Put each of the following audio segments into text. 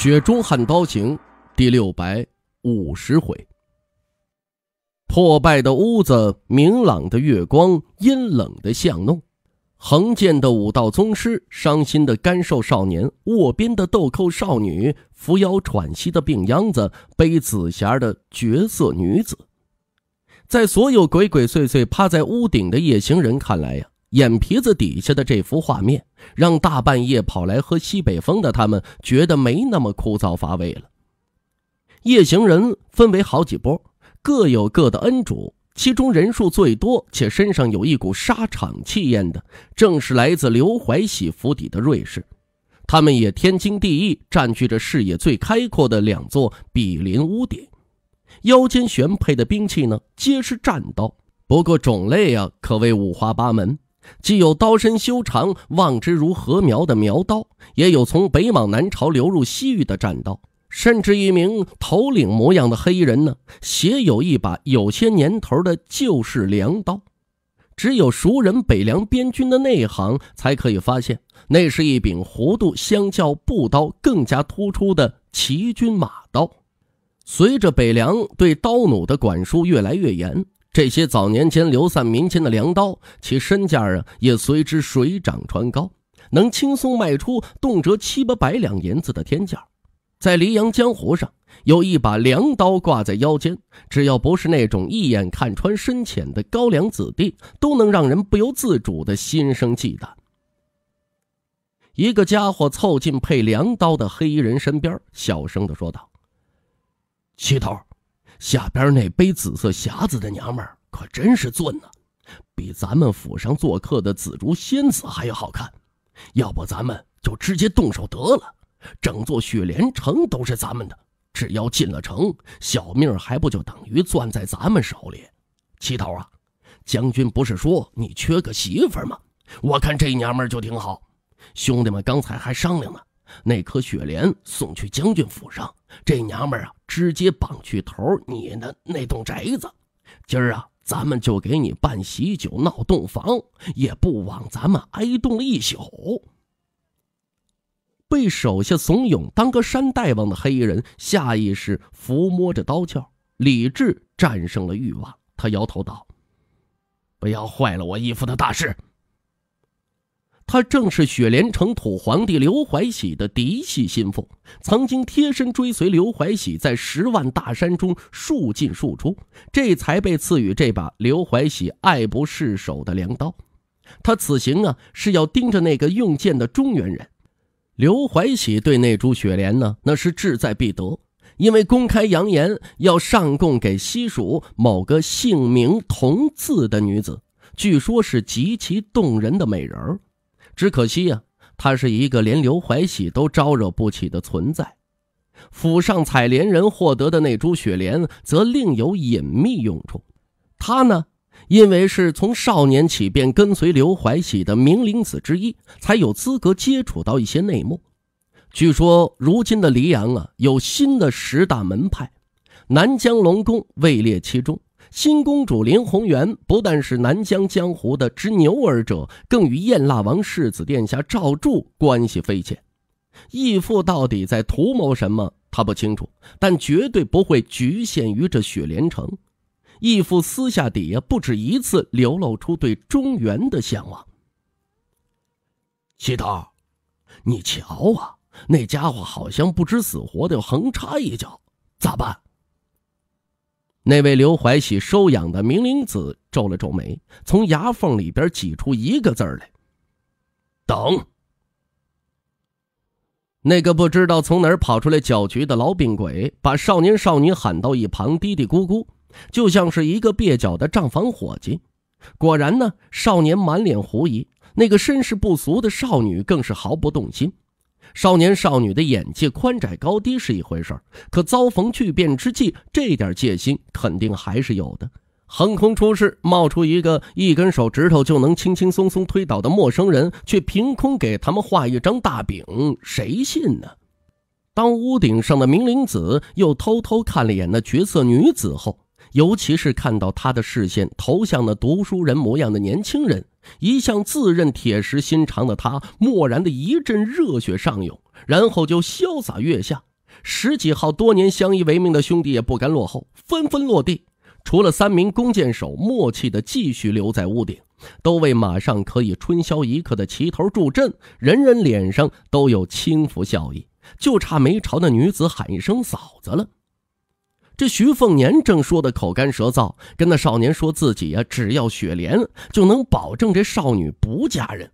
《雪中悍刀行》第六百五十回：破败的屋子，明朗的月光，阴冷的巷弄，横剑的武道宗师，伤心的干瘦少年，卧边的豆蔻少女，扶摇喘息的病秧子，背紫霞的绝色女子，在所有鬼鬼祟祟趴在屋顶的夜行人看来呀。眼皮子底下的这幅画面，让大半夜跑来喝西北风的他们觉得没那么枯燥乏味了。夜行人分为好几波，各有各的恩主。其中人数最多且身上有一股沙场气焰的，正是来自刘怀喜府邸的瑞士。他们也天经地义占据着视野最开阔的两座比邻屋顶，腰间悬配的兵器呢，皆是战刀。不过种类啊，可谓五花八门。既有刀身修长、望之如禾苗的苗刀，也有从北莽南朝流入西域的战刀，甚至一名头领模样的黑衣人呢，携有一把有些年头的旧式梁刀。只有熟人北凉边军的内行才可以发现，那是一柄弧度相较步刀更加突出的骑军马刀。随着北凉对刀弩的管束越来越严。这些早年间流散民间的粮刀，其身价啊也随之水涨船高，能轻松卖出动辄七八百两银子的天价。在黎阳江湖上，有一把粮刀挂在腰间，只要不是那种一眼看穿深浅的高粱子弟，都能让人不由自主的心生忌惮。一个家伙凑近配粮刀的黑衣人身边，小声的说道：“七头。”下边那背紫色匣子的娘们儿可真是俊呢，比咱们府上做客的紫竹仙子还要好看。要不咱们就直接动手得了，整座雪莲城都是咱们的，只要进了城，小命还不就等于攥在咱们手里？七头啊，将军不是说你缺个媳妇吗？我看这娘们儿就挺好。兄弟们，刚才还商量呢。那颗雪莲送去将军府上，这娘们啊，直接绑去头你的那栋宅子。今儿啊，咱们就给你办喜酒、闹洞房，也不枉咱们挨冻了一宿。被手下怂恿当个山大王的黑衣人下意识抚摸着刀鞘，理智战胜了欲望。他摇头道：“不要坏了我义父的大事。”他正是雪莲城土皇帝刘怀喜的嫡系心腹，曾经贴身追随刘怀喜在十万大山中数进数出，这才被赐予这把刘怀喜爱不释手的镰刀。他此行啊，是要盯着那个用剑的中原人。刘怀喜对那株雪莲呢，那是志在必得，因为公开扬言要上供给西蜀某个姓名同字的女子，据说是极其动人的美人儿。只可惜呀，他是一个连刘怀喜都招惹不起的存在。府上采莲人获得的那株雪莲，则另有隐秘用处。他呢，因为是从少年起便跟随刘怀喜的明灵子之一，才有资格接触到一些内幕。据说，如今的黎阳啊，有新的十大门派，南疆龙宫位列其中。新公主林红元不但是南疆江湖的知牛耳者，更与燕剌王世子殿下赵柱关系匪浅。义父到底在图谋什么？他不清楚，但绝对不会局限于这雪莲城。义父私下底下不止一次流露出对中原的向往。齐头，你瞧啊，那家伙好像不知死活的，横插一脚，咋办？那位刘怀喜收养的明灵子皱了皱眉，从牙缝里边挤出一个字来：“等。”那个不知道从哪儿跑出来搅局的老病鬼，把少年少女喊到一旁，嘀嘀咕咕，就像是一个蹩脚的账房伙计。果然呢，少年满脸狐疑，那个身世不俗的少女更是毫不动心。少年少女的眼界宽窄高低是一回事儿，可遭逢巨变之际，这点戒心肯定还是有的。横空出世，冒出一个一根手指头就能轻轻松松推倒的陌生人，却凭空给他们画一张大饼，谁信呢？当屋顶上的明玲子又偷偷看了一眼那绝色女子后。尤其是看到他的视线投向那读书人模样的年轻人，一向自认铁石心肠的他，蓦然的一阵热血上涌，然后就潇洒跃下。十几号多年相依为命的兄弟也不甘落后，纷纷落地。除了三名弓箭手默契的继续留在屋顶，都为马上可以春宵一刻的旗头助阵，人人脸上都有轻浮笑意，就差没朝那女子喊一声嫂子了。这徐凤年正说的口干舌燥，跟那少年说自己呀，只要雪莲就能保证这少女不嫁人。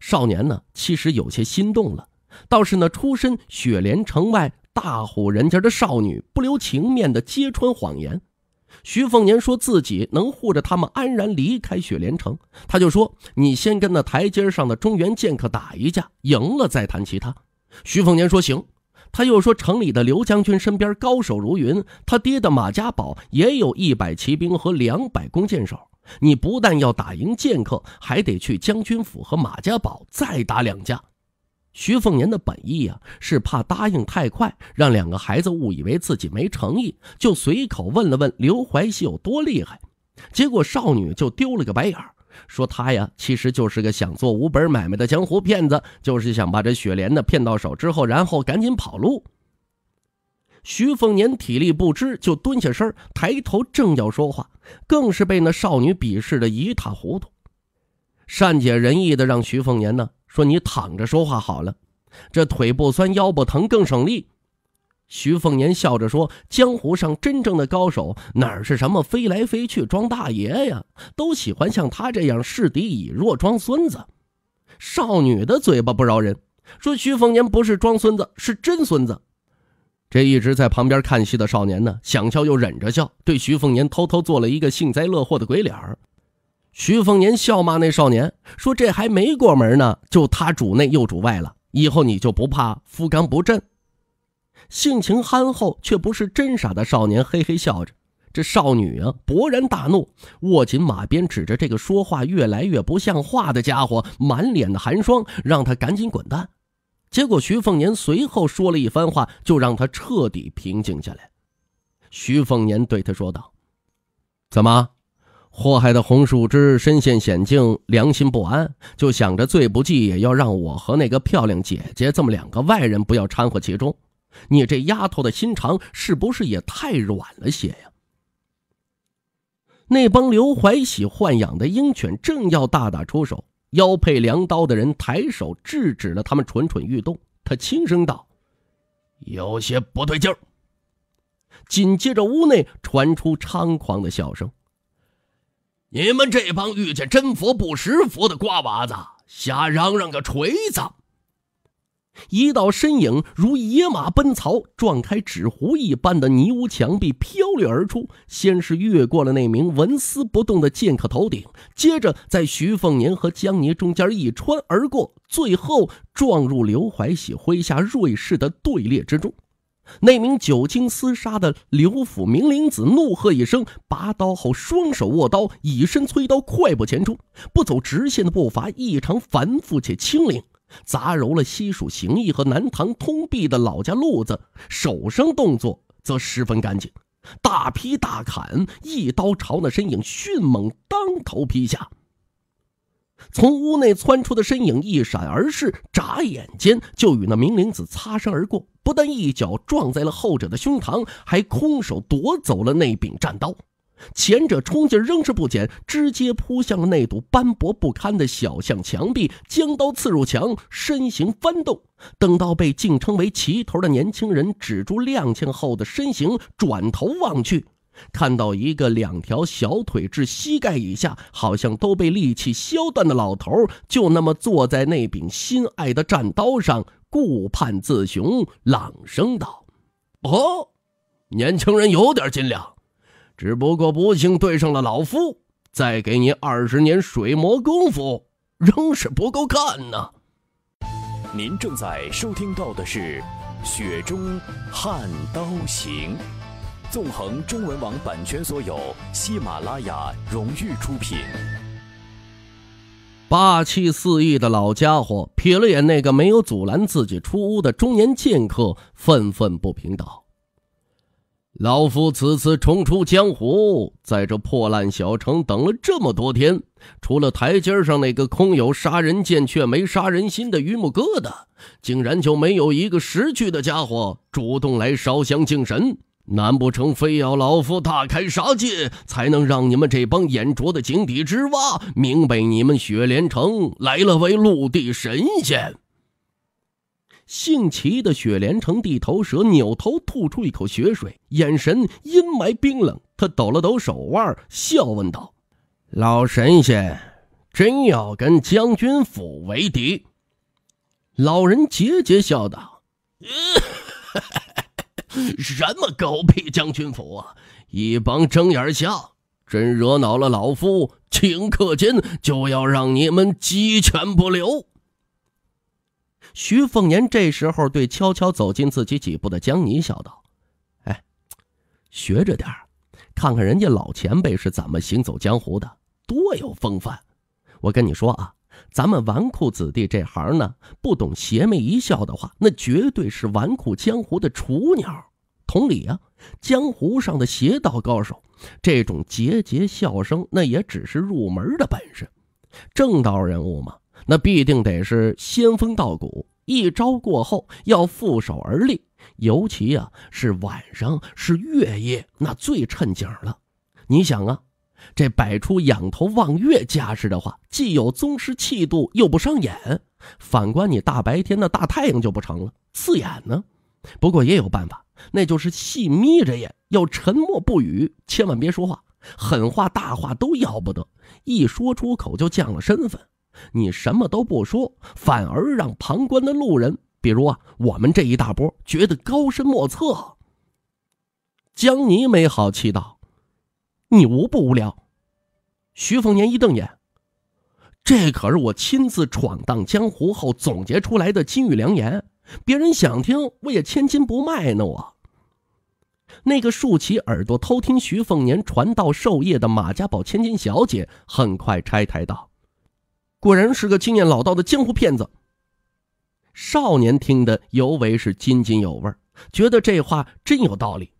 少年呢，其实有些心动了。倒是那出身雪莲城外大户人家的少女，不留情面的揭穿谎言。徐凤年说自己能护着他们安然离开雪莲城，他就说：“你先跟那台阶上的中原剑客打一架，赢了再谈其他。”徐凤年说：“行。”他又说：“城里的刘将军身边高手如云，他爹的马家堡也有一百骑兵和两百弓箭手。你不但要打赢剑客，还得去将军府和马家堡再打两架。”徐凤年的本意啊，是怕答应太快，让两个孩子误以为自己没诚意，就随口问了问刘怀秀有多厉害，结果少女就丢了个白眼儿。说他呀，其实就是个想做无本买卖的江湖骗子，就是想把这雪莲呢骗到手之后，然后赶紧跑路。徐凤年体力不支，就蹲下身，抬头正要说话，更是被那少女鄙视的一塌糊涂。善解人意的让徐凤年呢说：“你躺着说话好了，这腿不酸，腰不疼，更省力。”徐凤年笑着说：“江湖上真正的高手，哪是什么飞来飞去装大爷呀？都喜欢像他这样视敌以弱装孙子。”少女的嘴巴不饶人，说：“徐凤年不是装孙子，是真孙子。”这一直在旁边看戏的少年呢，想笑又忍着笑，对徐凤年偷偷做了一个幸灾乐祸的鬼脸儿。徐凤年笑骂那少年说：“这还没过门呢，就他主内又主外了，以后你就不怕夫纲不振？”性情憨厚却不是真傻的少年嘿嘿笑着，这少女啊勃然大怒，握紧马鞭，指着这个说话越来越不像话的家伙，满脸的寒霜，让他赶紧滚蛋。结果徐凤年随后说了一番话，就让他彻底平静下来。徐凤年对他说道：“怎么，祸害的红树枝身陷险境，良心不安，就想着最不济也要让我和那个漂亮姐姐这么两个外人不要掺和其中。”你这丫头的心肠是不是也太软了些呀？那帮刘怀喜豢养的鹰犬正要大打出手，腰佩凉刀的人抬手制止了他们蠢蠢欲动。他轻声道：“有些不对劲。”紧接着，屋内传出猖狂的笑声：“你们这帮遇见真佛不识佛的瓜娃子，瞎嚷嚷个锤子！”一道身影如野马奔槽，撞开纸糊一般的泥屋墙壁，飘掠而出。先是越过了那名纹丝不动的剑客头顶，接着在徐凤年和江泥中间一穿而过，最后撞入刘怀喜麾下瑞士的队列之中。那名久经厮杀的刘府明灵子怒喝一声，拔刀后双手握刀，以身催刀，快步前出，不走直线的步伐异常繁复且轻灵。杂揉了西蜀行义和南唐通臂的老家路子，手上动作则十分干净，大劈大砍，一刀朝那身影迅猛当头劈下。从屋内窜出的身影一闪而逝，眨眼间就与那明灵子擦身而过，不但一脚撞在了后者的胸膛，还空手夺走了那柄战刀。前者冲劲仍是不减，直接扑向了那堵斑驳不堪的小巷墙壁，将刀刺入墙，身形翻动。等到被敬称为旗头的年轻人止住踉跄后的身形，转头望去，看到一个两条小腿至膝盖以下好像都被利器削断的老头，就那么坐在那柄心爱的战刀上，顾盼自雄，朗声道：“哦，年轻人有点斤两。”只不过不幸对上了老夫，再给你二十年水磨功夫仍是不够看呢。您正在收听到的是《雪中悍刀行》，纵横中文网版权所有，喜马拉雅荣誉出品。霸气四溢的老家伙瞥了眼那个没有阻拦自己出屋的中年剑客，愤愤不平道。老夫此次重出江湖，在这破烂小城等了这么多天，除了台阶上那个空有杀人剑却没杀人心的榆木疙瘩，竟然就没有一个识趣的家伙主动来烧香敬神。难不成非要老夫大开杀戒，才能让你们这帮眼拙的井底之蛙明白你们雪莲城来了位陆地神仙？姓齐的雪莲城地头蛇扭头吐出一口血水，眼神阴霾冰冷。他抖了抖手腕，笑问道：“老神仙，真要跟将军府为敌？”老人桀桀笑道：“什么狗屁将军府啊！一帮睁眼瞎！真惹恼了老夫，顷刻间就要让你们鸡犬不留！”徐凤年这时候对悄悄走进自己几步的江泥笑道：“哎，学着点看看人家老前辈是怎么行走江湖的，多有风范。我跟你说啊，咱们纨绔子弟这行呢，不懂邪魅一笑的话，那绝对是纨绔江湖的雏鸟。同理啊，江湖上的邪道高手，这种节节笑声，那也只是入门的本事。正道人物嘛。”那必定得是仙风道骨，一招过后要负手而立。尤其啊，是晚上，是月夜，那最衬景了。你想啊，这摆出仰头望月架势的话，既有宗师气度，又不伤眼。反观你大白天的大太阳就不成了，刺眼呢。不过也有办法，那就是细眯着眼，要沉默不语，千万别说话，狠话大话都要不得，一说出口就降了身份。你什么都不说，反而让旁观的路人，比如啊，我们这一大波，觉得高深莫测。江泥没好气道：“你无不无聊。”徐凤年一瞪眼：“这可是我亲自闯荡江湖后总结出来的金玉良言，别人想听我也千金不卖呢！”我。那个竖起耳朵偷听徐凤年传道授业的马家堡千金小姐，很快拆台道。果然是个经验老道的江湖骗子。少年听得尤为是津津有味，觉得这话真有道理。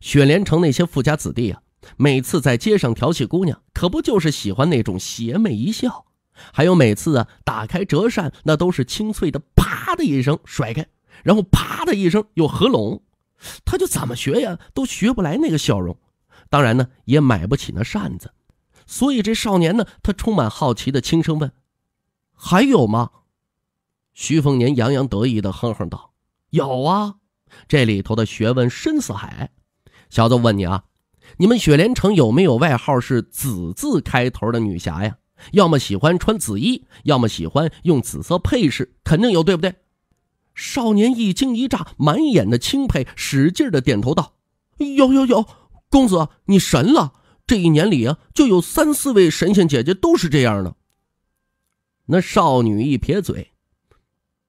雪莲城那些富家子弟啊，每次在街上调戏姑娘，可不就是喜欢那种邪魅一笑？还有每次啊，打开折扇，那都是清脆的“啪”的一声甩开，然后“啪”的一声又合拢。他就怎么学呀，都学不来那个笑容。当然呢，也买不起那扇子。所以这少年呢，他充满好奇的轻声问。还有吗？徐凤年洋洋得意的哼哼道：“有啊，这里头的学问深似海。小子问你啊，你们雪莲城有没有外号是‘紫’字开头的女侠呀？要么喜欢穿紫衣，要么喜欢用紫色配饰，肯定有，对不对？”少年一惊一乍，满眼的钦佩，使劲的点头道：“有有有，公子你神了！这一年里啊，就有三四位神仙姐姐都是这样的。”那少女一撇嘴，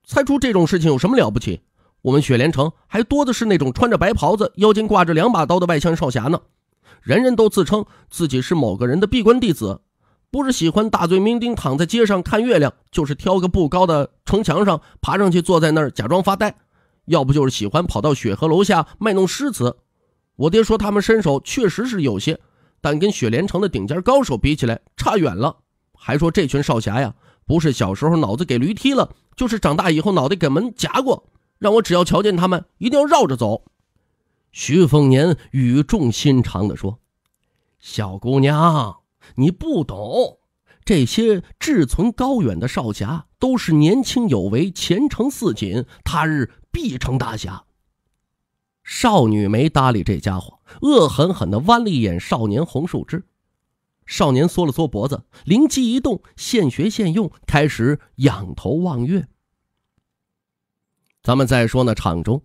猜出这种事情有什么了不起？我们雪莲城还多的是那种穿着白袍子、腰间挂着两把刀的外乡少侠呢。人人都自称自己是某个人的闭关弟子，不是喜欢大醉酩酊躺在街上看月亮，就是挑个不高的城墙上爬上去坐在那儿假装发呆，要不就是喜欢跑到雪河楼下卖弄诗词。我爹说他们身手确实是有些，但跟雪莲城的顶尖高手比起来差远了。还说这群少侠呀。不是小时候脑子给驴踢了，就是长大以后脑袋给门夹过，让我只要瞧见他们，一定要绕着走。”徐凤年语重心长地说，“小姑娘，你不懂，这些志存高远的少侠都是年轻有为，前程似锦，他日必成大侠。”少女没搭理这家伙，恶狠狠地剜了一眼少年红树枝。少年缩了缩脖子，灵机一动，现学现用，开始仰头望月。咱们再说呢，场中，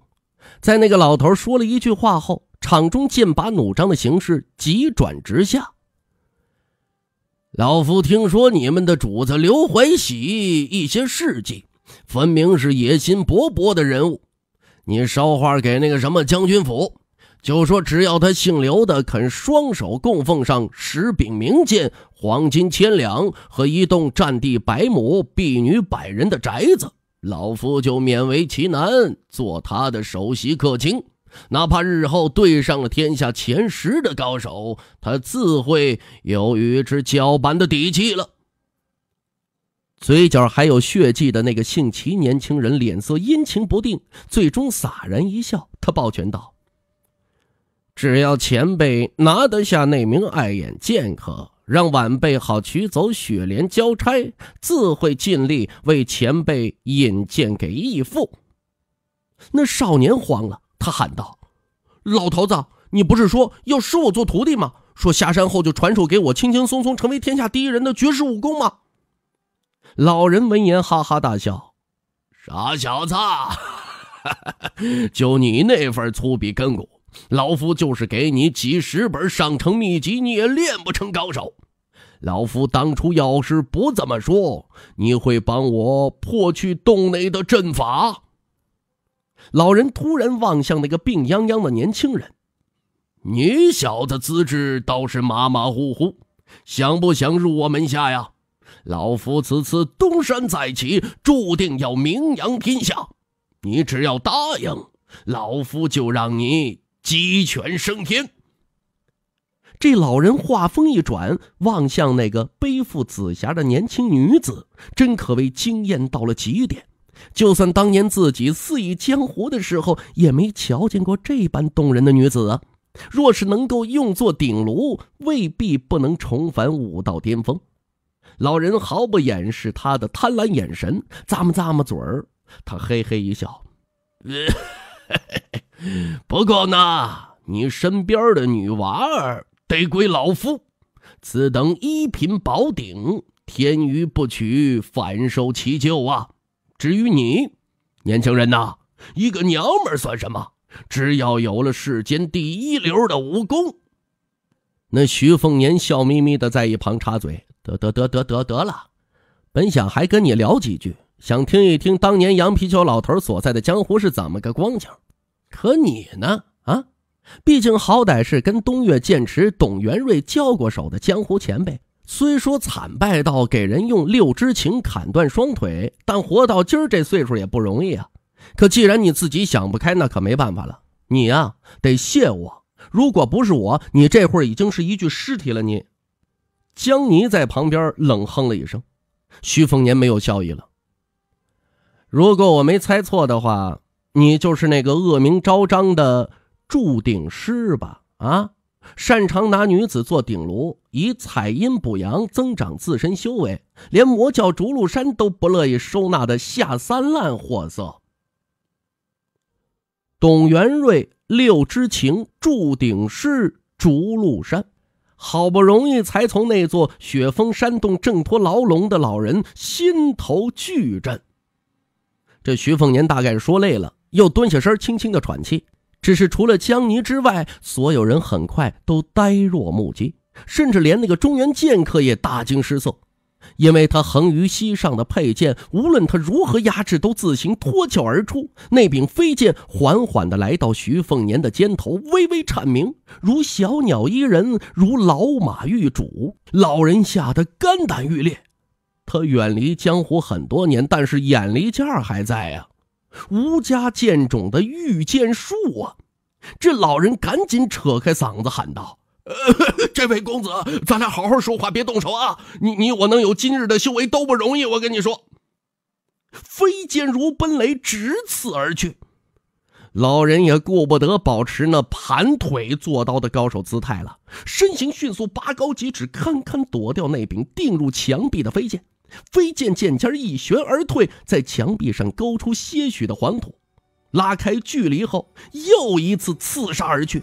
在那个老头说了一句话后，场中剑拔弩张的形势急转直下。老夫听说你们的主子刘怀喜一些事迹，分明是野心勃勃的人物。你捎话给那个什么将军府。就说：“只要他姓刘的肯双手供奉上十柄名剑、黄金千两和一栋占地百亩、婢女百人的宅子，老夫就勉为其难做他的首席客卿。哪怕日后对上了天下前十的高手，他自会有与之交板的底气了。”嘴角还有血迹的那个姓齐年轻人脸色阴晴不定，最终洒然一笑，他抱拳道。只要前辈拿得下那名碍眼剑客，让晚辈好取走雪莲交差，自会尽力为前辈引荐给义父。那少年慌了，他喊道：“老头子，你不是说要收我做徒弟吗？说下山后就传授给我，轻轻松松成为天下第一人的绝世武功吗？”老人闻言哈哈大笑：“傻小子，就你那份粗鄙根骨！”老夫就是给你几十本上乘秘籍，你也练不成高手。老夫当初要是不这么说，你会帮我破去洞内的阵法。老人突然望向那个病怏怏的年轻人：“你小子资质倒是马马虎虎，想不想入我门下呀？老夫此次东山再起，注定要名扬天下。你只要答应，老夫就让你。”鸡犬升天。这老人话锋一转，望向那个背负紫霞的年轻女子，真可谓惊艳到了极点。就算当年自己肆意江湖的时候，也没瞧见过这般动人的女子啊！若是能够用作鼎炉，未必不能重返武道巅峰。老人毫不掩饰他的贪婪眼神，咂么咂么嘴儿，他嘿嘿一笑，呃，嘿嘿。不过呢，你身边的女娃儿得归老夫。此等一品宝鼎，天余不取，反受其咎啊！至于你，年轻人呐，一个娘们儿算什么？只要有了世间第一流的武功。那徐凤年笑眯眯的在一旁插嘴：“得得得得得得了！本想还跟你聊几句，想听一听当年羊皮球老头所在的江湖是怎么个光景。”可你呢？啊，毕竟好歹是跟东岳剑池董元瑞交过手的江湖前辈，虽说惨败到给人用六支琴砍断双腿，但活到今儿这岁数也不容易啊。可既然你自己想不开，那可没办法了。你呀，得谢我。如果不是我，你这会儿已经是一具尸体了。你，江泥在旁边冷哼了一声，徐凤年没有笑意了。如果我没猜错的话。你就是那个恶名昭彰的铸鼎师吧？啊，擅长拿女子做鼎炉，以采阴补阳，增长自身修为，连魔教逐鹿山都不乐意收纳的下三滥货色。董元瑞，六知情铸鼎师，逐鹿山，好不容易才从那座雪峰山洞挣脱牢笼的老人，心头巨震。这徐凤年大概是说累了，又蹲下身，轻轻的喘气。只是除了江泥之外，所有人很快都呆若木鸡，甚至连那个中原剑客也大惊失色，因为他横于膝上的佩剑，无论他如何压制，都自行脱鞘而出。那柄飞剑缓缓地来到徐凤年的肩头，微微颤鸣，如小鸟依人，如老马遇主。老人吓得肝胆欲裂。可远离江湖很多年，但是眼力劲儿还在呀。吴家剑种的御剑术啊！这老人赶紧扯开嗓子喊道：“呃，这位公子，咱俩好好说话，别动手啊！你你我能有今日的修为都不容易，我跟你说。”飞剑如奔雷，直刺而去。老人也顾不得保持那盘腿坐刀的高手姿态了，身形迅速拔高几尺，堪堪躲掉那柄钉入墙壁的飞剑。飞剑剑尖一旋而退，在墙壁上勾出些许的黄土，拉开距离后，又一次刺杀而去。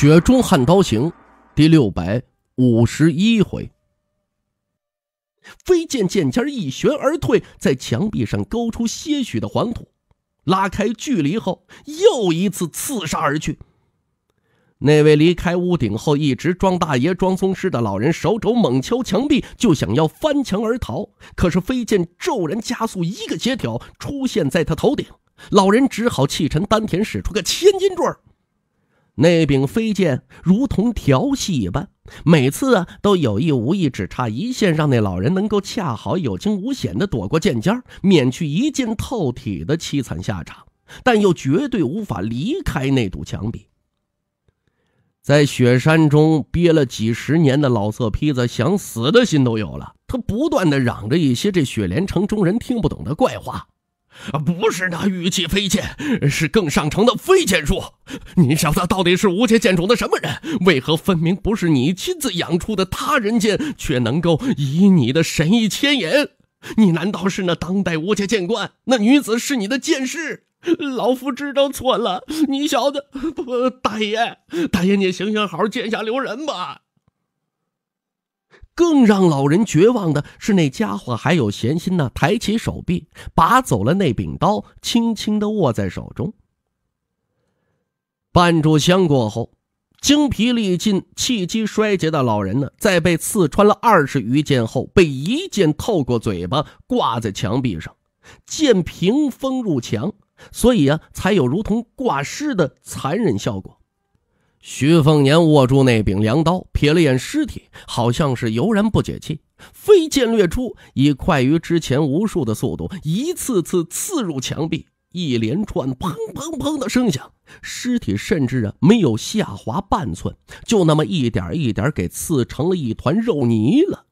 《雪中悍刀行》第六百五十一回，飞剑剑尖一旋而退，在墙壁上勾出些许的黄土，拉开距离后又一次刺杀而去。那位离开屋顶后一直装大爷装宗师的老人，手肘猛敲墙壁，就想要翻墙而逃。可是飞剑骤然加速，一个斜挑出现在他头顶，老人只好气沉丹田，使出个千斤坠。那柄飞剑如同调戏一般，每次啊都有意无意，只差一线，让那老人能够恰好有惊无险地躲过剑尖，免去一剑透体的凄惨下场，但又绝对无法离开那堵墙壁。在雪山中憋了几十年的老色坯子，想死的心都有了，他不断地嚷着一些这雪莲城中人听不懂的怪话。不是那玉器飞剑，是更上乘的飞剑术。你小子到底是吴家剑主的什么人？为何分明不是你亲自养出的他人剑，却能够以你的神意牵引？你难道是那当代吴家剑官？那女子是你的剑士？老夫知道错了。你小子不，大爷，大爷你行行好，剑下留人吧。更让老人绝望的是，那家伙还有闲心呢，抬起手臂拔走了那柄刀，轻轻的握在手中。半炷香过后，精疲力尽、气机衰竭的老人呢，在被刺穿了二十余剑后，被一剑透过嘴巴挂在墙壁上，剑平风入墙，所以啊，才有如同挂尸的残忍效果。徐凤年握住那柄凉刀，瞥了眼尸体，好像是油然不解气。飞剑掠出，以快于之前无数的速度，一次次刺入墙壁。一连串砰砰砰的声响，尸体甚至啊没有下滑半寸，就那么一点一点给刺成了一团肉泥了。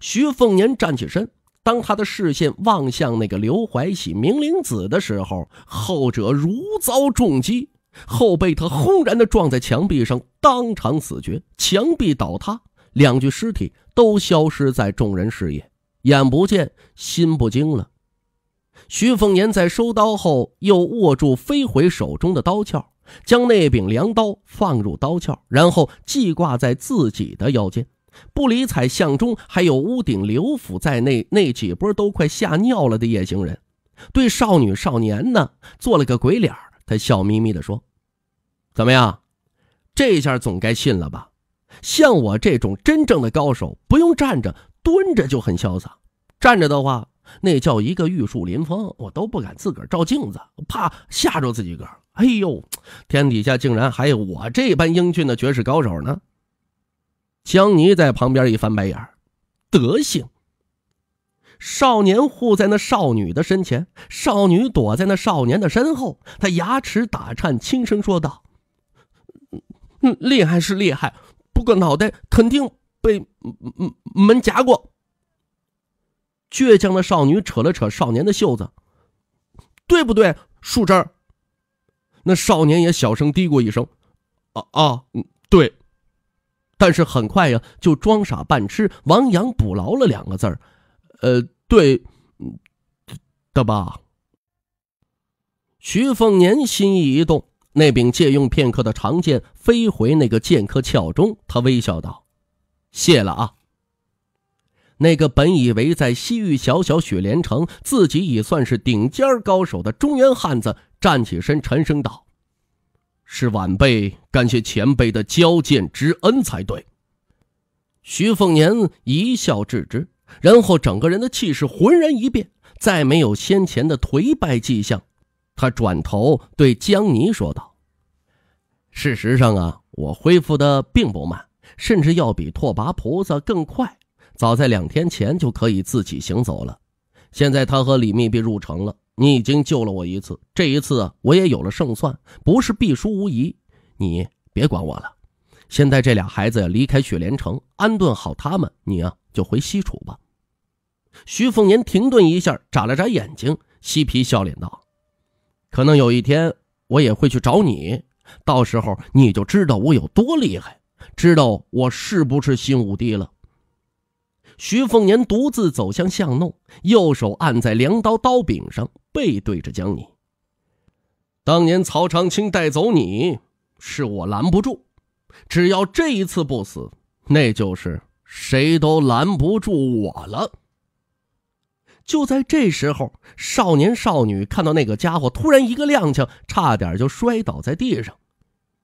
徐凤年站起身，当他的视线望向那个刘怀喜明灵子的时候，后者如遭重击。后背，他轰然的撞在墙壁上，当场死绝。墙壁倒塌，两具尸体都消失在众人视野，眼不见心不惊了。徐凤年在收刀后，又握住飞回手中的刀鞘，将那柄凉刀放入刀鞘，然后系挂在自己的腰间，不理睬巷中还有屋顶、刘府在内那几波都快吓尿了的夜行人，对少女少年呢做了个鬼脸儿。他笑眯眯的说：“怎么样，这下总该信了吧？像我这种真正的高手，不用站着蹲着就很潇洒。站着的话，那叫一个玉树临风，我都不敢自个儿照镜子，怕吓着自己个儿。哎呦，天底下竟然还有我这般英俊的绝世高手呢！”江尼在旁边一翻白眼德行。少年护在那少女的身前，少女躲在那少年的身后。他牙齿打颤，轻声说道：“厉害是厉害，不过脑袋肯定被门夹过。”倔强的少女扯了扯少年的袖子，“对不对，树枝？”那少年也小声嘀咕一声：“啊啊，对。”但是很快呀，就装傻扮痴、亡羊补牢了两个字儿。呃，对，的吧？徐凤年心意一动，那柄借用片刻的长剑飞回那个剑客鞘中。他微笑道：“谢了啊。”那个本以为在西域小小雪莲城，自己已算是顶尖儿高手的中原汉子站起身，沉声道：“是晚辈感谢前辈的交剑之恩才对。”徐凤年一笑置之。然后，整个人的气势浑然一变，再没有先前的颓败迹象。他转头对江泥说道：“事实上啊，我恢复的并不慢，甚至要比拓跋菩萨更快。早在两天前就可以自己行走了。现在他和李密必入城了，你已经救了我一次，这一次我也有了胜算，不是必输无疑。你别管我了。”先带这俩孩子离开雪莲城，安顿好他们，你啊就回西楚吧。徐凤年停顿一下，眨了眨眼睛，嬉皮笑脸道：“可能有一天我也会去找你，到时候你就知道我有多厉害，知道我是不是新武帝了。”徐凤年独自走向巷弄，右手按在梁刀刀柄上，背对着江宁。当年曹长青带走你，是我拦不住。只要这一次不死，那就是谁都拦不住我了。就在这时候，少年少女看到那个家伙突然一个踉跄，差点就摔倒在地上。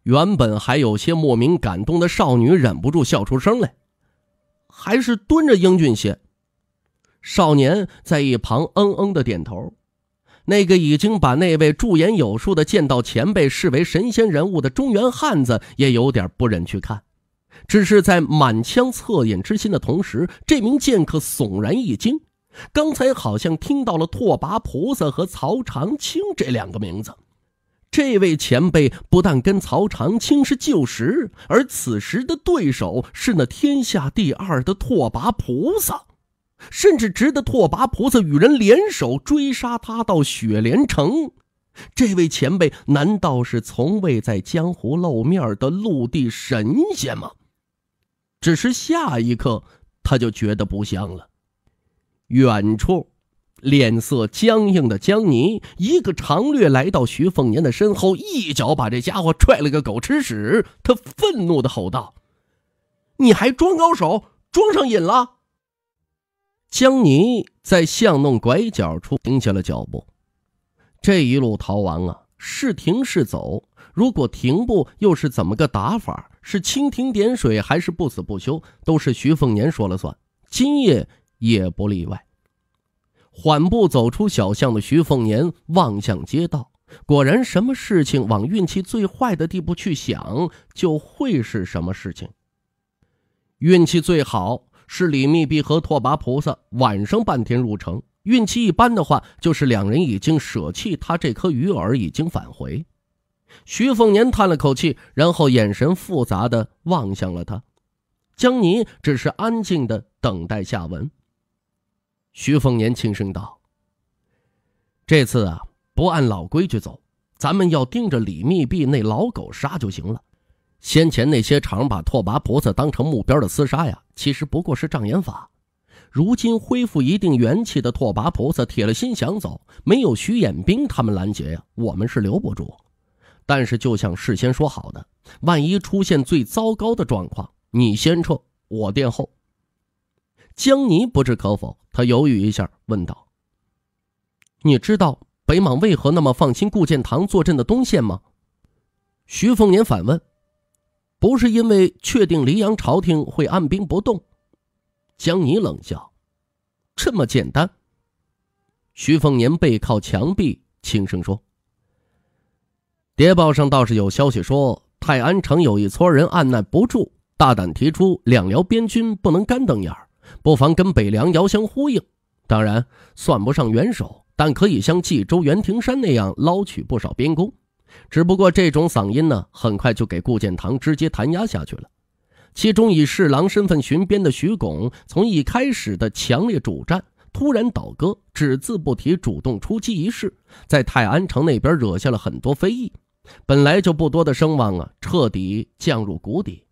原本还有些莫名感动的少女忍不住笑出声来，还是蹲着英俊些。少年在一旁嗯嗯的点头。那个已经把那位驻颜有术的剑道前辈视为神仙人物的中原汉子，也有点不忍去看，只是在满腔恻隐之心的同时，这名剑客悚然一惊，刚才好像听到了“拓跋菩萨”和“曹长青”这两个名字。这位前辈不但跟曹长青是旧识，而此时的对手是那天下第二的拓跋菩萨。甚至值得拓跋菩萨与人联手追杀他到雪莲城。这位前辈难道是从未在江湖露面的陆地神仙吗？只是下一刻，他就觉得不像了。远处，脸色僵硬的江离一个长掠来到徐凤年的身后，一脚把这家伙踹了个狗吃屎。他愤怒的吼道：“你还装高手，装上瘾了？”江泥在巷弄拐角处停下了脚步。这一路逃亡啊，是停是走？如果停步，又是怎么个打法？是蜻蜓点水，还是不死不休？都是徐凤年说了算。今夜也不例外。缓步走出小巷的徐凤年望向街道，果然，什么事情往运气最坏的地步去想，就会是什么事情。运气最好。是李密必和拓跋菩萨晚上半天入城，运气一般的话，就是两人已经舍弃他这颗鱼饵，已经返回。徐凤年叹了口气，然后眼神复杂的望向了他。江宁只是安静的等待下文。徐凤年轻声道：“这次啊，不按老规矩走，咱们要盯着李密弼那老狗杀就行了。”先前那些常把拓跋菩萨当成目标的厮杀呀，其实不过是障眼法。如今恢复一定元气的拓跋菩萨，铁了心想走，没有徐衍兵他们拦截呀，我们是留不住。但是就像事先说好的，万一出现最糟糕的状况，你先撤，我殿后。江尼不置可否，他犹豫一下问道：“你知道北莽为何那么放心顾建堂坐镇的东线吗？”徐凤年反问。不是因为确定黎阳朝廷会按兵不动，江宁冷笑：“这么简单。”徐凤年背靠墙壁轻声说：“谍报上倒是有消息说，泰安城有一撮人按捺不住，大胆提出两辽边军不能干瞪眼儿，不妨跟北凉遥相呼应。当然算不上援手，但可以像冀州袁庭山那样捞取不少边功。”只不过这种嗓音呢，很快就给顾建堂直接弹压下去了。其中以侍郎身份巡边的徐巩，从一开始的强烈主战，突然倒戈，只字不提主动出击一事，在泰安城那边惹下了很多非议。本来就不多的声望啊，彻底降入谷底。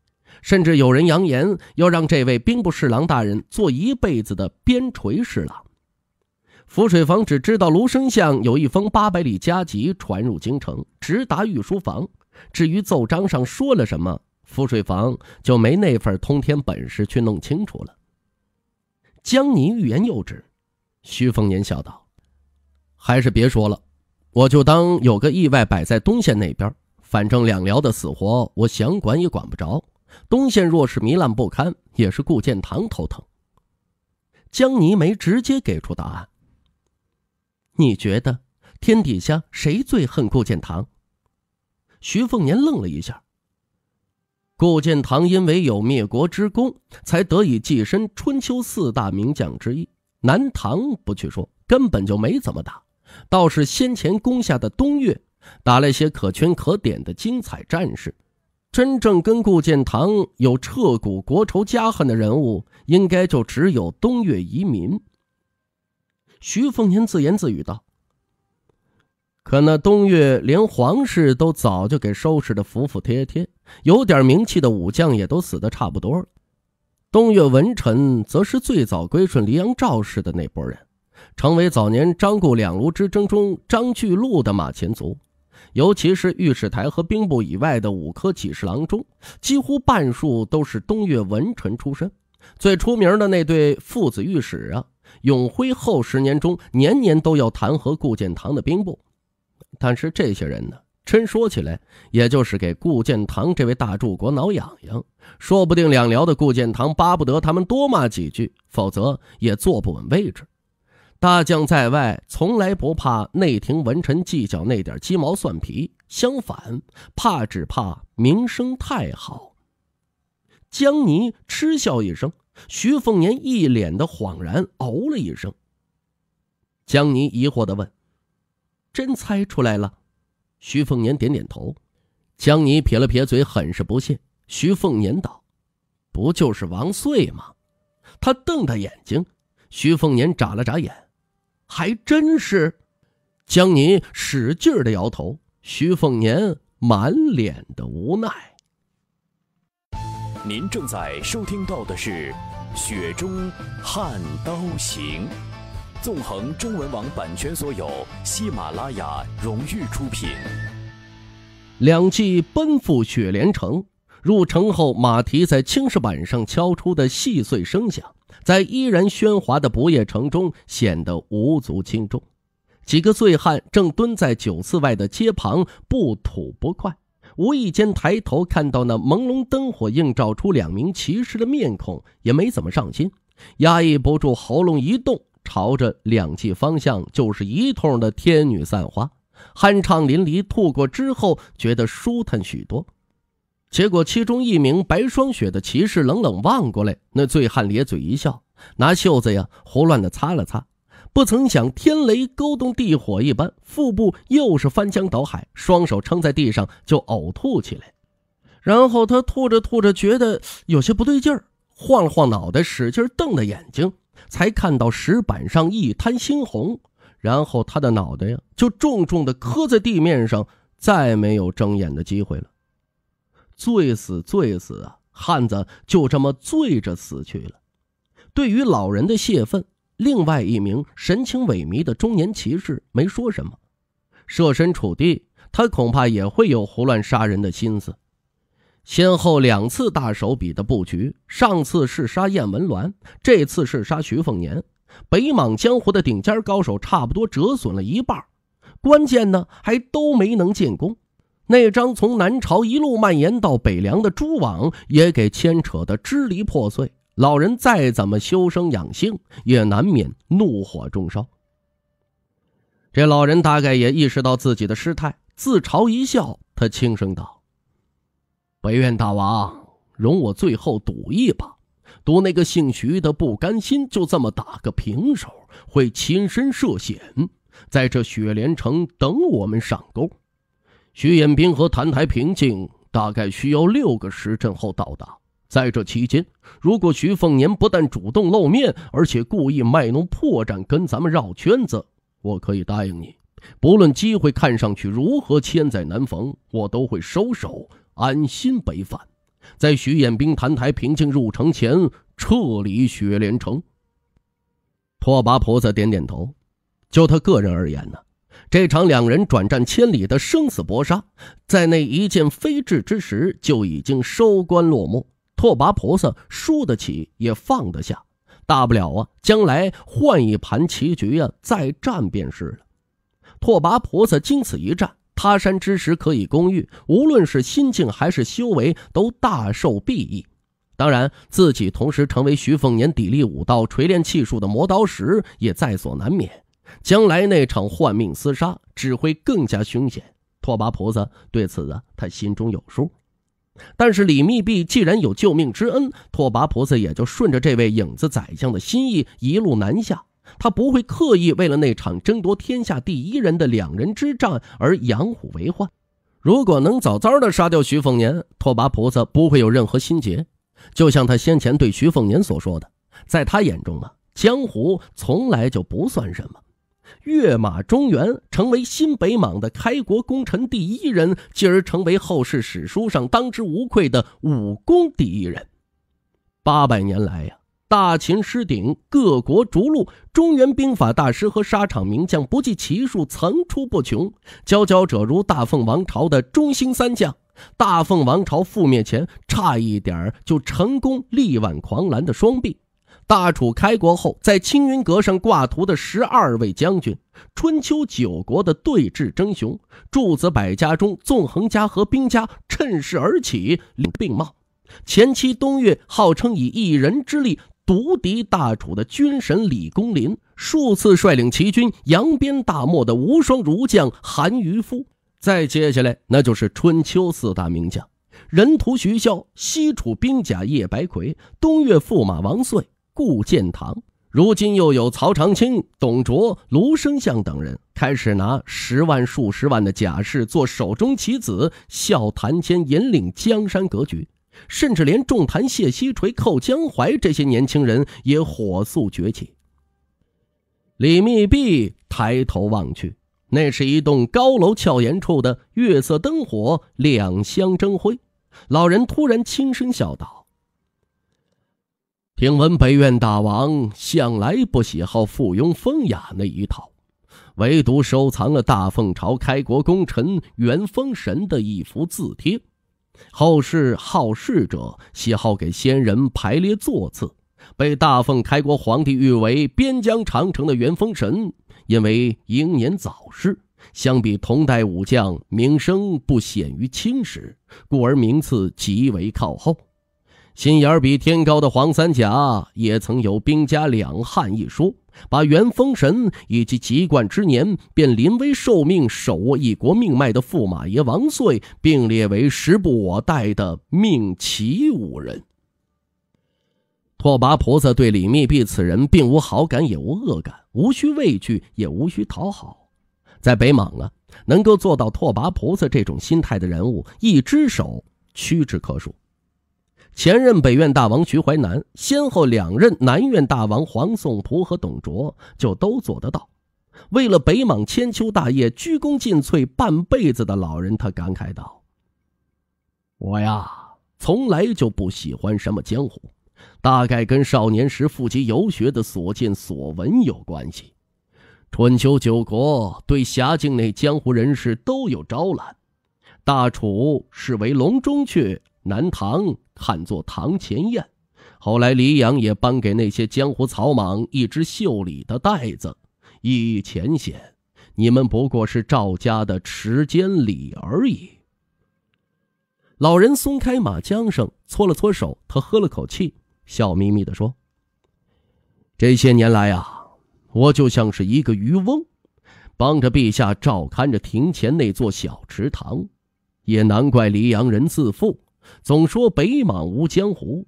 甚至有人扬言要让这位兵部侍郎大人做一辈子的边陲侍郎。福水房只知道卢生巷有一封八百里加急传入京城，直达御书房。至于奏章上说了什么，福水房就没那份通天本事去弄清楚了。江宁欲言又止，徐凤年笑道：“还是别说了，我就当有个意外摆在东县那边。反正两辽的死活，我想管也管不着。东县若是糜烂不堪，也是顾建堂头疼。”江宁没直接给出答案。你觉得天底下谁最恨顾建堂？徐凤年愣了一下。顾建堂因为有灭国之功，才得以跻身春秋四大名将之一。南唐不去说，根本就没怎么打；倒是先前攻下的东越，打了些可圈可点的精彩战事。真正跟顾建堂有彻骨国仇家恨的人物，应该就只有东越移民。徐凤年自言自语道：“可那东岳连皇室都早就给收拾的服服帖帖，有点名气的武将也都死的差不多了。东岳文臣则是最早归顺黎阳赵氏的那波人，成为早年张顾两卢之争中张巨鹿的马前卒。尤其是御史台和兵部以外的五科几十郎中，几乎半数都是东岳文臣出身。最出名的那对父子御史啊。”永辉后十年中，年年都要弹劾顾建堂的兵部，但是这些人呢，真说起来，也就是给顾建堂这位大柱国挠痒痒，说不定两辽的顾建堂巴不得他们多骂几句，否则也坐不稳位置。大将在外，从来不怕内廷文臣计较那点鸡毛蒜皮，相反，怕只怕名声太好。江泥嗤笑一声。徐凤年一脸的恍然，哦了一声。江妮疑惑的问：“真猜出来了？”徐凤年点点头。江妮撇了撇嘴，很是不屑。徐凤年道：“不就是王岁吗？”他瞪大眼睛。徐凤年眨了眨眼：“还真是。”江妮使劲的摇头。徐凤年满脸的无奈。您正在收听到的是《雪中悍刀行》，纵横中文网版权所有，喜马拉雅荣誉出品。两骑奔赴雪莲城，入城后马蹄在青石板上敲出的细碎声响，在依然喧哗的不夜城中显得无足轻重。几个醉汉正蹲在酒肆外的街旁，不吐不快。无意间抬头看到那朦胧灯火映照出两名骑士的面孔，也没怎么上心，压抑不住喉咙一动，朝着两记方向就是一通的天女散花，酣畅淋漓吐过之后觉得舒坦许多。结果其中一名白霜雪的骑士冷冷望过来，那醉汉咧嘴一笑，拿袖子呀胡乱的擦了擦。不曾想，天雷勾动地火一般，腹部又是翻江倒海，双手撑在地上就呕吐起来。然后他吐着吐着，觉得有些不对劲儿，晃了晃脑袋，使劲瞪着眼睛，才看到石板上一滩猩红。然后他的脑袋呀，就重重的磕在地面上，再没有睁眼的机会了。醉死，醉死啊！汉子就这么醉着死去了。对于老人的泄愤。另外一名神情萎靡的中年骑士没说什么。设身处地，他恐怕也会有胡乱杀人的心思。先后两次大手笔的布局，上次是杀燕文鸾，这次是杀徐凤年。北莽江湖的顶尖高手差不多折损了一半，关键呢还都没能进攻。那张从南朝一路蔓延到北凉的蛛网也给牵扯得支离破碎。老人再怎么修身养性，也难免怒火中烧。这老人大概也意识到自己的失态，自嘲一笑。他轻声道：“北院大王，容我最后赌一把，赌那个姓徐的不甘心，就这么打个平手，会亲身涉险，在这雪莲城等我们上钩。”徐衍兵和澹台平静大概需要六个时辰后到达。在这期间，如果徐凤年不但主动露面，而且故意卖弄破绽，跟咱们绕圈子，我可以答应你，不论机会看上去如何千载难逢，我都会收手，安心北返，在徐彦兵、谭台平静入城前撤离雪莲城。拓跋菩萨点点头，就他个人而言呢，这场两人转战千里的生死搏杀，在那一剑飞至之时就已经收官落幕。拓跋菩萨输得起，也放得下，大不了啊，将来换一盘棋局啊，再战便是了。拓跋菩萨经此一战，他山之石可以攻玉，无论是心境还是修为，都大受裨益。当然，自己同时成为徐凤年砥砺武道、锤炼气术的磨刀石，也在所难免。将来那场换命厮杀，只会更加凶险。拓跋菩萨对此啊，他心中有数。但是李密弼既然有救命之恩，拓跋菩萨也就顺着这位影子宰相的心意一路南下。他不会刻意为了那场争夺天下第一人的两人之战而养虎为患。如果能早早的杀掉徐凤年，拓跋菩萨不会有任何心结。就像他先前对徐凤年所说的，在他眼中啊，江湖从来就不算什么。跃马中原，成为新北莽的开国功臣第一人，继而成为后世史书上当之无愧的武功第一人。八百年来呀，大秦失鼎，各国逐鹿，中原兵法大师和沙场名将不计其数，层出不穷。佼佼者如大凤王朝的中兴三将，大凤王朝覆灭前差一点就成功力挽狂澜的双臂。大楚开国后，在青云阁上挂图的十二位将军，春秋九国的对峙争雄，诸子百家中纵横家和兵家趁势而起并茂。前期东岳号称以一人之力独敌大楚的军神李公麟，数次率领齐军扬鞭大漠的无双儒将韩渔夫。再接下来，那就是春秋四大名将：人屠徐骁、西楚兵甲叶白魁、东岳驸马王遂。顾建堂，如今又有曹长青、董卓、卢生相等人开始拿十万、数十万的甲士做手中棋子，笑谈间引领江山格局。甚至连重谈谢西垂、寇江淮这些年轻人也火速崛起。李密碧抬头望去，那是一栋高楼翘檐处的月色灯火，两相争辉。老人突然轻声笑道。听闻北苑大王向来不喜好附庸风雅那一套，唯独收藏了大凤朝开国功臣元封神的一幅字帖。后世好事者喜好给先人排列座次，被大凤开国皇帝誉为边疆长城的元封神，因为英年早逝，相比同代武将名声不显于青史，故而名次极为靠后。心眼儿比天高的黄三甲，也曾有“兵家两汉”一说，把元封神以及籍贯之年便临危受命、手握一国命脉的驸马爷王岁，并列为时不我待的命奇五人。拓跋菩萨对李密弼此人并无好感，也无恶感，无需畏惧，也无需讨好。在北莽啊，能够做到拓跋菩萨这种心态的人物，一只手屈指可数。前任北院大王徐淮南，先后两任南院大王黄颂璞和董卓，就都做得到。为了北莽千秋大业，鞠躬尽瘁半辈子的老人，他感慨道：“我呀，从来就不喜欢什么江湖，大概跟少年时赴集游学的所见所闻有关系。春秋九国对辖境内江湖人士都有招揽，大楚视为笼中雀，南唐。”喊作堂前宴，后来黎阳也颁给那些江湖草莽一只袖里的袋子，以义浅显。你们不过是赵家的池间里而已。老人松开马缰绳，搓了搓手，他喝了口气，笑眯眯的说：“这些年来啊，我就像是一个渔翁，帮着陛下照看着庭前那座小池塘，也难怪黎阳人自负。”总说北莽无江湖，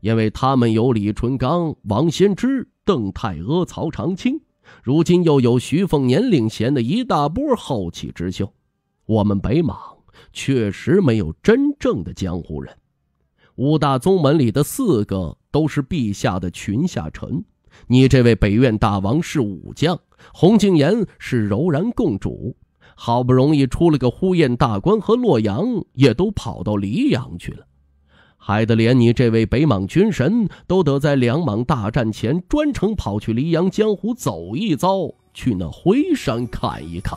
因为他们有李淳罡、王仙芝、邓太阿、曹长青，如今又有徐凤年领衔的一大波后起之秀。我们北莽确实没有真正的江湖人，五大宗门里的四个都是陛下的群下臣，你这位北院大王是武将，洪敬言是柔然共主。好不容易出了个呼延大官，和洛阳也都跑到黎阳去了，害得连你这位北莽军神都得在两莽大战前专程跑去黎阳江湖走一遭，去那徽山看一看。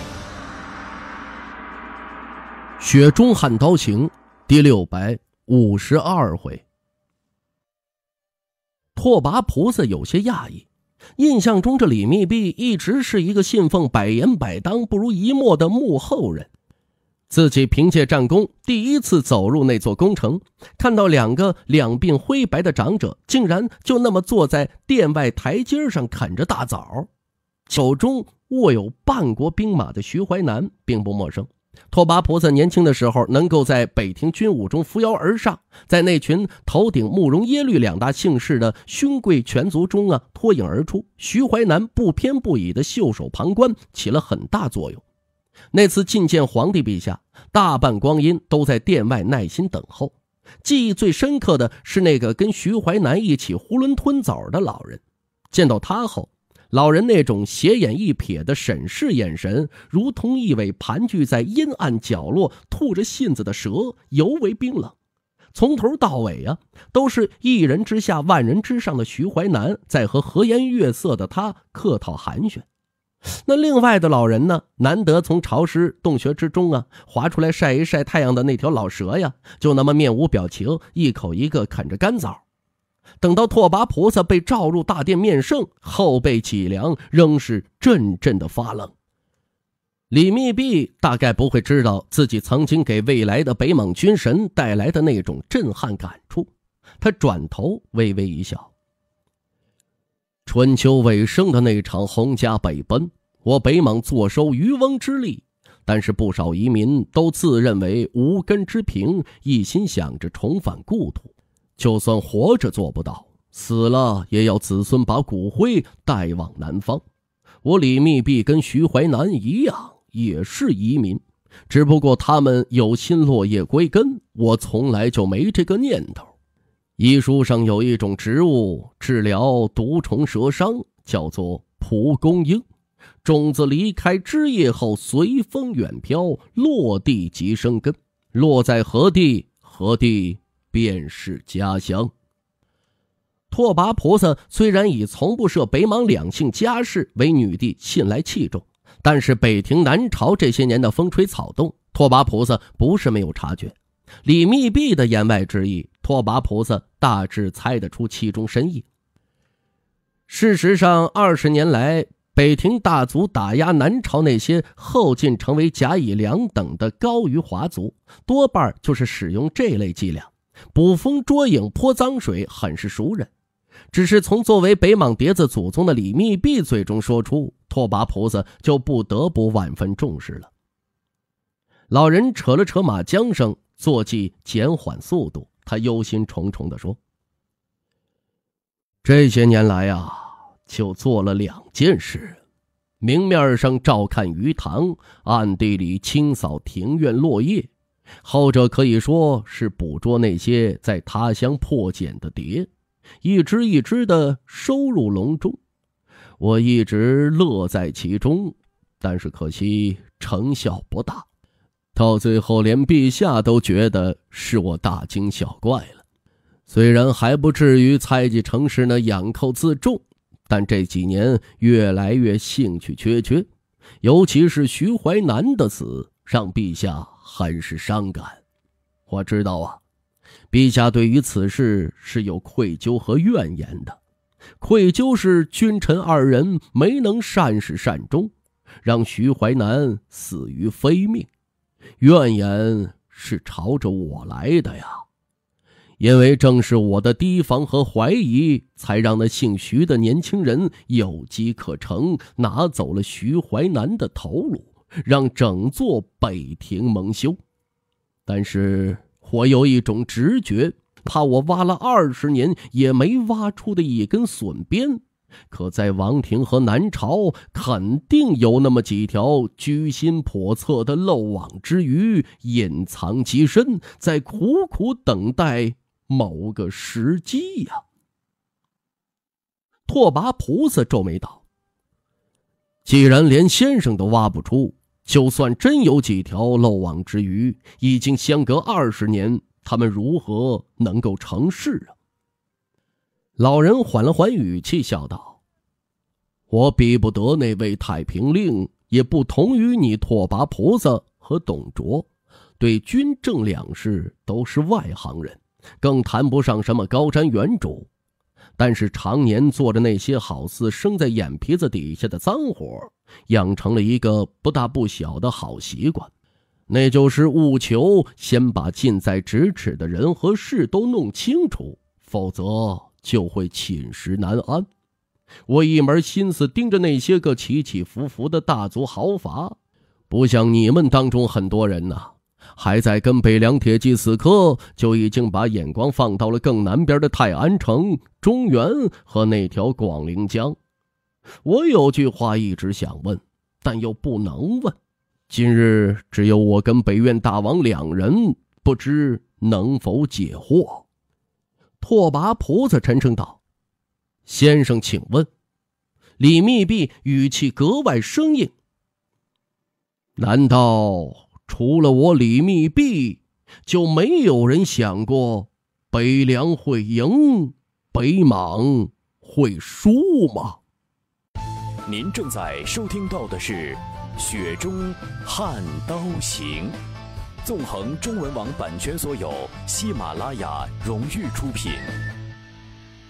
《雪中悍刀行》第六百五十二回，拓跋菩萨有些讶异，印象中这李密弼一直是一个信奉“百言百当，不如一默”的幕后人。自己凭借战功第一次走入那座宫城，看到两个两鬓灰白的长者，竟然就那么坐在殿外台阶上啃着大枣，手中握有半国兵马的徐淮南并不陌生。拓跋菩萨年轻的时候，能够在北庭军武中扶摇而上，在那群头顶慕容、耶律两大姓氏的勋贵权族中啊脱颖而出。徐怀南不偏不倚的袖手旁观，起了很大作用。那次觐见皇帝陛下，大半光阴都在殿外耐心等候。记忆最深刻的是那个跟徐怀南一起囫囵吞枣的老人，见到他后。老人那种斜眼一瞥的审视眼神，如同一尾盘踞在阴暗角落吐着信子的蛇，尤为冰冷。从头到尾啊，都是一人之下万人之上的徐淮南在和和颜悦色的他客套寒暄。那另外的老人呢？难得从潮湿洞穴之中啊，划出来晒一晒太阳的那条老蛇呀，就那么面无表情，一口一个啃着干枣。等到拓跋菩萨被召入大殿面圣，后背脊梁仍是阵阵的发冷。李密弼大概不会知道自己曾经给未来的北莽军神带来的那种震撼感触。他转头微微一笑：“春秋尾声的那场洪家北奔，我北莽坐收渔翁之利。但是不少移民都自认为无根之萍，一心想着重返故土。”就算活着做不到，死了也要子孙把骨灰带往南方。我李密必跟徐淮南一样，也是移民。只不过他们有心落叶归根，我从来就没这个念头。医书上有一种植物，治疗毒虫蛇伤，叫做蒲公英。种子离开枝叶后，随风远飘，落地即生根。落在何地，何地？便是家乡。拓跋菩萨虽然以从不设北莽两姓家世为女帝信来器重，但是北庭南朝这些年的风吹草动，拓跋菩萨不是没有察觉。李密弼的言外之意，拓跋菩萨大致猜得出其中深意。事实上，二十年来北庭大族打压南朝那些后晋成为甲乙两等的高于华族，多半就是使用这类伎俩。捕风捉影、泼脏水，很是熟人。只是从作为北莽碟子祖宗的李密壁嘴中说出，拓跋菩萨就不得不万分重视了。老人扯了扯马缰绳，坐骑减缓速度。他忧心忡忡地说：“这些年来啊，就做了两件事：明面上照看鱼塘，暗地里清扫庭院落叶。”后者可以说是捕捉那些在他乡破茧的蝶，一只一只的收入笼中。我一直乐在其中，但是可惜成效不大，到最后连陛下都觉得是我大惊小怪了。虽然还不至于猜忌成事那养寇自重，但这几年越来越兴趣缺缺，尤其是徐淮南的死，让陛下。很是伤感，我知道啊，陛下对于此事是有愧疚和怨言的。愧疚是君臣二人没能善始善终，让徐淮南死于非命；怨言是朝着我来的呀，因为正是我的提防和怀疑，才让那姓徐的年轻人有机可乘，拿走了徐淮南的头颅。让整座北庭蒙羞，但是我有一种直觉，怕我挖了二十年也没挖出的一根笋鞭，可在王庭和南朝肯定有那么几条居心叵测的漏网之鱼隐藏其身，在苦苦等待某个时机呀。拓跋菩萨皱眉道：“既然连先生都挖不出。”就算真有几条漏网之鱼，已经相隔二十年，他们如何能够成事啊？老人缓了缓语气，笑道：“我比不得那位太平令，也不同于你拓跋菩萨和董卓，对军政两事都是外行人，更谈不上什么高瞻远瞩。”但是常年做着那些好似生在眼皮子底下的脏活，养成了一个不大不小的好习惯，那就是务求先把近在咫尺的人和事都弄清楚，否则就会寝食难安。我一门心思盯着那些个起起伏伏的大族豪华，不像你们当中很多人呐。还在跟北凉铁骑死磕，就已经把眼光放到了更南边的泰安城、中原和那条广陵江。我有句话一直想问，但又不能问。今日只有我跟北院大王两人，不知能否解惑？拓跋菩萨沉声道：“先生，请问。”李密闭语气格外生硬。难道？除了我李密壁，就没有人想过北凉会赢，北莽会输吗？您正在收听到的是《雪中悍刀行》，纵横中文网版权所有，喜马拉雅荣誉出品。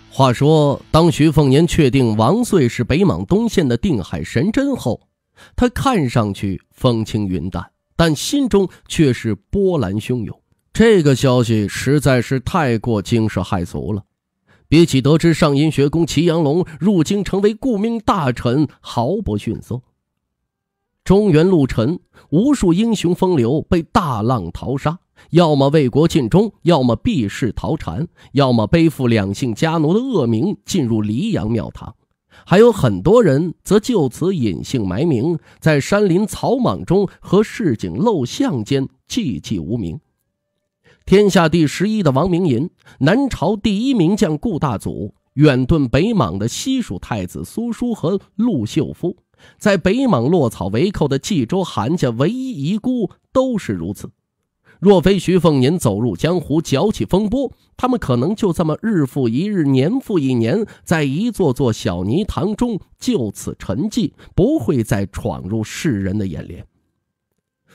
话说，当徐凤年确定王岁是北莽东线的定海神针后，他看上去风轻云淡。但心中却是波澜汹涌。这个消息实在是太过惊世骇俗了，比起得知上阴学宫祁阳龙入京成为顾命大臣毫不逊色。中原陆沉，无数英雄风流被大浪淘沙，要么为国尽忠，要么避世逃禅，要么背负两姓家奴的恶名进入黎阳庙堂。还有很多人则就此隐姓埋名，在山林草莽中和市井陋巷间寂寂无名。天下第十一的王明银，南朝第一名将顾大祖，远遁北莽的西蜀太子苏叔和陆秀夫，在北莽落草为寇的冀州韩家唯一遗孤，都是如此。若非徐凤年走入江湖搅起风波，他们可能就这么日复一日、年复一年，在一座座小泥塘中就此沉寂，不会再闯入世人的眼帘。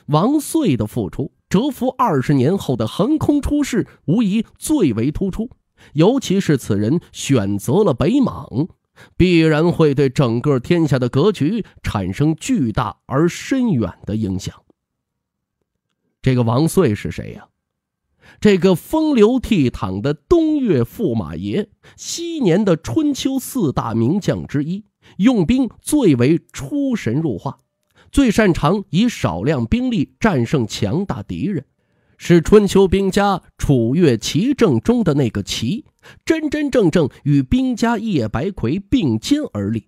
王穗的付出，蛰伏二十年后的横空出世，无疑最为突出。尤其是此人选择了北莽，必然会对整个天下的格局产生巨大而深远的影响。这个王穗是谁呀？这个风流倜傥的东岳驸马爷，昔年的春秋四大名将之一，用兵最为出神入化，最擅长以少量兵力战胜强大敌人，是春秋兵家楚越齐政中的那个齐，真真正正与兵家叶白魁并肩而立。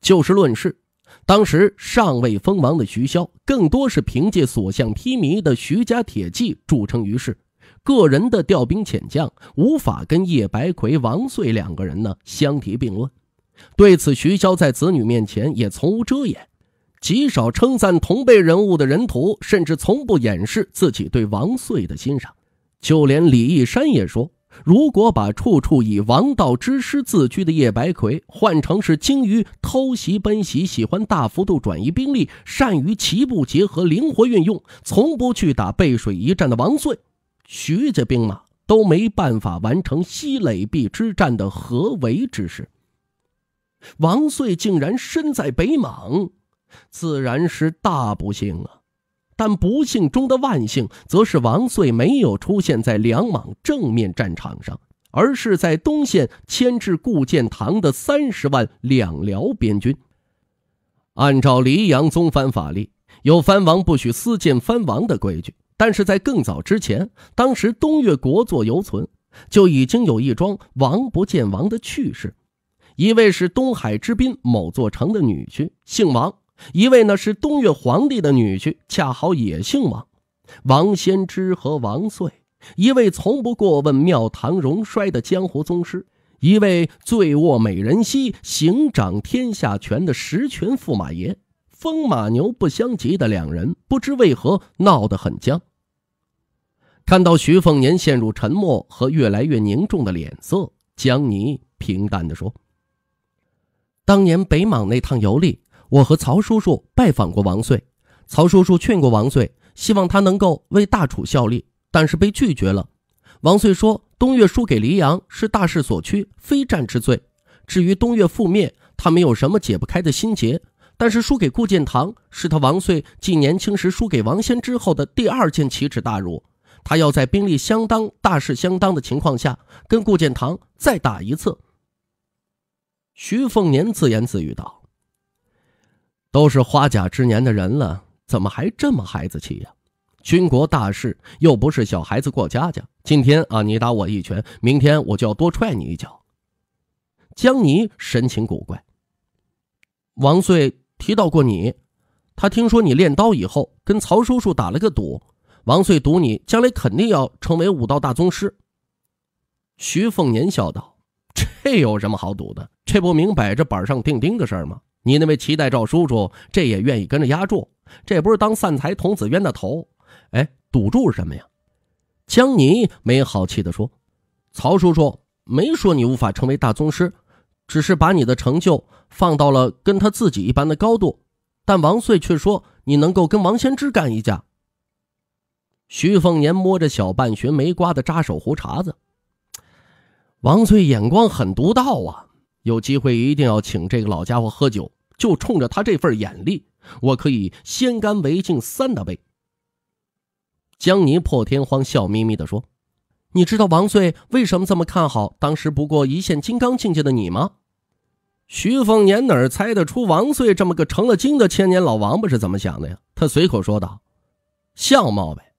就事论事。当时尚未封王的徐骁，更多是凭借所向披靡的徐家铁骑著称于世，个人的调兵遣将无法跟叶白魁、王岁两个人呢相提并论。对此，徐骁在子女面前也从无遮掩，极少称赞同辈人物的人徒，甚至从不掩饰自己对王岁的欣赏。就连李义山也说。如果把处处以王道之师自居的叶白魁换成是精于偷袭奔袭、喜欢大幅度转移兵力、善于齐步结合、灵活运用、从不去打背水一战的王遂，徐家兵马都没办法完成西垒壁之战的合围之势。王遂竟然身在北莽，自然是大不幸啊！但不幸中的万幸，则是王遂没有出现在两莽正面战场上，而是在东线牵制顾建堂的三十万两辽边军。按照黎阳宗藩法例，有藩王不许私见藩王的规矩，但是在更早之前，当时东越国祚犹存，就已经有一桩王不见王的趣事：一位是东海之滨某座城的女婿，姓王。一位呢是东岳皇帝的女婿，恰好也姓王，王先芝和王穗；一位从不过问庙堂荣衰的江湖宗师；一位醉卧美人膝，行掌天下权的实权驸马爷。风马牛不相及的两人，不知为何闹得很僵。看到徐凤年陷入沉默和越来越凝重的脸色，江泥平淡的说：“当年北莽那趟游历。”我和曹叔叔拜访过王穗，曹叔叔劝过王穗，希望他能够为大楚效力，但是被拒绝了。王穗说：“东岳输给黎阳是大势所趋，非战之罪。至于东岳覆灭，他没有什么解不开的心结。但是输给顾建堂，是他王穗继年轻时输给王仙之后的第二件奇耻大辱。他要在兵力相当、大势相当的情况下跟顾建堂再打一次。”徐凤年自言自语道。都是花甲之年的人了，怎么还这么孩子气呀？军国大事又不是小孩子过家家。今天啊，你打我一拳，明天我就要多踹你一脚。江泥神情古怪。王穗提到过你，他听说你练刀以后，跟曹叔叔打了个赌。王穗赌你将来肯定要成为武道大宗师。徐凤年笑道：“这有什么好赌的？这不明摆着板上钉钉的事儿吗？”你那位齐代赵叔叔，这也愿意跟着押注，这不是当散财童子冤的头？哎，赌注是什么呀？江泥没好气地说：“曹叔叔没说你无法成为大宗师，只是把你的成就放到了跟他自己一般的高度。但王穗却说你能够跟王先芝干一架。”徐凤年摸着小半旬没刮的扎手胡茬子，王遂眼光很独到啊，有机会一定要请这个老家伙喝酒。就冲着他这份眼力，我可以先干为敬三大杯。江妮破天荒笑眯眯的说：“你知道王岁为什么这么看好当时不过一线金刚境界的你吗？”徐凤年哪猜得出王岁这么个成了精的千年老王八是怎么想的呀？他随口说道：“相貌呗。”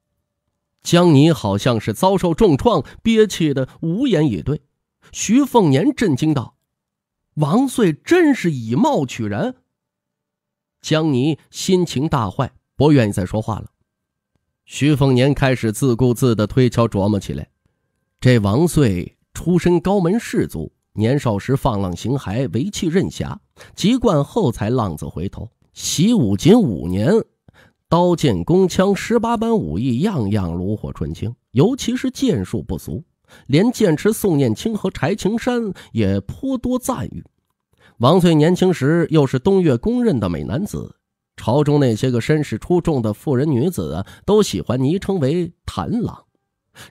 江妮好像是遭受重创，憋气的无言以对。徐凤年震惊道。王穗真是以貌取人，江泥心情大坏，不愿意再说话了。徐凤年开始自顾自的推敲琢磨起来。这王穗出身高门士族，年少时放浪形骸，为气任侠，籍贯后才浪子回头，习武仅五年，刀剑弓枪十八般武艺样样炉火纯青，尤其是剑术不俗。连剑痴宋念青和柴青山也颇多赞誉。王翠年轻时又是东岳公认的美男子，朝中那些个身世出众的妇人女子都喜欢昵称为谭郎。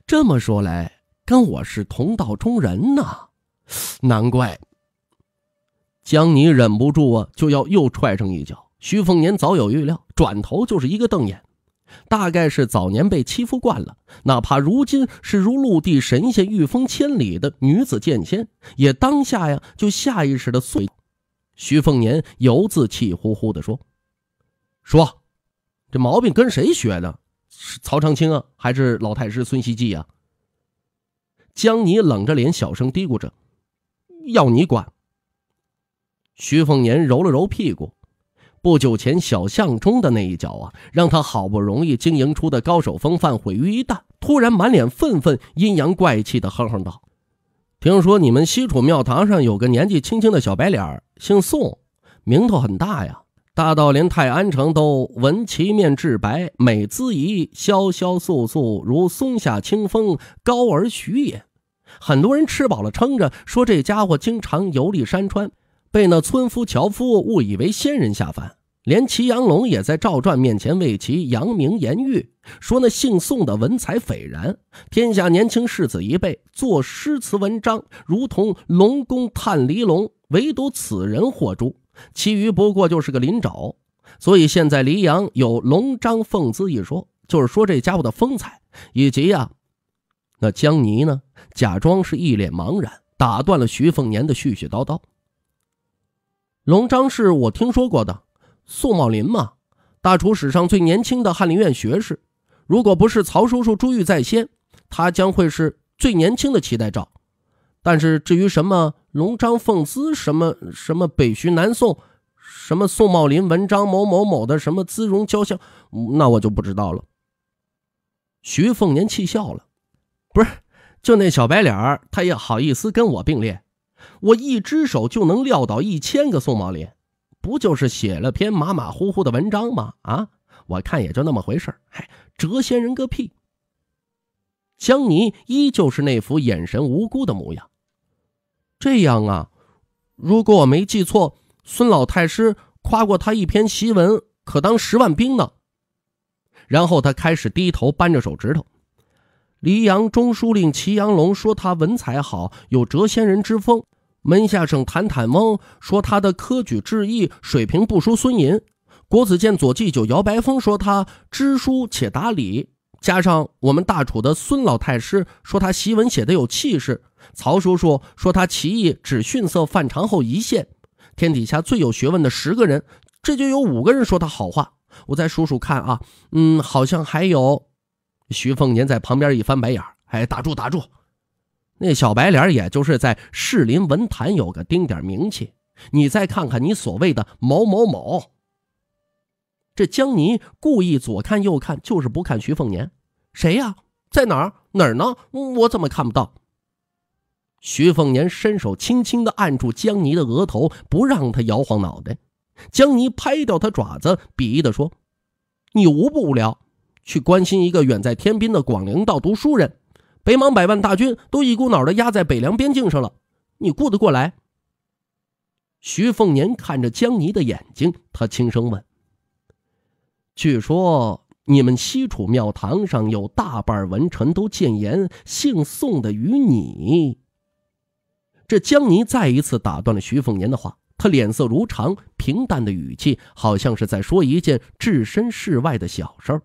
这么说来，跟我是同道中人呐，难怪。江泥忍不住啊，就要又踹上一脚。徐凤年早有预料，转头就是一个瞪眼。大概是早年被欺负惯了，哪怕如今是如陆地神仙御风千里的女子剑仙，也当下呀就下意识的碎。徐凤年犹自气呼呼地说：“说，这毛病跟谁学的？是曹长青啊，还是老太师孙希济啊？”江离冷着脸小声嘀咕着：“要你管。”徐凤年揉了揉屁股。不久前小巷中的那一脚啊，让他好不容易经营出的高手风范毁于一旦。突然满脸愤愤，阴阳怪气的哼哼道：“听说你们西楚庙堂上有个年纪轻轻的小白脸，姓宋，名头很大呀，大到连泰安城都闻其面至白，美姿仪萧萧素素如松下清风，高而徐也。很多人吃饱了撑着说这家伙经常游历山川，被那村夫樵夫误以为仙人下凡。”连祁阳龙也在赵传面前为其扬名言誉，说那姓宋的文采斐然，天下年轻士子一辈作诗词文章，如同龙宫探离龙，唯独此人获珠，其余不过就是个鳞爪。所以现在黎阳有龙章凤姿一说，就是说这家伙的风采，以及呀，那江泥呢？假装是一脸茫然，打断了徐凤年的絮絮叨叨。龙章是我听说过的。宋茂林嘛，大楚史上最年轻的翰林院学士。如果不是曹叔叔珠玉在先，他将会是最年轻的齐代赵。但是至于什么龙章凤姿，什么什么北徐南宋，什么宋茂林文章某某某的什么姿容娇相，那我就不知道了。徐凤年气笑了，不是，就那小白脸儿，他也好意思跟我并列？我一只手就能撂倒一千个宋茂林。不就是写了篇马马虎虎的文章吗？啊，我看也就那么回事嗨，嘿，谪仙人个屁！江泥依旧是那副眼神无辜的模样。这样啊，如果我没记错，孙老太师夸过他一篇檄文，可当十万兵呢。然后他开始低头扳着手指头。黎阳中书令齐阳龙说他文采好，有谪仙人之风。门下省谭坦翁说他的科举制意水平不输孙寅，国子监左祭酒姚白峰说他知书且达理，加上我们大楚的孙老太师说他习文写的有气势，曹叔叔说他棋义只逊色范长后一线，天底下最有学问的十个人，这就有五个人说他好话。我再数数看啊，嗯，好像还有，徐凤年在旁边一翻白眼哎，打住打住。那小白脸，也就是在市林文坛有个丁点名气。你再看看你所谓的某某某。这江泥故意左看右看，就是不看徐凤年。谁呀？在哪儿？哪儿呢？我怎么看不到？徐凤年伸手轻轻的按住江泥的额头，不让他摇晃脑袋。江泥拍掉他爪子，鄙夷的说：“你无不无聊，去关心一个远在天边的广陵道读书人。”北莽百万大军都一股脑的压在北凉边境上了，你顾得过来？徐凤年看着江泥的眼睛，他轻声问：“据说你们西楚庙堂上有大半文臣都谏言，姓宋的与你。”这江泥再一次打断了徐凤年的话，他脸色如常，平淡的语气好像是在说一件置身事外的小事儿。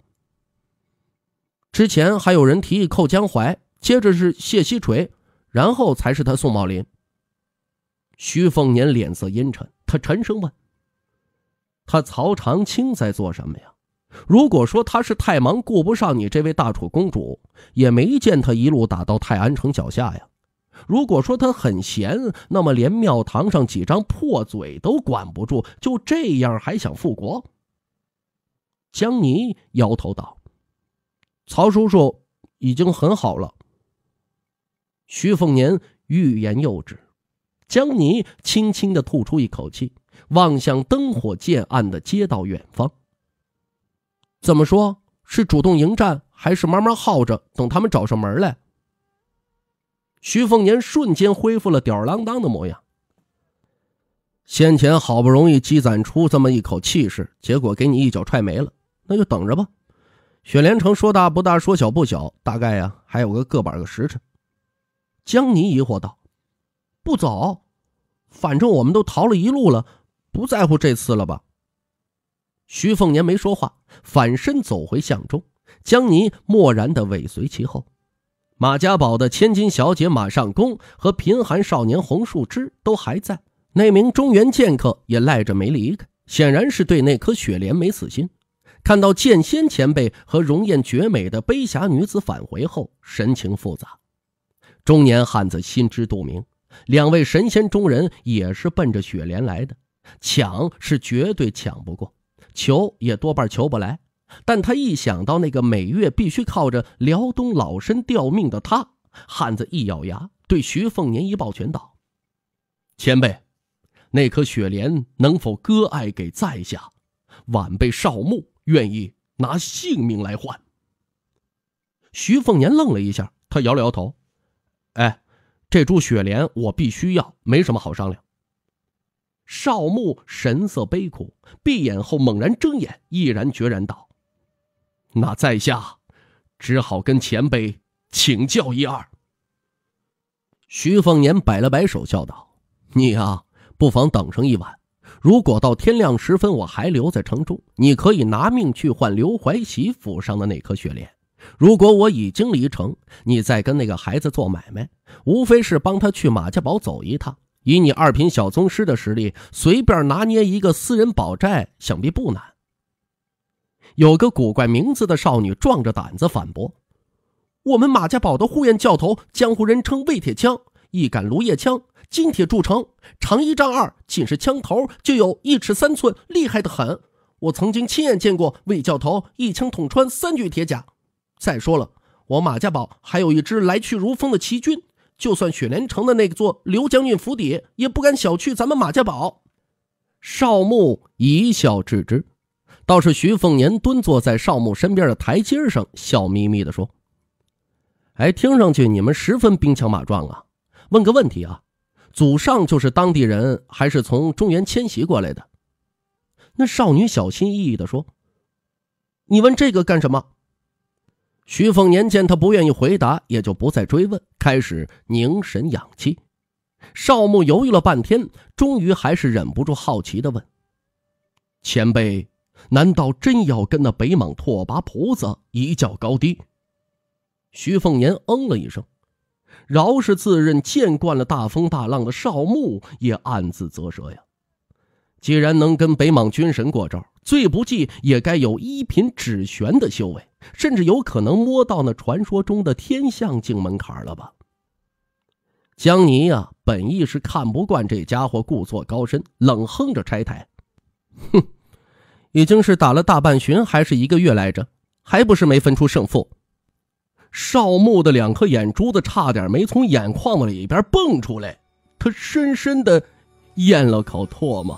之前还有人提议寇江淮。接着是谢西垂，然后才是他宋茂林。徐凤年脸色阴沉，他沉声问：“他曹长青在做什么呀？如果说他是太忙顾不上你这位大楚公主，也没见他一路打到泰安城脚下呀。如果说他很闲，那么连庙堂上几张破嘴都管不住，就这样还想复国？”江尼摇头道：“曹叔叔已经很好了。”徐凤年欲言又止，江离轻轻的吐出一口气，望向灯火渐暗的街道远方。怎么说是主动迎战，还是慢慢耗着，等他们找上门来？徐凤年瞬间恢复了吊儿郎当的模样。先前好不容易积攒出这么一口气势，结果给你一脚踹没了，那就等着吧。雪莲城说大不大，说小不小，大概呀还有个个把个时辰。江宁疑惑道：“不走，反正我们都逃了一路了，不在乎这次了吧？”徐凤年没说话，反身走回巷中。江宁漠然的尾随其后。马家堡的千金小姐马上功和贫寒少年红树枝都还在。那名中原剑客也赖着没离开，显然是对那颗雪莲没死心。看到剑仙前辈和容颜绝美的悲侠女子返回后，神情复杂。中年汉子心知肚明，两位神仙中人也是奔着雪莲来的，抢是绝对抢不过，求也多半求不来。但他一想到那个每月必须靠着辽东老身吊命的他，汉子一咬牙，对徐凤年一抱拳道：“前辈，那颗雪莲能否割爱给在下？晚辈少木愿意拿性命来换。”徐凤年愣了一下，他摇了摇头。哎，这株雪莲我必须要，没什么好商量。少慕神色悲苦，闭眼后猛然睁眼，毅然决然道：“那在下只好跟前辈请教一二。”徐凤年摆了摆手，笑道：“你啊，不妨等上一晚。如果到天亮时分我还留在城中，你可以拿命去换刘怀喜府上的那颗雪莲。”如果我已经离城，你再跟那个孩子做买卖，无非是帮他去马家堡走一趟。以你二品小宗师的实力，随便拿捏一个私人宝寨，想必不难。有个古怪名字的少女壮着胆子反驳：“我们马家堡的护院教头，江湖人称魏铁枪，一杆芦叶枪，金铁铸成，长一丈二，仅是枪头就有一尺三寸，厉害的很。我曾经亲眼见过魏教头一枪捅穿三具铁甲。”再说了，我马家堡还有一支来去如风的骑军，就算雪莲城的那座刘将军府邸也不敢小觑咱们马家堡。少慕一笑置之，倒是徐凤年蹲坐在少慕身边的台阶上，笑眯眯地说：“哎，听上去你们十分兵强马壮啊。问个问题啊，祖上就是当地人，还是从中原迁徙过来的？”那少女小心翼翼地说：“你问这个干什么？”徐凤年见他不愿意回答，也就不再追问，开始凝神养气。少木犹豫了半天，终于还是忍不住好奇的问：“前辈，难道真要跟那北莽拓跋菩萨一较高低？”徐凤年嗯了一声，饶是自认见惯了大风大浪的少木，也暗自啧舌呀。既然能跟北莽军神过招，最不济也该有一品指玄的修为，甚至有可能摸到那传说中的天象境门槛了吧？江泥啊，本意是看不惯这家伙故作高深，冷哼着拆台。哼，已经是打了大半旬，还是一个月来着，还不是没分出胜负？少木的两颗眼珠子差点没从眼眶子里边蹦出来，他深深的咽了口唾沫。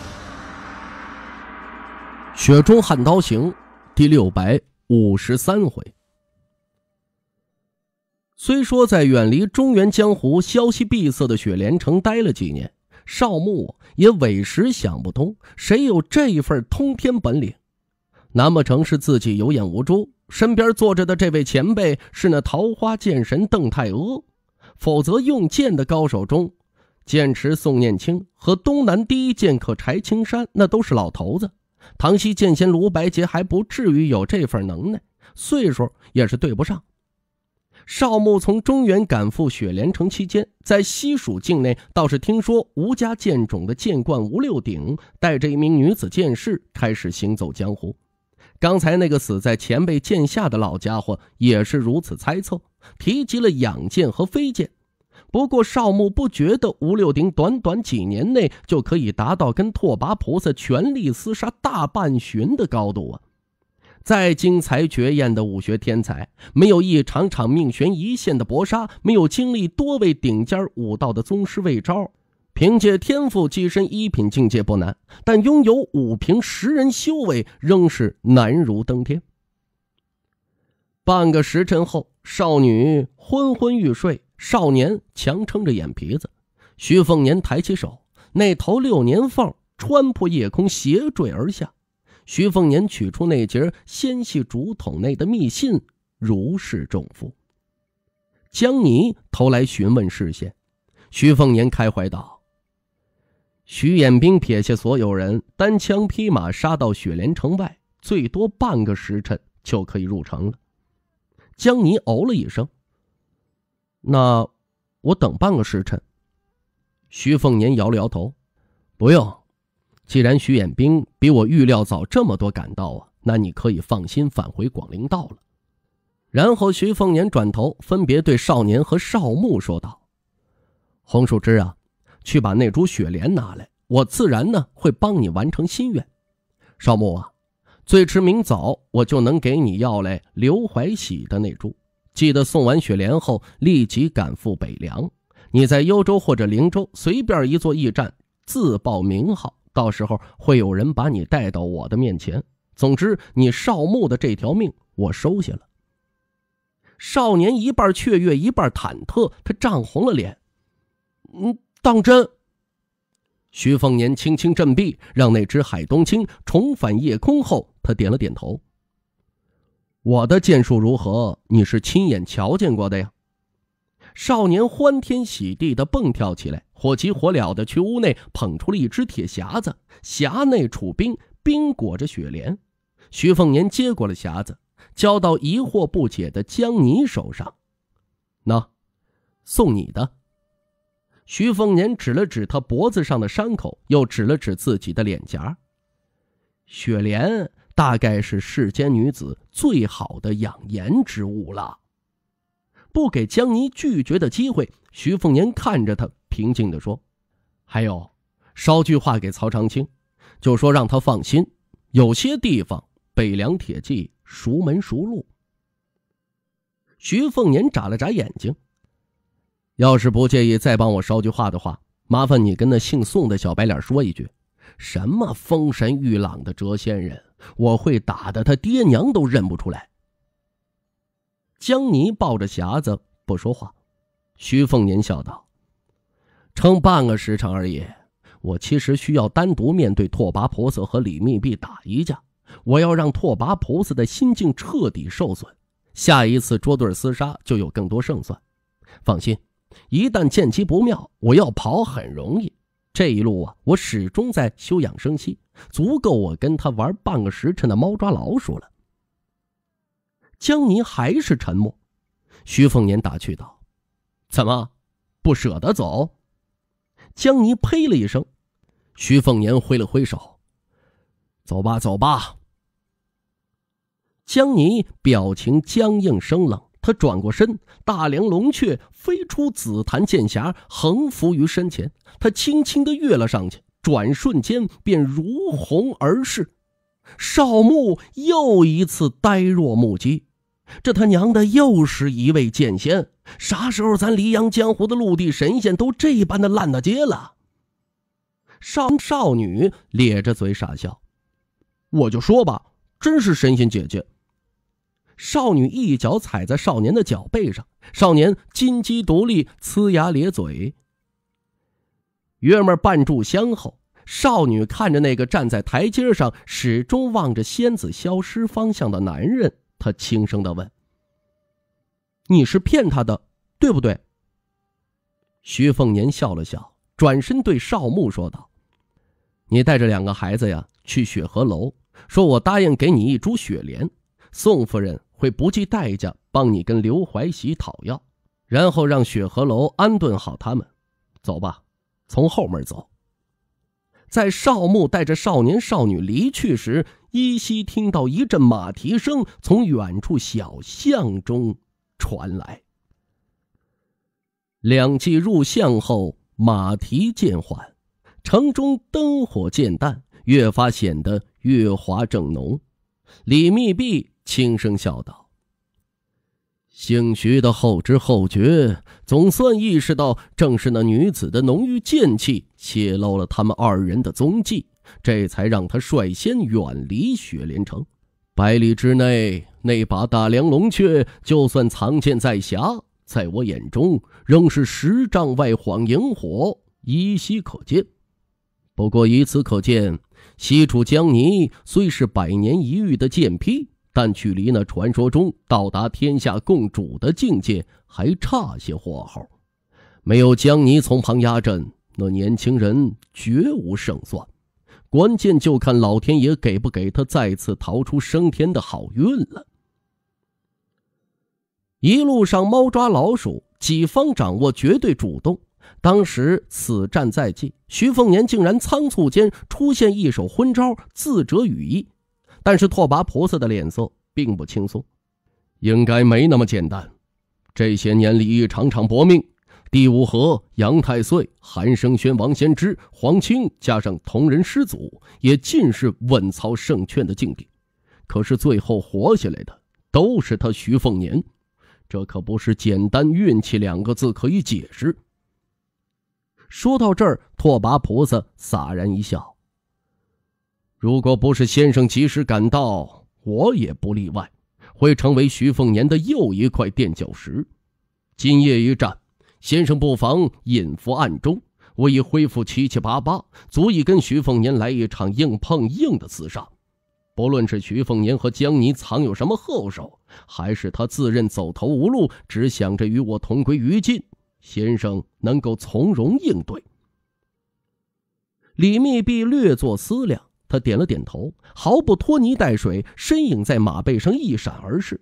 《雪中悍刀行》第六百五十三回，虽说在远离中原江湖、消息闭塞的雪莲城待了几年，少慕也委实想不通，谁有这一份通天本领？难不成是自己有眼无珠？身边坐着的这位前辈是那桃花剑神邓太阿？否则，用剑的高手中，剑池宋念青和东南第一剑客柴青山，那都是老头子。唐熙剑仙卢白杰还不至于有这份能耐，岁数也是对不上。少慕从中原赶赴雪莲城期间，在西蜀境内倒是听说吴家剑种的剑冠吴六鼎带着一名女子剑士开始行走江湖。刚才那个死在前辈剑下的老家伙也是如此猜测，提及了养剑和飞剑。不过，少木不觉得吴六鼎短短几年内就可以达到跟拓跋菩萨全力厮杀大半旬的高度啊！再精才绝艳的武学天才，没有一场场命悬一线的搏杀，没有经历多位顶尖武道的宗师未招，凭借天赋跻身一品境界不难，但拥有五平十人修为，仍是难如登天。半个时辰后，少女昏昏欲睡。少年强撑着眼皮子，徐凤年抬起手，那头六年凤穿破夜空斜坠而下。徐凤年取出那节纤细竹筒内的密信，如释重负。江泥投来询问视线，徐凤年开怀道：“徐衍兵撇下所有人，单枪匹马杀到雪莲城外，最多半个时辰就可以入城了。”江泥哦了一声。那我等半个时辰。徐凤年摇了摇头，不用。既然徐远兵比我预料早这么多赶到啊，那你可以放心返回广陵道了。然后徐凤年转头分别对少年和少慕说道：“红树枝啊，去把那株雪莲拿来，我自然呢会帮你完成心愿。少慕啊，最迟明早我就能给你要来刘怀喜的那株。”记得送完雪莲后，立即赶赴北凉。你在幽州或者灵州随便一座驿站，自报名号，到时候会有人把你带到我的面前。总之，你少慕的这条命，我收下了。少年一半雀跃，一半忐忑，他涨红了脸：“嗯，当真？”徐凤年轻轻振臂，让那只海东青重返夜空后，他点了点头。我的剑术如何？你是亲眼瞧见过的呀！少年欢天喜地地蹦跳起来，火急火燎地去屋内捧出了一只铁匣子，匣内储冰，冰裹着雪莲。徐凤年接过了匣子，交到疑惑不解的姜泥手上：“那，送你的。”徐凤年指了指他脖子上的伤口，又指了指自己的脸颊：“雪莲。”大概是世间女子最好的养颜之物了，不给江妮拒绝的机会。徐凤年看着他，平静地说：“还有，捎句话给曹长青，就说让他放心，有些地方北凉铁骑熟门熟路。”徐凤年眨了眨眼睛，要是不介意再帮我捎句话的话，麻烦你跟那姓宋的小白脸说一句，什么风神玉朗的谪仙人。我会打得他爹娘都认不出来。江泥抱着匣子不说话，徐凤年笑道：“撑半个时辰而已。我其实需要单独面对拓跋菩萨和李密壁打一架。我要让拓跋菩萨的心境彻底受损，下一次捉对厮杀就有更多胜算。放心，一旦见机不妙，我要跑很容易。”这一路啊，我始终在休养生息，足够我跟他玩半个时辰的猫抓老鼠了。江泥还是沉默，徐凤年打趣道：“怎么，不舍得走？”江泥呸了一声，徐凤年挥了挥手：“走吧，走吧。”江泥表情僵硬生冷。他转过身，大梁龙雀飞出紫檀剑匣，横伏于身前。他轻轻的跃了上去，转瞬间便如虹而逝。少慕又一次呆若木鸡。这他娘的又是一位剑仙！啥时候咱黎阳江湖的陆地神仙都这般的烂大街了？少少女咧着嘴傻笑：“我就说吧，真是神仙姐姐。”少女一脚踩在少年的脚背上，少年金鸡独立，呲牙咧嘴。约儿半炷香后，少女看着那个站在台阶上，始终望着仙子消失方向的男人，她轻声的问：“你是骗他的，对不对？”徐凤年笑了笑，转身对少慕说道：“你带着两个孩子呀，去雪河楼，说我答应给你一株雪莲，宋夫人。”会不计代价帮你跟刘怀喜讨要，然后让雪河楼安顿好他们。走吧，从后门走。在少慕带着少年少女离去时，依稀听到一阵马蹄声从远处小巷中传来。两骑入巷后，马蹄渐缓，城中灯火渐淡，越发显得月华正浓。李密弼轻声笑道：“姓徐的后知后觉，总算意识到，正是那女子的浓郁剑气泄露了他们二人的踪迹，这才让他率先远离雪莲城。百里之内，那把大梁龙雀就算藏剑在匣，在我眼中仍是十丈外晃萤火，依稀可见。不过，以此可见。”西楚江泥虽是百年一遇的剑劈，但距离那传说中到达天下共主的境界还差些火候。没有江泥从旁压阵，那年轻人绝无胜算。关键就看老天爷给不给他再次逃出升天的好运了。一路上猫抓老鼠，己方掌握绝对主动。当时此战在即，徐凤年竟然仓促间出现一手昏招，自折羽翼。但是拓跋菩萨的脸色并不轻松，应该没那么简单。这些年里一场场搏命，第五和杨太岁、韩生轩、王先芝、黄青，加上同人师祖，也尽是稳操胜券的境地。可是最后活下来的都是他徐凤年，这可不是简单运气两个字可以解释。说到这儿，拓跋菩萨洒然一笑。如果不是先生及时赶到，我也不例外，会成为徐凤年的又一块垫脚石。今夜一战，先生不妨隐伏暗中。我已恢复七七八八，足以跟徐凤年来一场硬碰硬的厮杀。不论是徐凤年和江泥藏有什么后手，还是他自认走投无路，只想着与我同归于尽。先生能够从容应对。李密必略作思量，他点了点头，毫不拖泥带水，身影在马背上一闪而逝。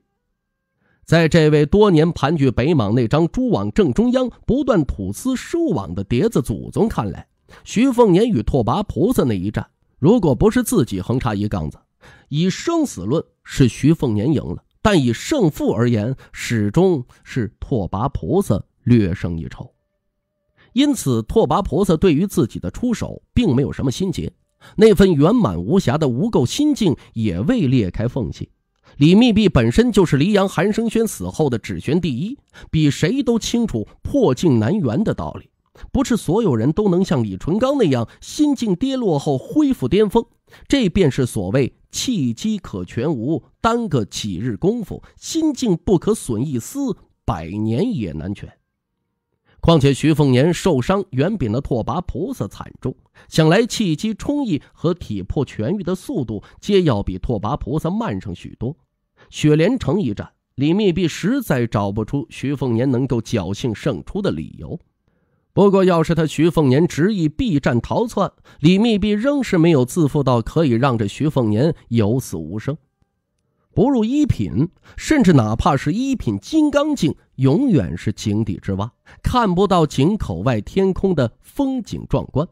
在这位多年盘踞北莽那张蛛网正中央、不断吐丝收网的碟子祖宗看来，徐凤年与拓跋菩萨那一战，如果不是自己横插一杠子，以生死论是徐凤年赢了，但以胜负而言，始终是拓跋菩萨。略胜一筹，因此拓跋菩萨对于自己的出手并没有什么心结，那份圆满无瑕的无垢心境也未裂开缝隙。李密弼本身就是黎阳韩生轩死后的指玄第一，比谁都清楚破镜难圆的道理。不是所有人都能像李淳刚那样心境跌落后恢复巅峰，这便是所谓契机可全无，耽搁几日功夫，心境不可损一丝，百年也难全。况且徐凤年受伤远比那拓跋菩萨惨重，想来气机充溢和体魄痊愈的速度，皆要比拓跋菩萨慢上许多。雪莲城一战，李密弼实在找不出徐凤年能够侥幸胜出的理由。不过，要是他徐凤年执意避战逃窜，李密弼仍是没有自负到可以让这徐凤年有死无生。不入一品，甚至哪怕是一品金刚境，永远是井底之蛙，看不到井口外天空的风景壮观。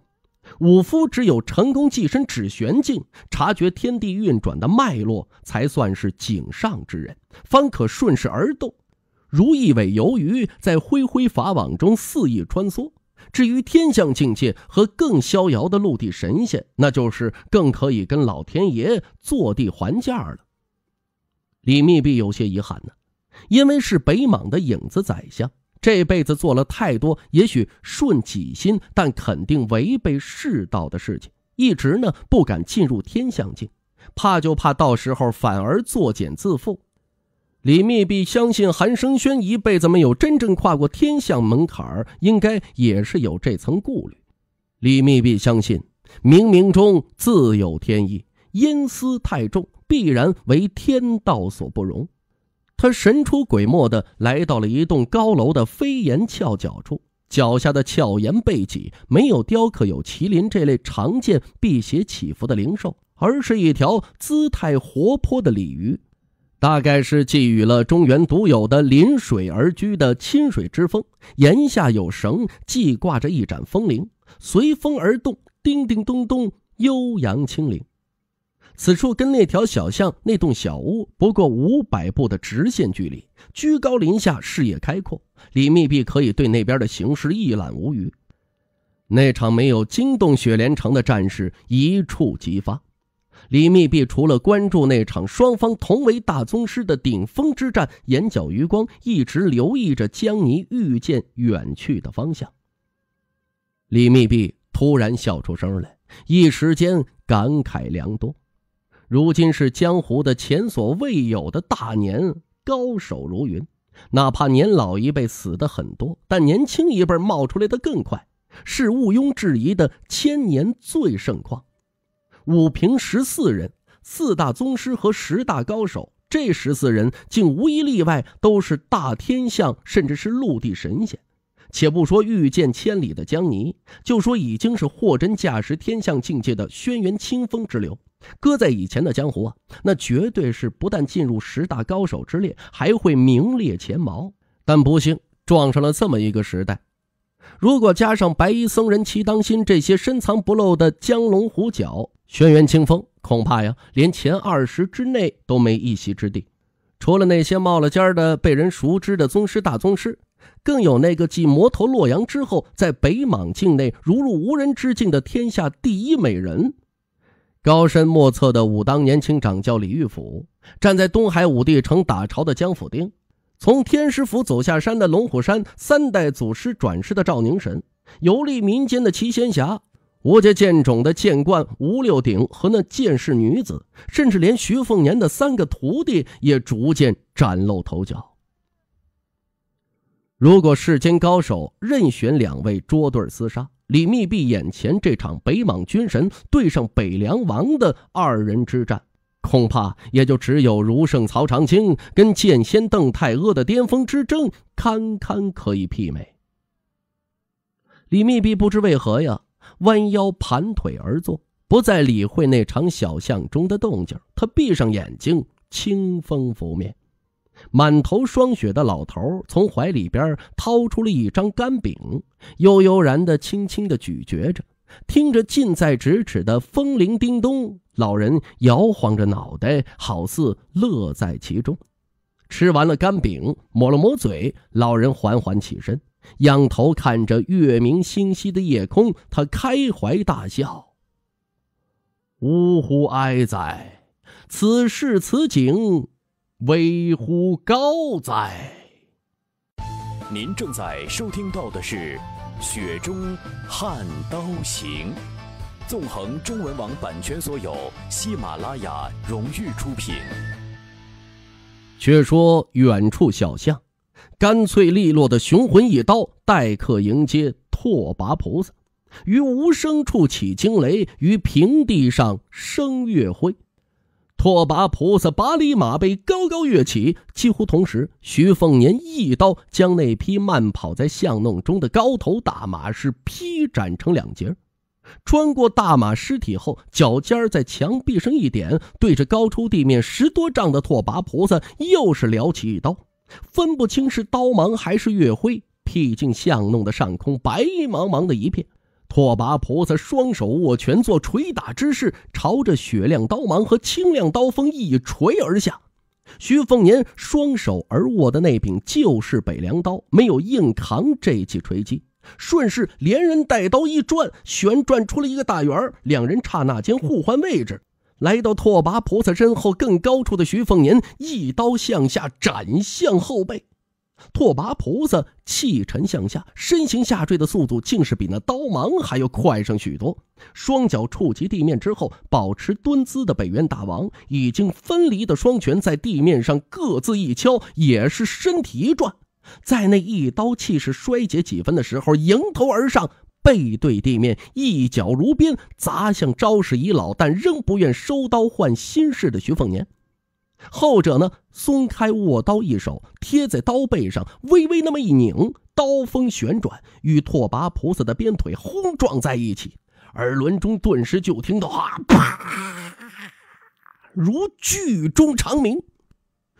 武夫只有成功跻身指玄境，察觉天地运转的脉络，才算是井上之人，方可顺势而动，如一尾游鱼在恢恢法网中肆意穿梭。至于天象境界和更逍遥的陆地神仙，那就是更可以跟老天爷坐地还价了。李密必有些遗憾呢，因为是北莽的影子宰相，这辈子做了太多也许顺己心，但肯定违背世道的事情，一直呢不敢进入天象境，怕就怕到时候反而作茧自缚。李密必相信韩生轩一辈子没有真正跨过天象门槛儿，应该也是有这层顾虑。李密必相信，冥冥中自有天意。阴私太重，必然为天道所不容。他神出鬼没的来到了一栋高楼的飞檐翘角处，脚下的翘檐背脊没有雕刻有麒麟这类常见辟邪祈福的灵兽，而是一条姿态活泼的鲤鱼，大概是寄予了中原独有的临水而居的亲水之风。檐下有绳系挂着一盏风铃，随风而动，叮叮咚咚，悠扬清灵。此处跟那条小巷、那栋小屋不过五百步的直线距离，居高临下，视野开阔，李密壁可以对那边的形势一览无余。那场没有惊动雪莲城的战事一触即发，李密壁除了关注那场双方同为大宗师的顶峰之战，眼角余光一直留意着江泥御剑远去的方向。李密壁突然笑出声来，一时间感慨良多。如今是江湖的前所未有的大年，高手如云。哪怕年老一辈死的很多，但年轻一辈冒出来的更快，是毋庸置疑的千年最盛况。武平十四人，四大宗师和十大高手，这十四人竟无一例外都是大天象，甚至是陆地神仙。且不说御剑千里的江泥，就说已经是货真价实天象境界的轩辕清风之流。搁在以前的江湖啊，那绝对是不但进入十大高手之列，还会名列前茅。但不幸撞上了这么一个时代。如果加上白衣僧人齐当心这些深藏不露的江龙虎角，轩辕清风恐怕呀，连前二十之内都没一席之地。除了那些冒了尖儿的被人熟知的宗师大宗师，更有那个继魔头洛阳之后，在北莽境内如入无人之境的天下第一美人。高深莫测的武当年轻掌教李玉甫，站在东海武帝城打朝的江府丁，从天师府走下山的龙虎山三代祖师转世的赵凝神，游历民间的七仙侠，吴家剑种的剑冠吴六鼎和那剑士女子，甚至连徐凤年的三个徒弟也逐渐崭露头角。如果世间高手任选两位捉对厮杀。李密闭眼前这场北莽军神对上北凉王的二人之战，恐怕也就只有儒圣曹长青跟剑仙邓太阿的巅峰之争堪堪可以媲美。李密闭不知为何呀，弯腰盘腿而坐，不再理会那场小巷中的动静。他闭上眼睛，清风拂面。满头霜雪的老头从怀里边掏出了一张干饼，悠悠然的轻轻的咀嚼着，听着近在咫尺的风铃叮咚。老人摇晃着脑袋，好似乐在其中。吃完了干饼，抹了抹嘴，老人缓缓起身，仰头看着月明星稀的夜空，他开怀大笑：“呜呼哀哉！此事此景。”微乎高哉！您正在收听到的是《雪中悍刀行》，纵横中文网版权所有，喜马拉雅荣誉出品。却说远处小巷，干脆利落的雄浑一刀，待客迎接拓跋菩萨。于无声处起惊雷，于平地上生月辉。拓跋菩萨八里马背，高高跃起。几乎同时，徐凤年一刀将那匹慢跑在巷弄中的高头大马是劈斩成两截。穿过大马尸体后，脚尖在墙壁上一点，对着高出地面十多丈的拓跋菩萨，又是撩起一刀，分不清是刀芒还是月辉。僻静巷弄的上空，白茫茫的一片。拓跋菩萨双手握拳做捶打之势，朝着雪亮刀芒和清亮刀锋一锤而下。徐凤年双手而握的那柄旧式北凉刀没有硬扛这记锤击，顺势连人带刀一转，旋转出了一个大圆。两人刹那间互换位置，来到拓跋菩萨身后更高处的徐凤年，一刀向下斩向后背。拓跋菩萨气沉向下，身形下坠的速度竟是比那刀芒还要快上许多。双脚触及地面之后，保持蹲姿的北元大王已经分离的双拳在地面上各自一敲，也是身体一转，在那一刀气势衰竭几分的时候，迎头而上，背对地面一脚如鞭砸向招式已老但仍不愿收刀换新式的徐凤年。后者呢，松开握刀一手，贴在刀背上，微微那么一拧，刀锋旋转，与拓跋菩萨的鞭腿轰撞在一起，耳轮中顿时就听到啊啪，如巨钟长鸣。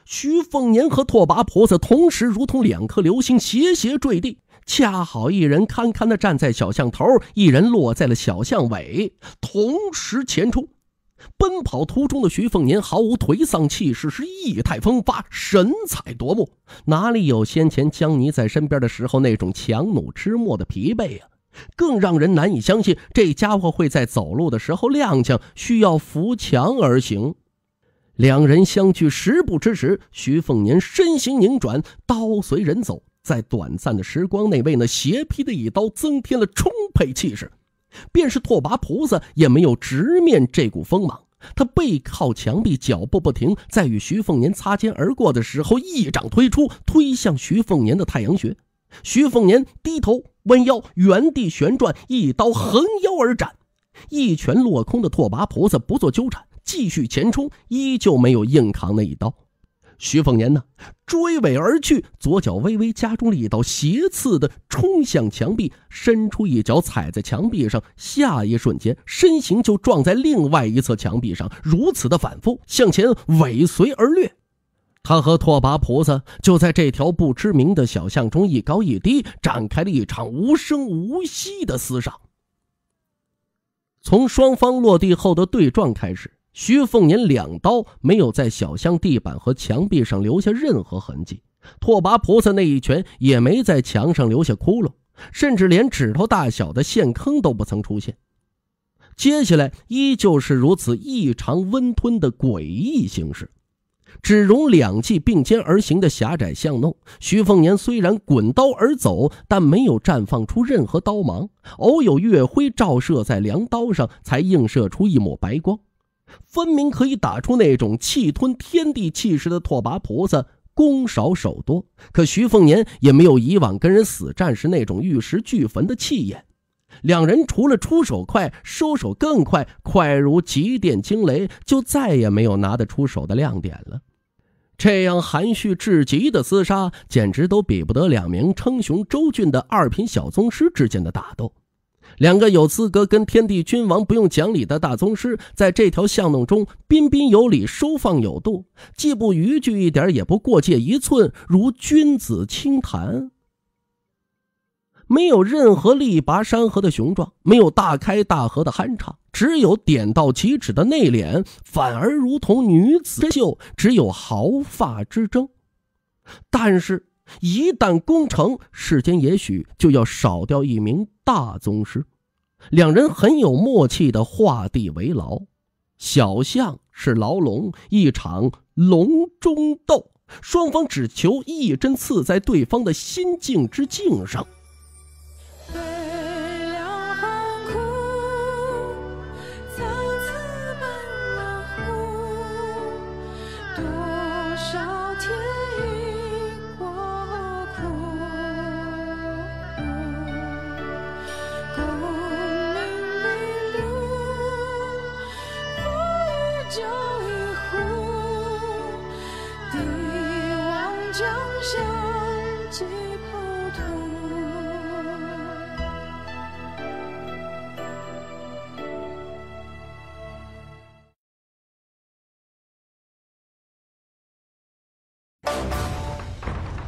徐凤年和拓跋菩萨同时如同两颗流星斜斜坠地，恰好一人堪堪地站在小巷头，一人落在了小巷尾，同时前冲。奔跑途中的徐凤年毫无颓丧气势，是意态风发，神采夺目，哪里有先前江离在身边的时候那种强弩之末的疲惫啊？更让人难以相信这家伙会在走路的时候踉跄，需要扶墙而行。两人相距十步之时，徐凤年身形拧转，刀随人走，在短暂的时光内为那斜劈的一刀增添了充沛气势。便是拓跋菩萨也没有直面这股锋芒，他背靠墙壁，脚步不停，在与徐凤年擦肩而过的时候，一掌推出，推向徐凤年的太阳穴。徐凤年低头弯腰，原地旋转，一刀横腰而斩。一拳落空的拓跋菩萨不做纠缠，继续前冲，依旧没有硬扛那一刀。徐凤年呢，追尾而去，左脚微微加重力道，斜刺的冲向墙壁，伸出一脚踩在墙壁上，下一瞬间身形就撞在另外一侧墙壁上，如此的反复向前尾随而掠。他和拓跋菩萨就在这条不知名的小巷中一高一低，展开了一场无声无息的厮杀。从双方落地后的对撞开始。徐凤年两刀没有在小巷地板和墙壁上留下任何痕迹，拓跋菩萨那一拳也没在墙上留下窟窿，甚至连指头大小的陷坑都不曾出现。接下来依旧是如此异常温吞的诡异形式，只容两骑并肩而行的狭窄巷弄。徐凤年虽然滚刀而走，但没有绽放出任何刀芒，偶有月辉照射在梁刀上，才映射出一抹白光。分明可以打出那种气吞天地气势的拓跋菩萨，攻少守多。可徐凤年也没有以往跟人死战时那种玉石俱焚的气焰。两人除了出手快，收手更快，快如疾电惊雷，就再也没有拿得出手的亮点了。这样含蓄至极的厮杀，简直都比不得两名称雄周郡的二品小宗师之间的打斗。两个有资格跟天地君王不用讲理的大宗师，在这条巷弄中彬彬有礼、收放有度，既不逾矩一点，也不过界一寸，如君子清谈。没有任何力拔山河的雄壮，没有大开大合的酣畅，只有点到即止的内敛，反而如同女子就秀，只有毫发之争。但是。一旦攻城，世间也许就要少掉一名大宗师。两人很有默契的画地为牢，小象是牢笼，一场笼中斗，双方只求一针刺在对方的心境之境上。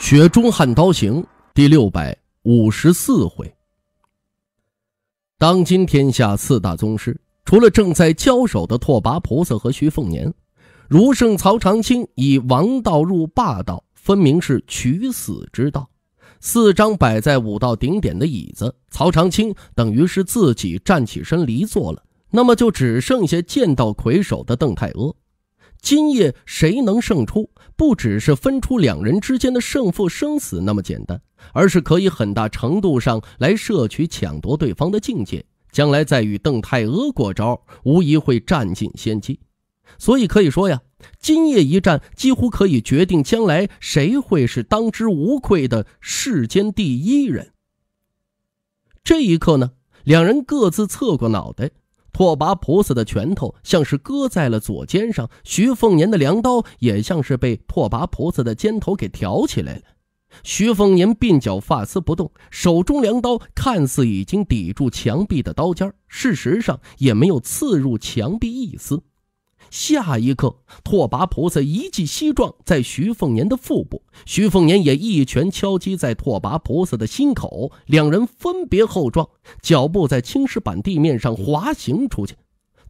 《雪中悍刀行》第六百五十四回，当今天下四大宗师，除了正在交手的拓跋菩萨和徐凤年，儒圣曹长青以王道入霸道，分明是取死之道。四张摆在武道顶点的椅子，曹长青等于是自己站起身离座了，那么就只剩下剑道魁首的邓太阿。今夜谁能胜出，不只是分出两人之间的胜负生死那么简单，而是可以很大程度上来摄取抢夺对方的境界，将来再与邓太阿过招，无疑会占尽先机。所以可以说呀，今夜一战几乎可以决定将来谁会是当之无愧的世间第一人。这一刻呢，两人各自侧过脑袋。拓跋菩萨的拳头像是搁在了左肩上，徐凤年的梁刀也像是被拓跋菩萨的肩头给挑起来了。徐凤年鬓角发丝不动，手中梁刀看似已经抵住墙壁的刀尖，事实上也没有刺入墙壁一丝。下一刻，拓跋菩萨一记膝撞在徐凤年的腹部，徐凤年也一拳敲击在拓跋菩萨的心口，两人分别后撞，脚步在青石板地面上滑行出去。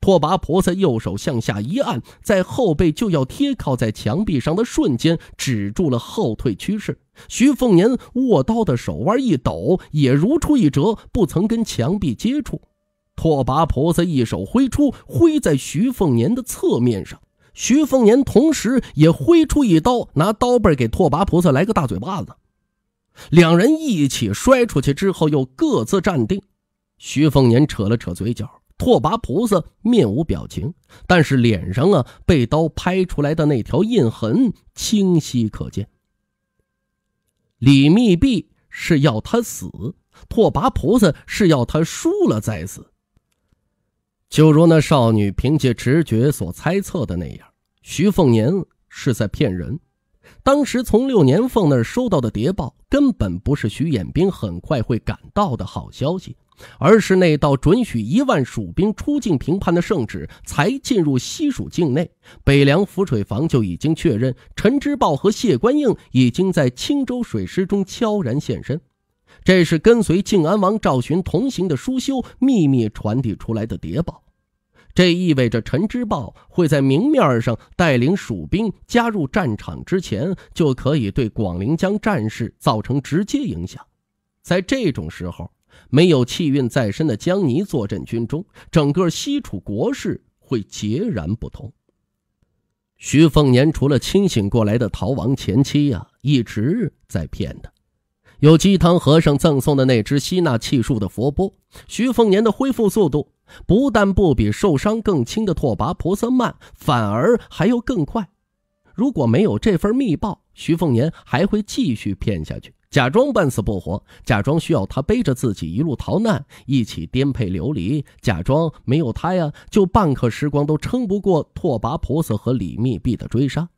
拓跋菩萨右手向下一按，在后背就要贴靠在墙壁上的瞬间，止住了后退趋势。徐凤年握刀的手腕一抖，也如出一辙，不曾跟墙壁接触。拓跋菩萨一手挥出，挥在徐凤年的侧面上。徐凤年同时也挥出一刀，拿刀背给拓跋菩萨来个大嘴巴子。两人一起摔出去之后，又各自站定。徐凤年扯了扯嘴角，拓跋菩萨面无表情，但是脸上啊被刀拍出来的那条印痕清晰可见。李密弼是要他死，拓跋菩萨是要他输了再死。就如那少女凭借直觉所猜测的那样，徐凤年是在骗人。当时从六年凤那儿收到的谍报根本不是徐衍兵很快会赶到的好消息，而是那道准许一万蜀兵出境平叛的圣旨才进入西蜀境内。北凉浮水房就已经确认，陈芝豹和谢官应已经在青州水师中悄然现身。这是跟随靖安王赵洵同行的舒修秘密传递出来的谍报，这意味着陈之豹会在明面上带领蜀兵加入战场之前，就可以对广陵江战事造成直接影响。在这种时候，没有气运在身的江泥坐镇军中，整个西楚国事会截然不同。徐凤年除了清醒过来的逃亡前妻啊，一直在骗他。有鸡汤和尚赠送的那只吸纳气术的佛钵，徐凤年的恢复速度不但不比受伤更轻的拓跋菩萨慢，反而还要更快。如果没有这份密报，徐凤年还会继续骗下去，假装半死不活，假装需要他背着自己一路逃难，一起颠沛流离，假装没有他呀，就半刻时光都撑不过拓跋菩萨和李密壁的追杀。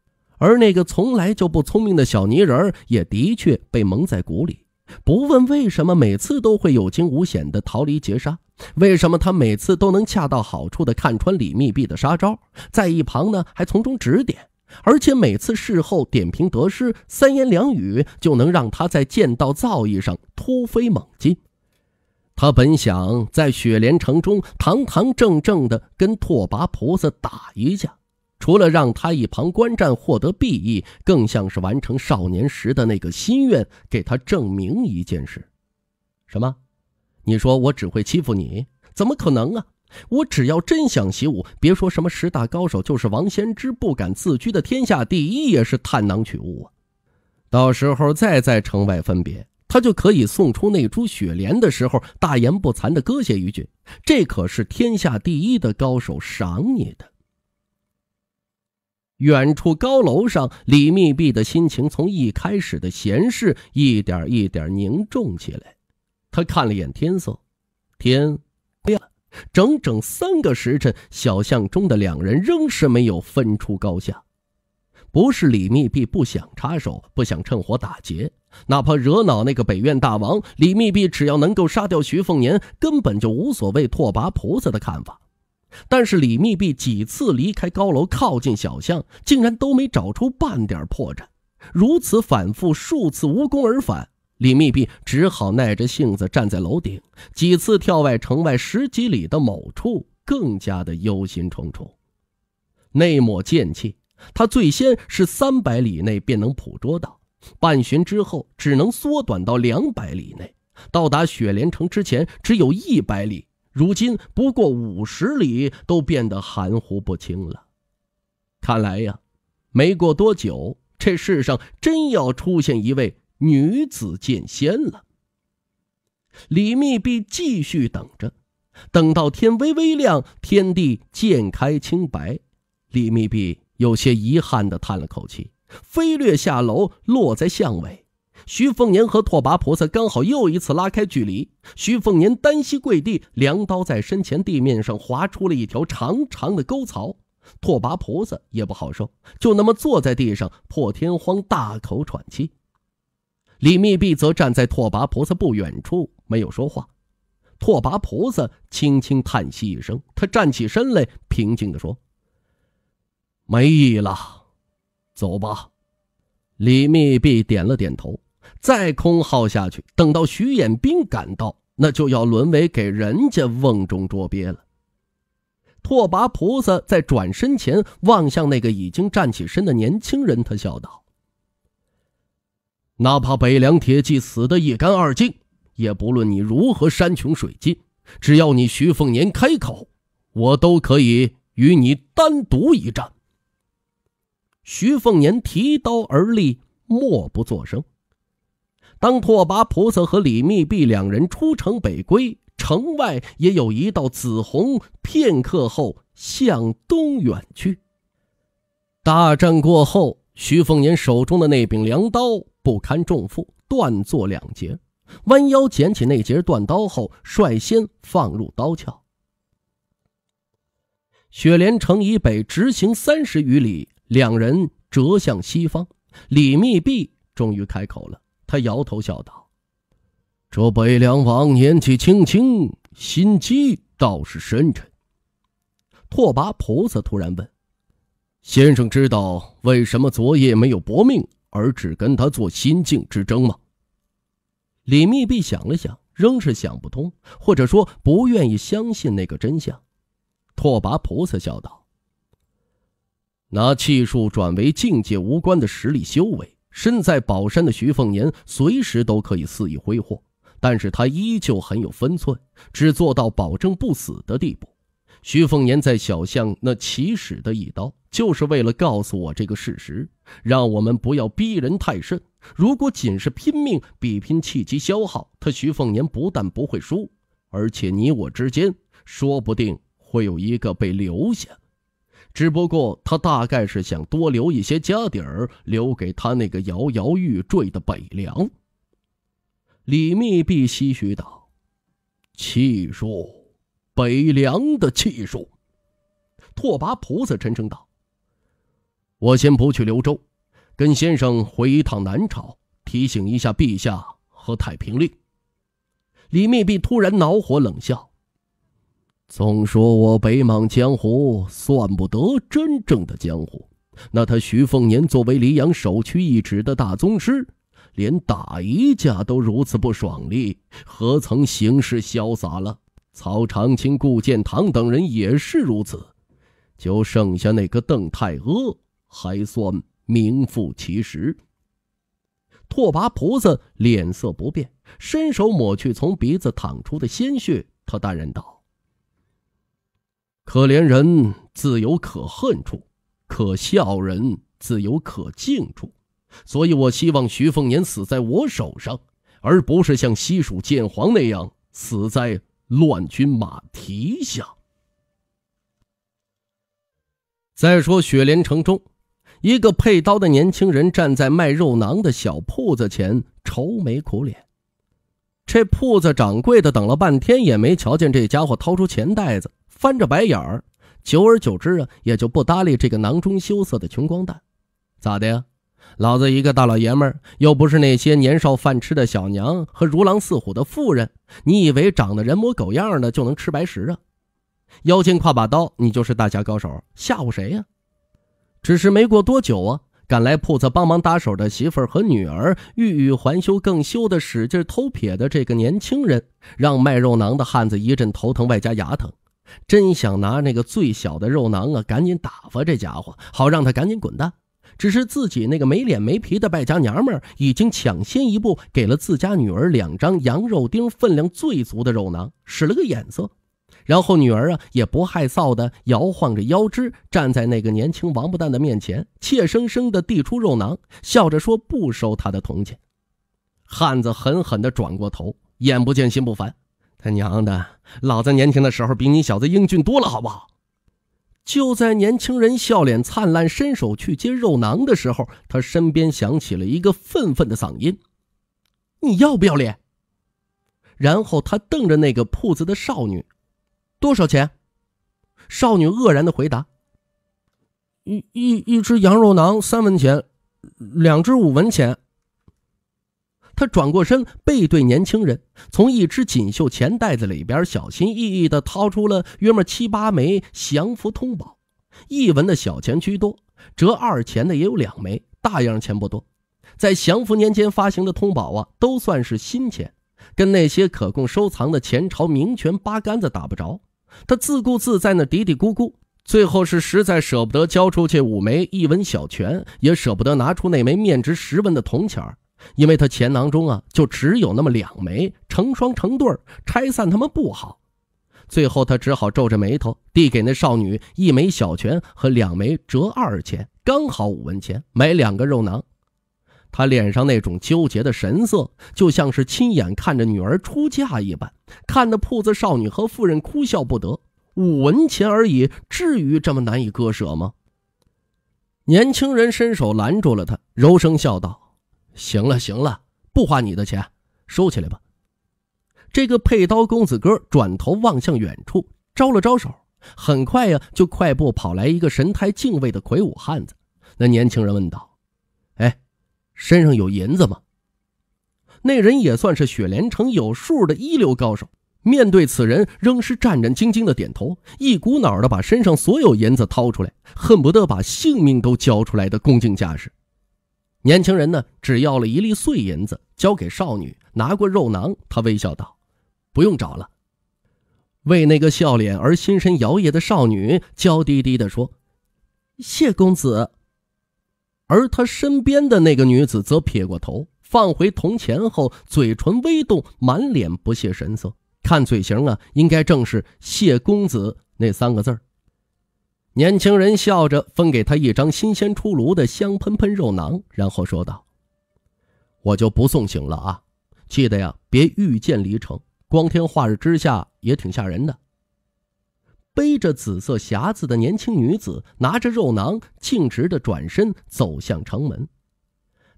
而那个从来就不聪明的小泥人也的确被蒙在鼓里，不问为什么每次都会有惊无险的逃离劫杀，为什么他每次都能恰到好处的看穿李密闭的杀招，在一旁呢还从中指点，而且每次事后点评得失，三言两语就能让他在剑道造诣上突飞猛进。他本想在雪莲城中堂堂正正的跟拓跋菩萨打一架。除了让他一旁观战获得裨益，更像是完成少年时的那个心愿，给他证明一件事：什么？你说我只会欺负你？怎么可能啊！我只要真想习武，别说什么十大高手，就是王仙芝不敢自居的天下第一，也是探囊取物啊！到时候再在城外分别，他就可以送出那株雪莲的时候，大言不惭的搁下一句：这可是天下第一的高手赏你的。远处高楼上，李密闭的心情从一开始的闲适，一点一点凝重起来。他看了眼天色，天变了。整整三个时辰，小巷中的两人仍是没有分出高下。不是李密闭不想插手，不想趁火打劫，哪怕惹恼那个北院大王。李密闭只要能够杀掉徐凤年，根本就无所谓拓跋菩萨的看法。但是李密弼几次离开高楼，靠近小巷，竟然都没找出半点破绽。如此反复数次无功而返，李密弼只好耐着性子站在楼顶，几次跳外城外十几里的某处，更加的忧心忡忡。那抹剑气，他最先是三百里内便能捕捉到，半旬之后只能缩短到两百里内，到达雪莲城之前只有一百里。如今不过五十里，都变得含糊不清了。看来呀，没过多久，这世上真要出现一位女子剑仙了。李密弼继续等着，等到天微微亮，天地渐开清白。李密弼有些遗憾的叹了口气，飞掠下楼，落在巷尾。徐凤年和拓跋菩萨刚好又一次拉开距离。徐凤年单膝跪地，两刀在身前地面上划出了一条长长的沟槽。拓跋菩萨也不好受，就那么坐在地上，破天荒大口喘气。李密弼则站在拓跋菩萨不远处，没有说话。拓跋菩萨轻轻叹息一声，他站起身来，平静的说：“没意了，走吧。”李密弼点了点头。再空耗下去，等到徐衍兵赶到，那就要沦为给人家瓮中捉鳖了。拓跋菩萨在转身前望向那个已经站起身的年轻人，他笑道：“哪怕北凉铁骑死得一干二净，也不论你如何山穷水尽，只要你徐凤年开口，我都可以与你单独一战。”徐凤年提刀而立，默不作声。当拓跋菩萨和李密弼两人出城北归，城外也有一道紫红，片刻后向东远去。大战过后，徐凤年手中的那柄梁刀不堪重负，断作两截。弯腰捡起那截断刀后，率先放入刀鞘。雪莲城以北直行三十余里，两人折向西方。李密弼终于开口了。他摇头笑道：“这北凉王年纪轻轻，心机倒是深沉。”拓跋菩萨突然问：“先生知道为什么昨夜没有搏命，而只跟他做心境之争吗？”李密闭想了想，仍是想不通，或者说不愿意相信那个真相。拓跋菩萨笑道：“拿气数转为境界无关的实力修为。”身在宝山的徐凤年随时都可以肆意挥霍，但是他依旧很有分寸，只做到保证不死的地步。徐凤年在小巷那起始的一刀，就是为了告诉我这个事实，让我们不要逼人太甚。如果仅是拼命比拼气机消耗，他徐凤年不但不会输，而且你我之间说不定会有一个被留下。只不过他大概是想多留一些家底儿，留给他那个摇摇欲坠的北凉。李密弼唏嘘道：“气数，北凉的气数。”拓跋菩萨沉声道：“我先不去刘州，跟先生回一趟南朝，提醒一下陛下和太平令。”李密弼突然恼火，冷笑。总说我北莽江湖算不得真正的江湖，那他徐凤年作为黎阳首屈一指的大宗师，连打一架都如此不爽利，何曾行事潇洒了？曹长青、顾建堂等人也是如此，就剩下那个邓太阿还算名副其实。拓跋菩萨脸色不变，伸手抹去从鼻子淌出的鲜血，他淡然道。可怜人自有可恨处，可笑人自有可敬处，所以我希望徐凤年死在我手上，而不是像西蜀剑皇那样死在乱军马蹄下。再说雪莲城中，一个配刀的年轻人站在卖肉囊的小铺子前，愁眉苦脸。这铺子掌柜的等了半天也没瞧见这家伙掏出钱袋子。翻着白眼儿，久而久之啊，也就不搭理这个囊中羞涩的穷光蛋。咋的呀？老子一个大老爷们儿，又不是那些年少饭吃的小娘和如狼似虎的妇人。你以为长得人模狗样的就能吃白食啊？腰间挎把刀，你就是大侠高手，吓唬谁呀？只是没过多久啊，赶来铺子帮忙搭手的媳妇儿和女儿，欲语还休，更羞的使劲偷瞥的这个年轻人，让卖肉囊的汉子一阵头疼，外加牙疼。真想拿那个最小的肉囊啊，赶紧打发这家伙，好让他赶紧滚蛋。只是自己那个没脸没皮的败家娘们儿，已经抢先一步给了自家女儿两张羊肉丁分量最足的肉囊，使了个眼色，然后女儿啊也不害臊的摇晃着腰肢，站在那个年轻王八蛋的面前，怯生生的递出肉囊，笑着说不收他的铜钱。汉子狠狠的转过头，眼不见心不烦。他娘的，老子年轻的时候比你小子英俊多了，好不好？就在年轻人笑脸灿烂、伸手去接肉囊的时候，他身边响起了一个愤愤的嗓音：“你要不要脸？”然后他瞪着那个铺子的少女：“多少钱？”少女愕然的回答：“一一一只羊肉囊三文钱，两只五文钱。”他转过身，背对年轻人，从一只锦绣钱袋子里边小心翼翼地掏出了约么七八枚降服通宝，一文的小钱居多，折二钱的也有两枚，大样钱不多。在降符年间发行的通宝啊，都算是新钱，跟那些可供收藏的前朝名权八竿子打不着。他自顾自在那嘀嘀咕咕，最后是实在舍不得交出去五枚一文小钱也舍不得拿出那枚面值十文的铜钱因为他钱囊中啊，就只有那么两枚，成双成对儿，拆散他们不好。最后，他只好皱着眉头，递给那少女一枚小钱和两枚折二钱，刚好五文钱，买两个肉囊。他脸上那种纠结的神色，就像是亲眼看着女儿出嫁一般，看得铺子少女和妇人哭笑不得。五文钱而已，至于这么难以割舍吗？年轻人伸手拦住了他，柔声笑道。行了，行了，不花你的钱，收起来吧。这个佩刀公子哥转头望向远处，招了招手，很快呀，就快步跑来一个神态敬畏的魁梧汉子。那年轻人问道：“哎，身上有银子吗？”那人也算是雪莲城有数的一流高手，面对此人仍是战战兢兢的点头，一股脑的把身上所有银子掏出来，恨不得把性命都交出来的恭敬架势。年轻人呢，只要了一粒碎银子，交给少女，拿过肉囊，他微笑道：“不用找了。”为那个笑脸而心神摇曳的少女娇滴滴地说：“谢公子。”而他身边的那个女子则撇过头，放回铜钱后，嘴唇微动，满脸不屑神色。看嘴型啊，应该正是“谢公子”那三个字儿。年轻人笑着分给他一张新鲜出炉的香喷喷肉囊，然后说道：“我就不送行了啊，记得呀，别御剑离城，光天化日之下也挺吓人的。”背着紫色匣子的年轻女子拿着肉囊，径直的转身走向城门。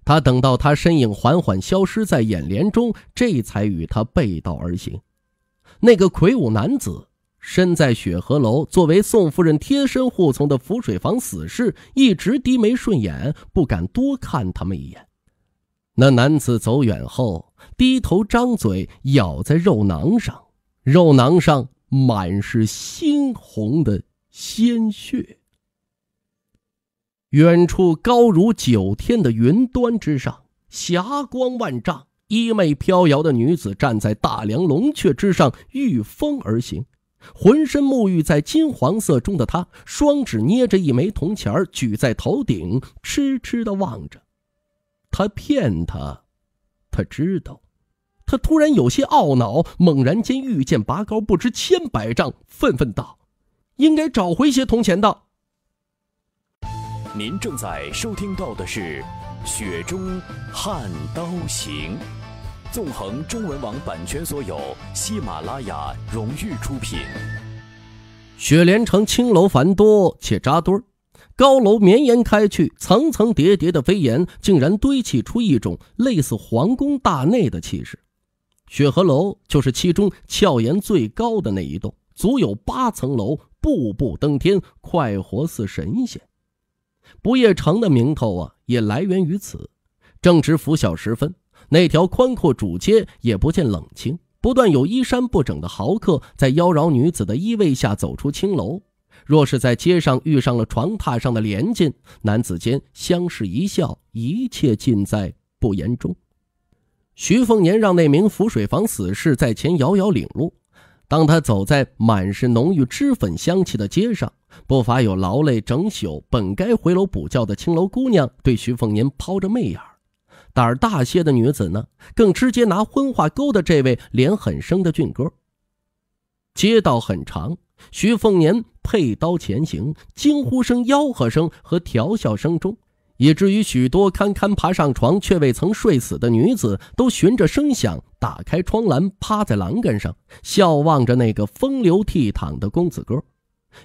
他等到她身影缓缓消失在眼帘中，这才与他背道而行。那个魁梧男子。身在雪河楼，作为宋夫人贴身护从的浮水房死士，一直低眉顺眼，不敢多看他们一眼。那男子走远后，低头张嘴咬在肉囊上，肉囊上满是猩红的鲜血。远处高如九天的云端之上，霞光万丈，衣袂飘摇的女子站在大梁龙雀之上，御风而行。浑身沐浴在金黄色中的他，双指捏着一枚铜钱，举在头顶，痴痴地望着。他骗他，他知道。他突然有些懊恼，猛然间遇剑拔高不知千百丈，愤愤道：“应该找回些铜钱的。”您正在收听到的是《雪中悍刀行》。纵横中文网版权所有，喜马拉雅荣誉出品。雪莲城青楼繁多且扎堆，高楼绵延开去，层层叠叠的飞檐竟然堆砌出一种类似皇宫大内的气势。雪荷楼就是其中翘檐最高的那一栋，足有八层楼，步步登天，快活似神仙。不夜城的名头啊，也来源于此。正值拂晓时分。那条宽阔主街也不见冷清，不断有衣衫不整的豪客在妖娆女子的依偎下走出青楼。若是在街上遇上了床榻上的连襟，男子间相视一笑，一切尽在不言中。徐凤年让那名浮水房死士在前遥遥领路。当他走在满是浓郁脂粉香气的街上，不乏有劳累整宿、本该回楼补觉的青楼姑娘对徐凤年抛着媚眼。胆儿大些的女子呢，更直接拿荤话勾搭这位脸很生的俊哥。街道很长，徐凤年佩刀前行，惊呼声、吆喝声和调笑声中，以至于许多堪堪爬上床却未曾睡死的女子，都循着声响打开窗栏，趴在栏杆上笑望着那个风流倜傥的公子哥。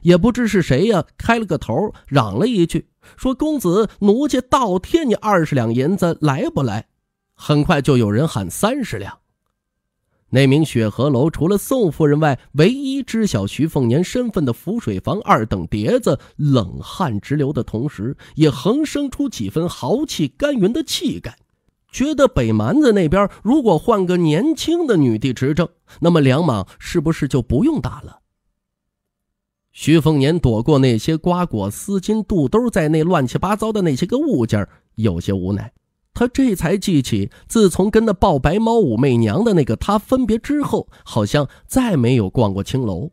也不知是谁呀，开了个头，嚷了一句。说：“公子，奴家倒贴你二十两银子，来不来？”很快就有人喊三十两。那名雪河楼除了宋夫人外，唯一知晓徐凤年身份的浮水房二等碟子，冷汗直流的同时，也横生出几分豪气干云的气概，觉得北蛮子那边如果换个年轻的女帝执政，那么梁莽是不是就不用打了？徐凤年躲过那些瓜果丝巾肚兜在内乱七八糟的那些个物件有些无奈。他这才记起，自从跟那抱白猫武媚娘的那个他分别之后，好像再没有逛过青楼。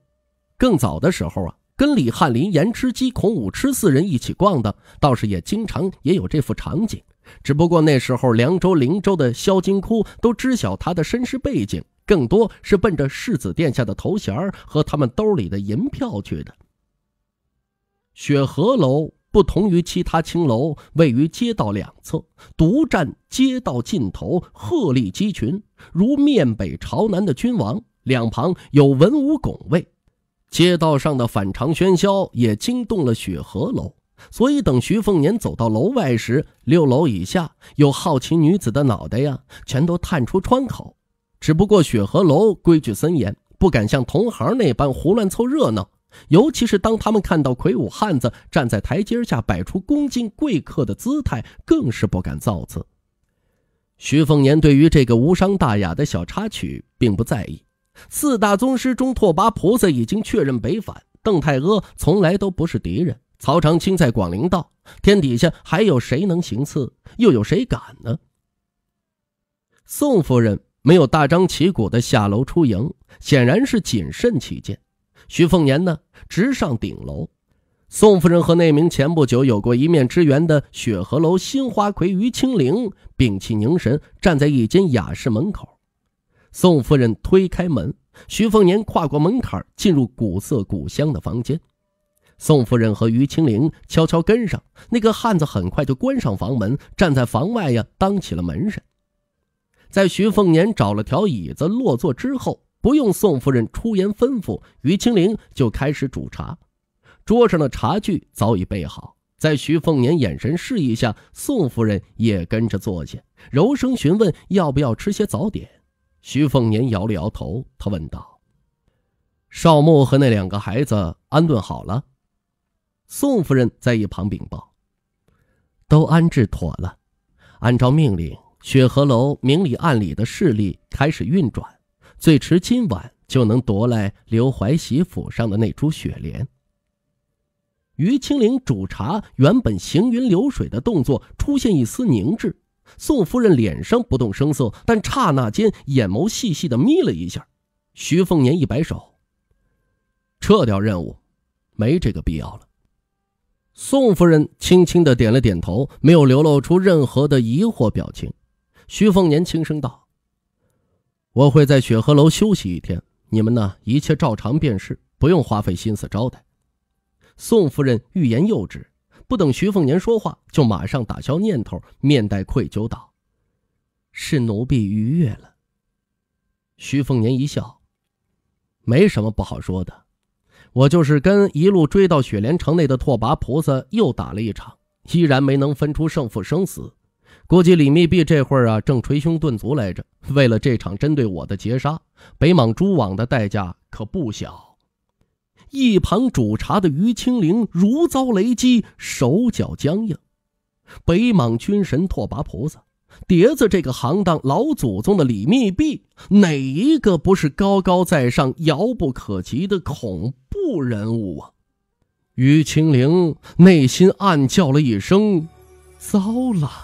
更早的时候啊，跟李翰林颜吃鸡孔武痴四人一起逛的，倒是也经常也有这副场景。只不过那时候凉州灵州的萧金窟都知晓他的身世背景。更多是奔着世子殿下的头衔和他们兜里的银票去的。雪河楼不同于其他青楼，位于街道两侧，独占街道尽头，鹤立鸡群，如面北朝南的君王。两旁有文武拱卫，街道上的反常喧嚣也惊动了雪河楼。所以，等徐凤年走到楼外时，六楼以下有好奇女子的脑袋呀，全都探出窗口。只不过雪和楼规矩森严，不敢像同行那般胡乱凑热闹。尤其是当他们看到魁梧汉子站在台阶下摆出恭敬贵客的姿态，更是不敢造次。徐凤年对于这个无伤大雅的小插曲并不在意。四大宗师中，拓跋菩萨已经确认北返，邓太阿从来都不是敌人。曹长青在广陵道，天底下还有谁能行刺？又有谁敢呢？宋夫人。没有大张旗鼓的下楼出营，显然是谨慎起见。徐凤年呢，直上顶楼。宋夫人和那名前不久有过一面之缘的雪河楼新花魁于清灵屏气凝神站在一间雅室门口。宋夫人推开门，徐凤年跨过门槛进入古色古香的房间。宋夫人和于清灵悄悄跟上，那个汉子很快就关上房门，站在房外呀，当起了门神。在徐凤年找了条椅子落座之后，不用宋夫人出言吩咐，于清灵就开始煮茶。桌上的茶具早已备好，在徐凤年眼神示意下，宋夫人也跟着坐下，柔声询问要不要吃些早点。徐凤年摇了摇头，他问道：“少慕和那两个孩子安顿好了？”宋夫人在一旁禀报：“都安置妥了，按照命令。”雪河楼明里暗里的势力开始运转，最迟今晚就能夺来刘怀喜府上的那株雪莲。于清灵煮茶，原本行云流水的动作出现一丝凝滞。宋夫人脸上不动声色，但刹那间眼眸细细的眯了一下。徐凤年一摆手，撤掉任务，没这个必要了。宋夫人轻轻的点了点头，没有流露出任何的疑惑表情。徐凤年轻声道：“我会在雪河楼休息一天，你们呢，一切照常便是，不用花费心思招待。”宋夫人欲言又止，不等徐凤年说话，就马上打消念头，面带愧疚道：“是奴婢逾越了。”徐凤年一笑：“没什么不好说的，我就是跟一路追到雪莲城内的拓跋菩萨又打了一场，依然没能分出胜负生死。”估计李密弼这会儿啊，正捶胸顿足来着。为了这场针对我的劫杀，北莽蛛网的代价可不小。一旁煮茶的于清灵如遭雷击，手脚僵硬。北莽军神拓跋菩萨，蝶子这个行当，老祖宗的李密弼，哪一个不是高高在上、遥不可及的恐怖人物啊？于清灵内心暗叫了一声：“糟了。”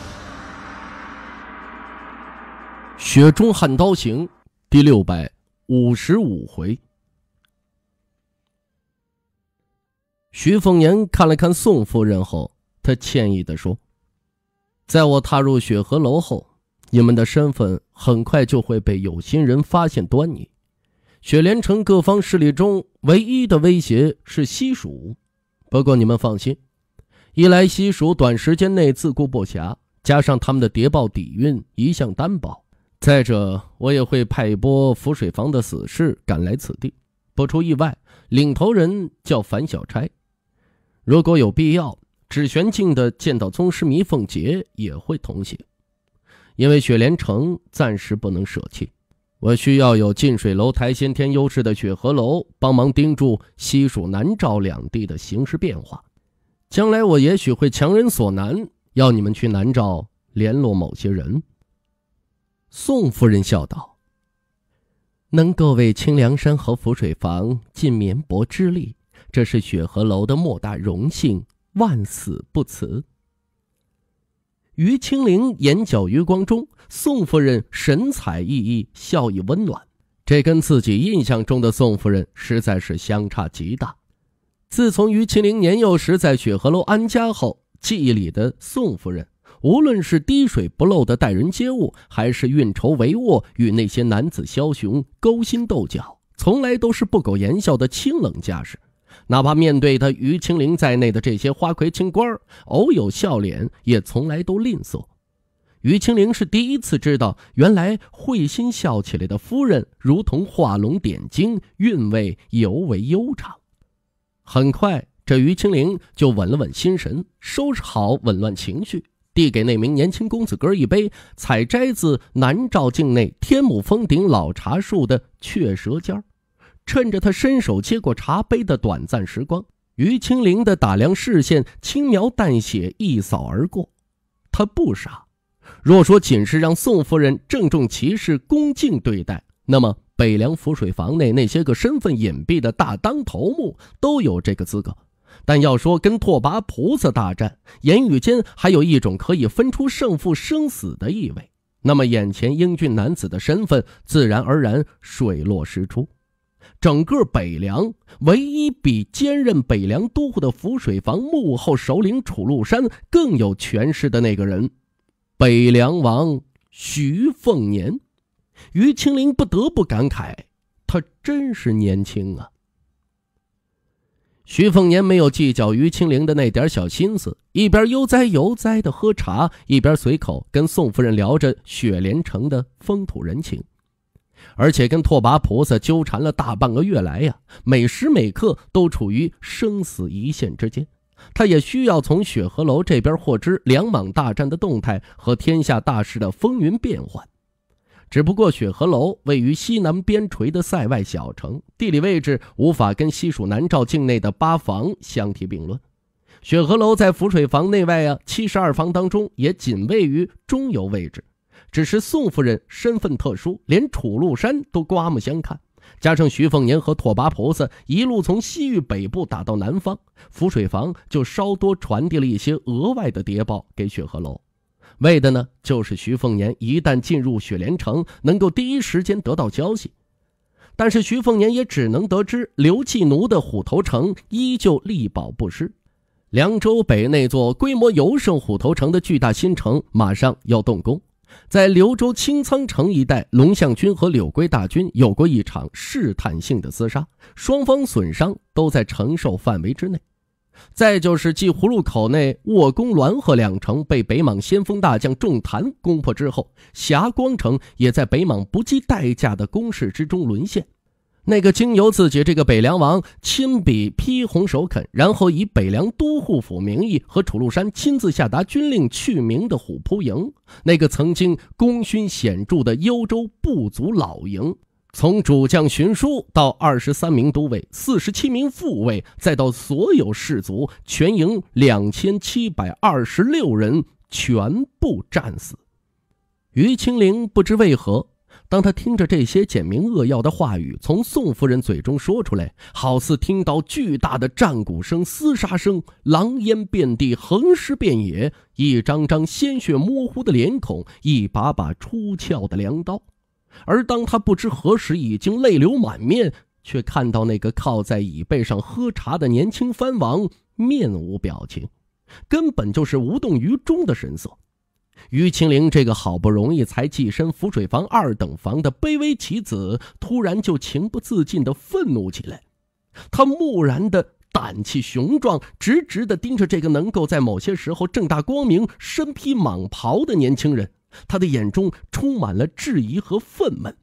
《雪中悍刀行》第六百五十五回，徐凤年看了看宋夫人后，他歉意的说：“在我踏入雪河楼后，你们的身份很快就会被有心人发现端倪。雪莲城各方势力中唯一的威胁是西蜀，不过你们放心，一来西蜀短时间内自顾不暇，加上他们的谍报底蕴一向单薄。”再者，我也会派一波浮水房的死士赶来此地。不出意外，领头人叫樊小钗。如果有必要，纸玄静的见到宗师弥凤杰也会同行。因为雪莲城暂时不能舍弃，我需要有近水楼台先天优势的雪河楼帮忙盯住西蜀、南诏两地的形势变化。将来我也许会强人所难，要你们去南诏联络某些人。宋夫人笑道：“能够为清凉山和浮水房尽绵薄之力，这是雪河楼的莫大荣幸，万死不辞。”于清灵眼角余光中，宋夫人神采奕奕，笑意温暖。这跟自己印象中的宋夫人实在是相差极大。自从于清灵年幼时在雪河楼安家后，记忆里的宋夫人。无论是滴水不漏的待人接物，还是运筹帷幄与那些男子枭雄勾心斗角，从来都是不苟言笑的清冷架势。哪怕面对他于清灵在内的这些花魁清官，偶有笑脸，也从来都吝啬。于清灵是第一次知道，原来会心笑起来的夫人，如同画龙点睛，韵味尤为悠长。很快，这于清灵就稳了稳心神，收拾好紊乱情绪。递给那名年轻公子哥一杯采摘自南诏境内天母峰顶老茶树的雀舌尖儿，趁着他伸手接过茶杯的短暂时光，于清灵的打量视线轻描淡写一扫而过。他不傻，若说仅是让宋夫人郑重其事恭敬对待，那么北凉浮水房内那些个身份隐蔽的大当头目都有这个资格。但要说跟拓跋菩萨大战，言语间还有一种可以分出胜负生死的意味，那么眼前英俊男子的身份自然而然水落石出。整个北凉唯一比兼任北凉都护的浮水房幕后首领楚禄山更有权势的那个人，北凉王徐凤年。于清林不得不感慨，他真是年轻啊。徐凤年没有计较于清灵的那点小心思，一边悠哉悠哉的喝茶，一边随口跟宋夫人聊着雪莲城的风土人情，而且跟拓跋菩萨纠缠了大半个月来呀，每时每刻都处于生死一线之间，他也需要从雪河楼这边获知两莽大战的动态和天下大事的风云变幻。只不过，雪河楼位于西南边陲的塞外小城，地理位置无法跟西蜀南诏境内的八房相提并论。雪河楼在浮水房内外啊，七十二房当中也仅位于中游位置。只是宋夫人身份特殊，连楚禄山都刮目相看。加上徐凤年和拓跋菩萨一路从西域北部打到南方，浮水房就稍多传递了一些额外的谍报给雪河楼。为的呢，就是徐凤年一旦进入雪莲城，能够第一时间得到消息。但是徐凤年也只能得知刘季奴的虎头城依旧力保不失。凉州北那座规模尤盛虎头城的巨大新城马上要动工。在刘州青仓城一带，龙象军和柳归大军有过一场试探性的厮杀，双方损伤都在承受范围之内。再就是继葫芦口内卧宫滦河两城被北莽先锋大将仲坛攻破之后，霞光城也在北莽不计代价的攻势之中沦陷。那个经由自己这个北凉王亲笔批红首肯，然后以北凉都护府名义和楚禄山亲自下达军令去名的虎扑营，那个曾经功勋显著的幽州部族老营。从主将荀书到二十三名都尉、四十七名副尉，再到所有士卒，全营两千七百二十六人全部战死。于清灵不知为何，当他听着这些简明扼要的话语从宋夫人嘴中说出来，好似听到巨大的战鼓声、厮杀声、狼烟遍地、横尸遍野，一张张鲜血模糊的脸孔，一把把出鞘的镰刀。而当他不知何时已经泪流满面，却看到那个靠在椅背上喝茶的年轻藩王面无表情，根本就是无动于衷的神色。于清灵这个好不容易才跻身浮水房二等房的卑微棋子，突然就情不自禁地愤怒起来。他木然的胆气雄壮，直直地盯着这个能够在某些时候正大光明身披蟒袍的年轻人。他的眼中充满了质疑和愤懑。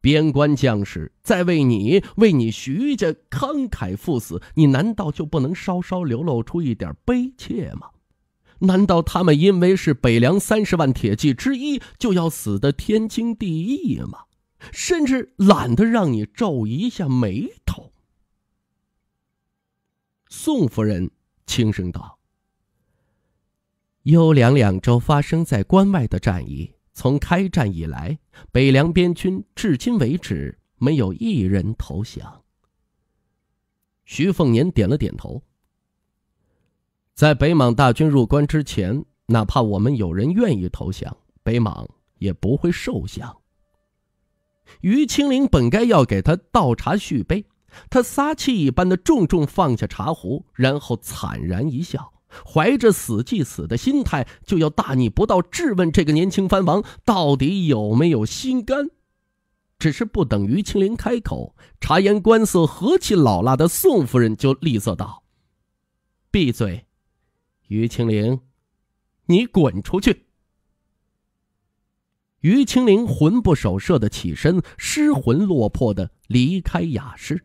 边关将士在为你、为你徐家慷慨赴死，你难道就不能稍稍流露出一点悲切吗？难道他们因为是北凉三十万铁骑之一，就要死的天经地义吗？甚至懒得让你皱一下眉头？宋夫人轻声道。优良两州发生在关外的战役，从开战以来，北凉边军至今为止没有一人投降。徐凤年点了点头。在北莽大军入关之前，哪怕我们有人愿意投降，北莽也不会受降。于清灵本该要给他倒茶续杯，他撒气一般的重重放下茶壶，然后惨然一笑。怀着死即死的心态，就要大逆不道质问这个年轻藩王到底有没有心肝。只是不等于青林开口，察言观色何其老辣的宋夫人就厉色道：“闭嘴，于青林，你滚出去！”于青林魂不守舍的起身，失魂落魄的离开雅室。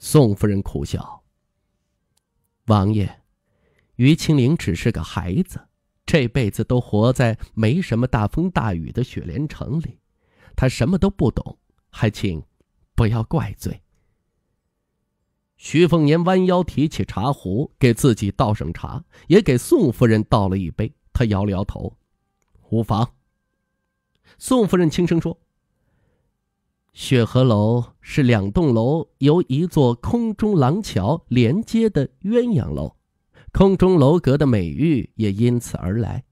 宋夫人苦笑：“王爷。”于清玲只是个孩子，这辈子都活在没什么大风大雨的雪莲城里，他什么都不懂，还请不要怪罪。徐凤年弯腰提起茶壶，给自己倒上茶，也给宋夫人倒了一杯。他摇了摇头，无妨。宋夫人轻声说：“雪河楼是两栋楼由一座空中廊桥连接的鸳鸯楼。”空中楼阁的美誉也因此而来。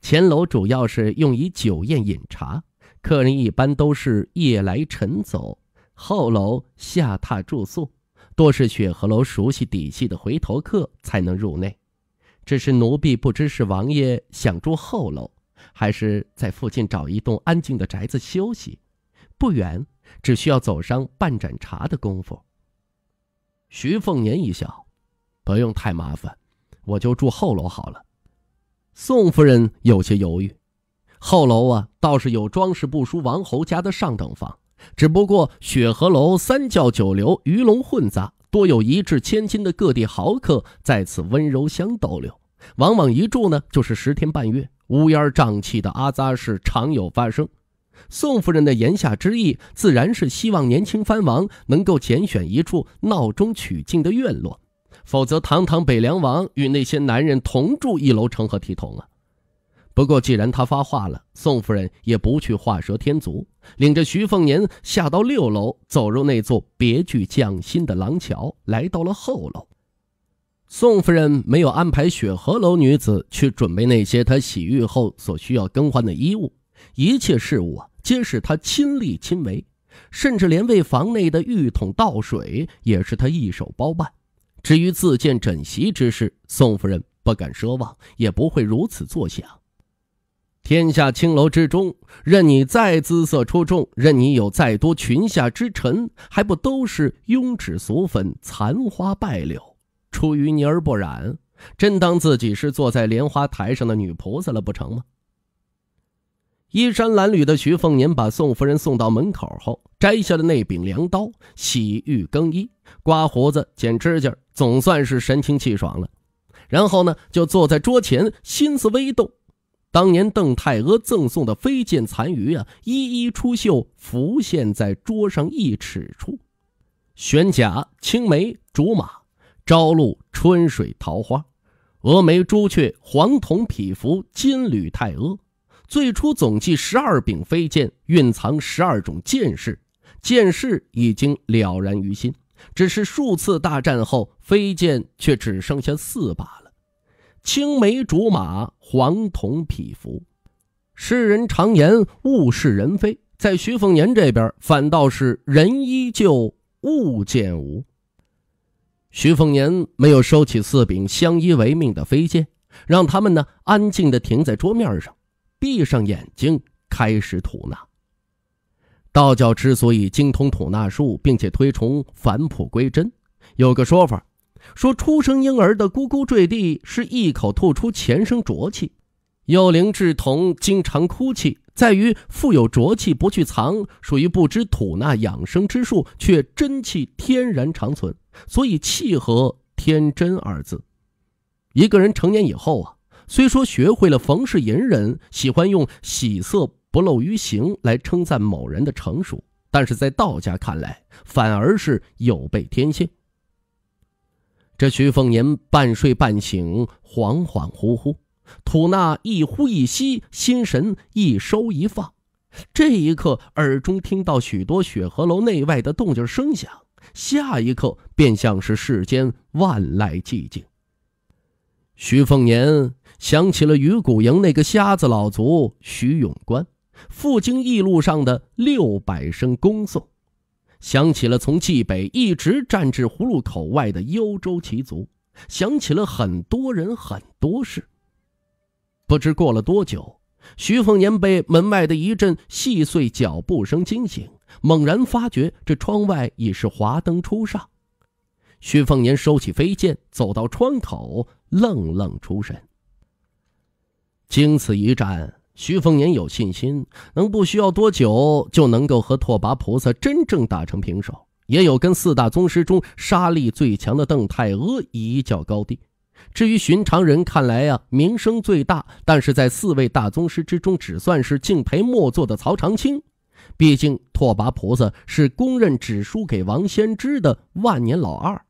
前楼主要是用以酒宴饮茶，客人一般都是夜来晨走；后楼下榻住宿，多是雪河楼熟悉底细的回头客才能入内。只是奴婢不知是王爷想住后楼，还是在附近找一栋安静的宅子休息。不远，只需要走上半盏茶的功夫。徐凤年一笑，不用太麻烦。我就住后楼好了。宋夫人有些犹豫。后楼啊，倒是有装饰不输王侯家的上等房，只不过雪河楼三教九流鱼龙混杂，多有一掷千金的各地豪客在此温柔乡逗留，往往一住呢就是十天半月，乌烟瘴气的阿扎事常有发生。宋夫人的言下之意，自然是希望年轻藩王能够拣选一处闹中取静的院落。否则，堂堂北凉王与那些男人同住一楼，成何体统啊？不过，既然他发话了，宋夫人也不去画蛇添足，领着徐凤年下到六楼，走入那座别具匠心的廊桥，来到了后楼。宋夫人没有安排雪荷楼女子去准备那些她洗浴后所需要更换的衣物，一切事物啊，皆是她亲力亲为，甚至连为房内的浴桶倒水，也是她一手包办。至于自荐枕席之事，宋夫人不敢奢望，也不会如此作想。天下青楼之中，任你再姿色出众，任你有再多裙下之臣，还不都是庸脂俗粉、残花败柳？出淤泥而不染，真当自己是坐在莲花台上的女菩萨了不成吗？衣衫褴褛的徐凤年把宋夫人送到门口后。摘下了那柄凉刀，洗浴更衣，刮胡子剪指甲，总算是神清气爽了。然后呢，就坐在桌前，心思微动。当年邓太阿赠送的飞剑残余啊，一一出袖，浮现在桌上一尺处。玄甲、青梅竹马、朝露春水桃花、峨眉朱雀、黄铜匹夫、金缕太阿，最初总计十二柄飞剑，蕴藏十二种剑式。剑士已经了然于心，只是数次大战后，飞剑却只剩下四把了。青梅竹马，黄铜匹夫，世人常言物是人非，在徐凤年这边反倒是人依旧，物渐无。徐凤年没有收起四柄相依为命的飞剑，让他们呢安静的停在桌面上，闭上眼睛开始吐纳。道教之所以精通吐纳术，并且推崇返璞归真，有个说法，说出生婴儿的咕咕坠地是一口吐出前生浊气，幼龄稚童经常哭泣，在于腹有浊气不去藏，属于不知吐纳养生之术，却真气天然长存，所以契合天真二字。一个人成年以后啊，虽说学会了逢事隐忍，喜欢用喜色。不露于形，来称赞某人的成熟，但是在道家看来，反而是有悖天性。这徐凤年半睡半醒，恍恍惚惚，吐纳一呼一吸，心神一收一放。这一刻，耳中听到许多雪河楼内外的动静声响，下一刻便像是世间万籁寂静。徐凤年想起了鱼骨营那个瞎子老卒徐永官。赴京驿路上的六百声恭送，响起了从蓟北一直战至葫芦口外的幽州旗卒，响起了很多人很多事。不知过了多久，徐凤年被门外的一阵细碎脚步声惊醒，猛然发觉这窗外已是华灯初上。徐凤年收起飞剑，走到窗口，愣愣出神。经此一战。徐凤年有信心，能不需要多久就能够和拓跋菩萨真正打成平手，也有跟四大宗师中杀力最强的邓太阿一较高低。至于寻常人看来呀，名声最大，但是在四位大宗师之中，只算是敬陪末座的曹长青。毕竟拓跋菩萨是公认只输给王仙芝的万年老二。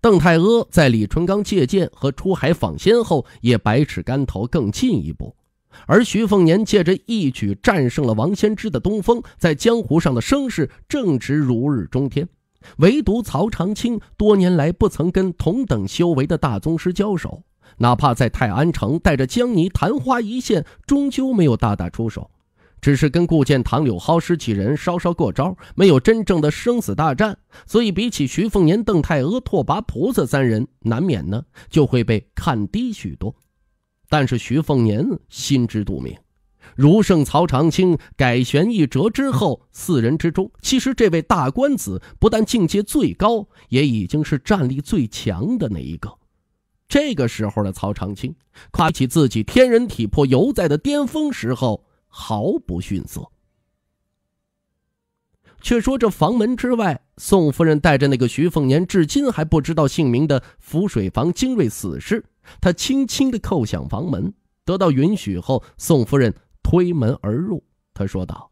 邓太阿在李淳罡借剑和出海访仙后，也百尺竿头更进一步。而徐凤年借着一举战胜了王先知的东风，在江湖上的声势正值如日中天。唯独曹长青多年来不曾跟同等修为的大宗师交手，哪怕在泰安城带着江泥昙花一现，终究没有大打出手，只是跟顾剑、唐柳蒿师几人稍稍过招，没有真正的生死大战。所以比起徐凤年、邓太阿、拓跋菩萨三人，难免呢就会被看低许多。但是徐凤年心知肚明，儒圣曹长青改弦易辙之后，四人之中，其实这位大官子不但境界最高，也已经是战力最强的那一个。这个时候的曹长青，夸起自己天人体魄犹在的巅峰时候，毫不逊色。却说这房门之外，宋夫人带着那个徐凤年，至今还不知道姓名的浮水房精锐死士。他轻轻地叩响房门，得到允许后，宋夫人推门而入。他说道：“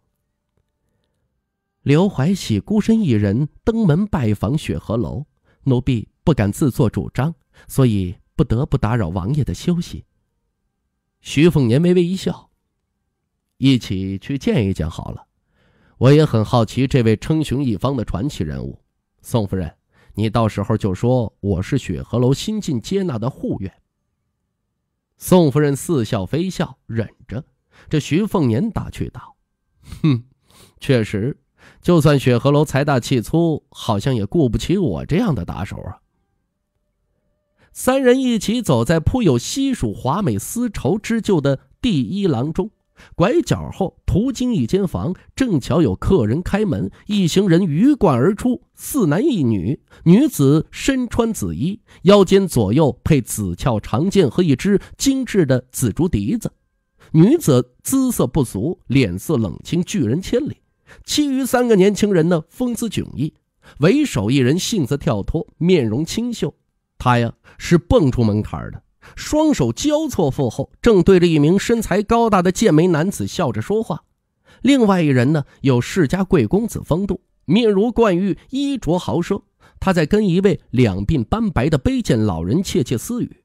刘怀喜孤身一人登门拜访雪河楼，奴婢不敢自作主张，所以不得不打扰王爷的休息。”徐凤年微微一笑：“一起去见一见好了，我也很好奇这位称雄一方的传奇人物，宋夫人。”你到时候就说我是雪河楼新进接纳的护院。宋夫人似笑非笑，忍着。这徐凤年打趣道：“哼，确实，就算雪河楼财大气粗，好像也雇不起我这样的打手啊。”三人一起走在铺有西蜀华美丝绸织就的第一廊中。拐角后，途经一间房，正巧有客人开门，一行人鱼贯而出，四男一女。女子身穿紫衣，腰间左右配紫鞘长剑和一支精致的紫竹笛子。女子姿色不俗，脸色冷清，拒人千里。其余三个年轻人呢，风姿迥异。为首一人性子跳脱，面容清秀，他呀是蹦出门槛的。双手交错腹后，正对着一名身材高大的剑眉男子笑着说话。另外一人呢，有世家贵公子风度，面如冠玉，衣着豪奢。他在跟一位两鬓斑白的卑贱老人窃窃私语。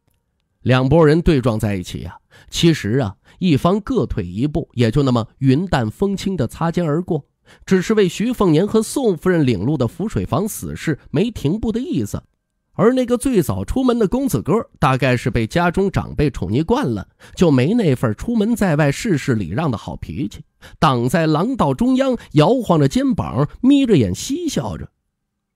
两拨人对撞在一起啊，其实啊，一方各退一步，也就那么云淡风轻的擦肩而过。只是为徐凤年和宋夫人领路的浮水坊死士没停步的意思。而那个最早出门的公子哥，大概是被家中长辈宠溺惯了，就没那份出门在外事事礼让的好脾气。挡在廊道中央，摇晃着肩膀，眯着眼嬉笑着。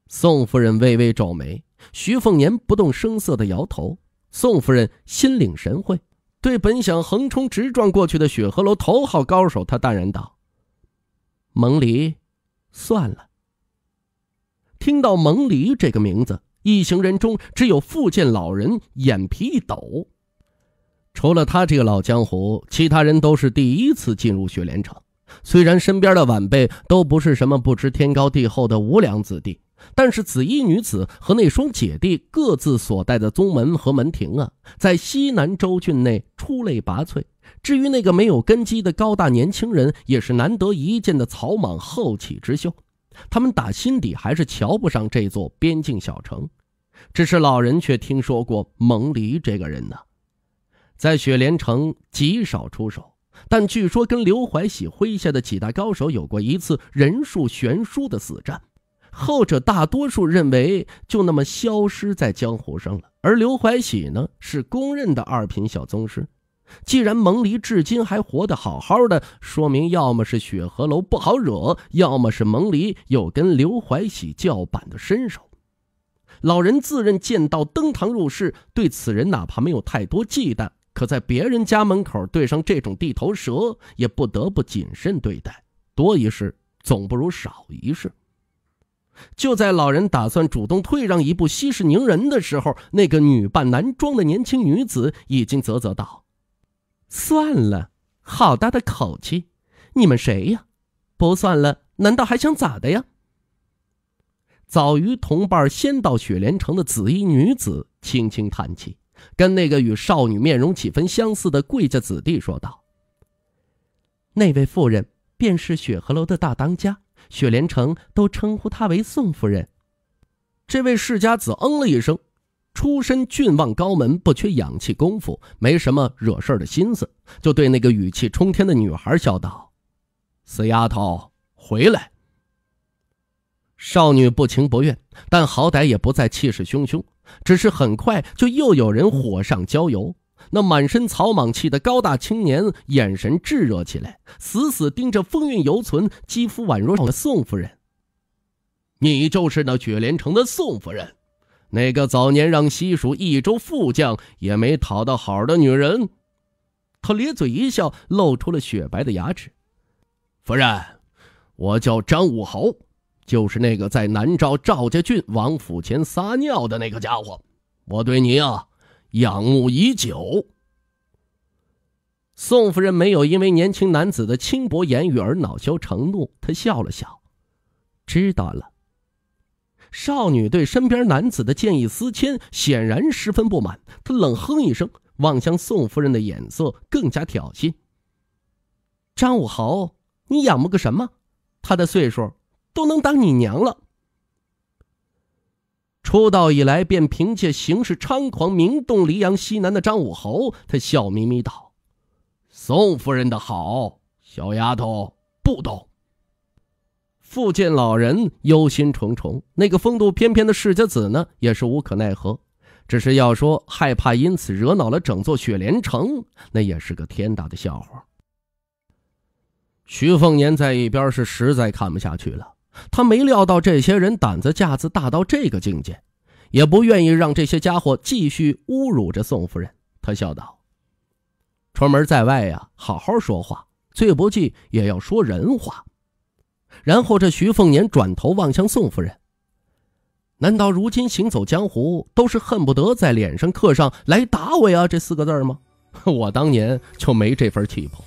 宋夫人微微皱眉，徐凤年不动声色的摇头。宋夫人心领神会，对本想横冲直撞过去的雪河楼头号高手，他淡然道：“蒙离，算了。”听到蒙离这个名字。一行人中，只有傅健老人眼皮一抖。除了他这个老江湖，其他人都是第一次进入雪莲城。虽然身边的晚辈都不是什么不知天高地厚的无良子弟，但是紫衣女子和那双姐弟各自所带的宗门和门庭啊，在西南州郡内出类拔萃。至于那个没有根基的高大年轻人，也是难得一见的草莽后起之秀。他们打心底还是瞧不上这座边境小城，只是老人却听说过蒙离这个人呢，在雪莲城极少出手，但据说跟刘怀喜麾下的几大高手有过一次人数悬殊的死战，后者大多数认为就那么消失在江湖上了，而刘怀喜呢，是公认的二品小宗师。既然蒙离至今还活得好好的，说明要么是雪河楼不好惹，要么是蒙离有跟刘怀喜叫板的身手。老人自认剑道登堂入室，对此人哪怕没有太多忌惮，可在别人家门口对上这种地头蛇，也不得不谨慎对待。多一事总不如少一事。就在老人打算主动退让一步、息事宁人的时候，那个女扮男装的年轻女子已经啧啧道。算了，好大的口气！你们谁呀？不算了，难道还想咋的呀？早于同伴先到雪莲城的紫衣女子轻轻叹气，跟那个与少女面容几分相似的贵家子弟说道：“那位妇人便是雪河楼的大当家，雪莲城都称呼她为宋夫人。”这位世家子嗯了一声。出身俊望高门，不缺氧气功夫，没什么惹事的心思，就对那个语气冲天的女孩笑道：“死丫头，回来！”少女不情不愿，但好歹也不再气势汹汹，只是很快就又有人火上浇油。那满身草莽气的高大青年眼神炙热起来，死死盯着风韵犹存、肌肤宛若的宋夫人：“你就是那雪莲城的宋夫人。”那个早年让西蜀益州副将也没讨到好的女人，他咧嘴一笑，露出了雪白的牙齿。夫人，我叫张武侯，就是那个在南诏赵家郡王府前撒尿的那个家伙。我对你啊，仰慕已久。宋夫人没有因为年轻男子的轻薄言语而恼羞成怒，她笑了笑，知道了。少女对身边男子的见异思迁显然十分不满，她冷哼一声，望向宋夫人的眼色更加挑衅。张武侯，你仰慕个什么？他的岁数都能当你娘了。出道以来便凭借行事猖狂，名动黎阳西南的张武侯，他笑眯眯道：“宋夫人的好，小丫头不懂。”附近老人忧心忡忡，那个风度翩翩的世家子呢，也是无可奈何，只是要说害怕因此惹恼了整座雪莲城，那也是个天大的笑话。徐凤年在一边是实在看不下去了，他没料到这些人胆子架子大到这个境界，也不愿意让这些家伙继续侮辱着宋夫人。他笑道：“出门在外呀，好好说话，最不济也要说人话。”然后这徐凤年转头望向宋夫人，难道如今行走江湖都是恨不得在脸上刻上来打我呀这四个字吗？我当年就没这份气魄。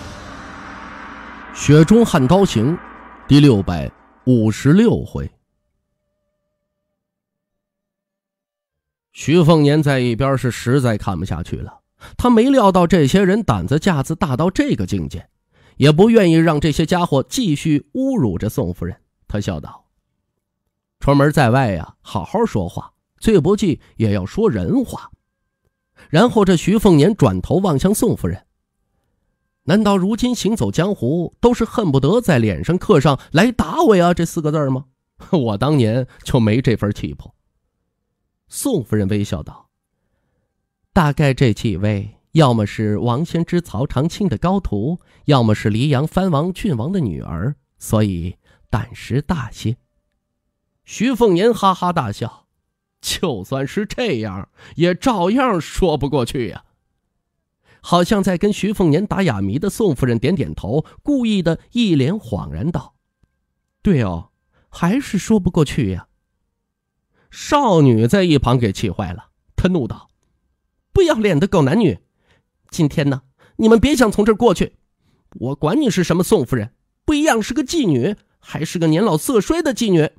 《雪中悍刀行》第六百五十六回，徐凤年在一边是实在看不下去了。他没料到这些人胆子架子大到这个境界，也不愿意让这些家伙继续侮辱着宋夫人。他笑道：“出门在外呀，好好说话，最不济也要说人话。”然后这徐凤年转头望向宋夫人。难道如今行走江湖都是恨不得在脸上刻上来打我呀这四个字吗？我当年就没这份气魄。宋夫人微笑道：“大概这几位，要么是王仙芝、曹长青的高徒，要么是黎阳藩王、郡王的女儿，所以胆识大些。”徐凤年哈哈大笑：“就算是这样，也照样说不过去呀。”好像在跟徐凤年打哑谜的宋夫人点点头，故意的一脸恍然道：“对哦，还是说不过去呀。”少女在一旁给气坏了，她怒道：“不要脸的狗男女！今天呢，你们别想从这儿过去！我管你是什么宋夫人，不一样是个妓女，还是个年老色衰的妓女。”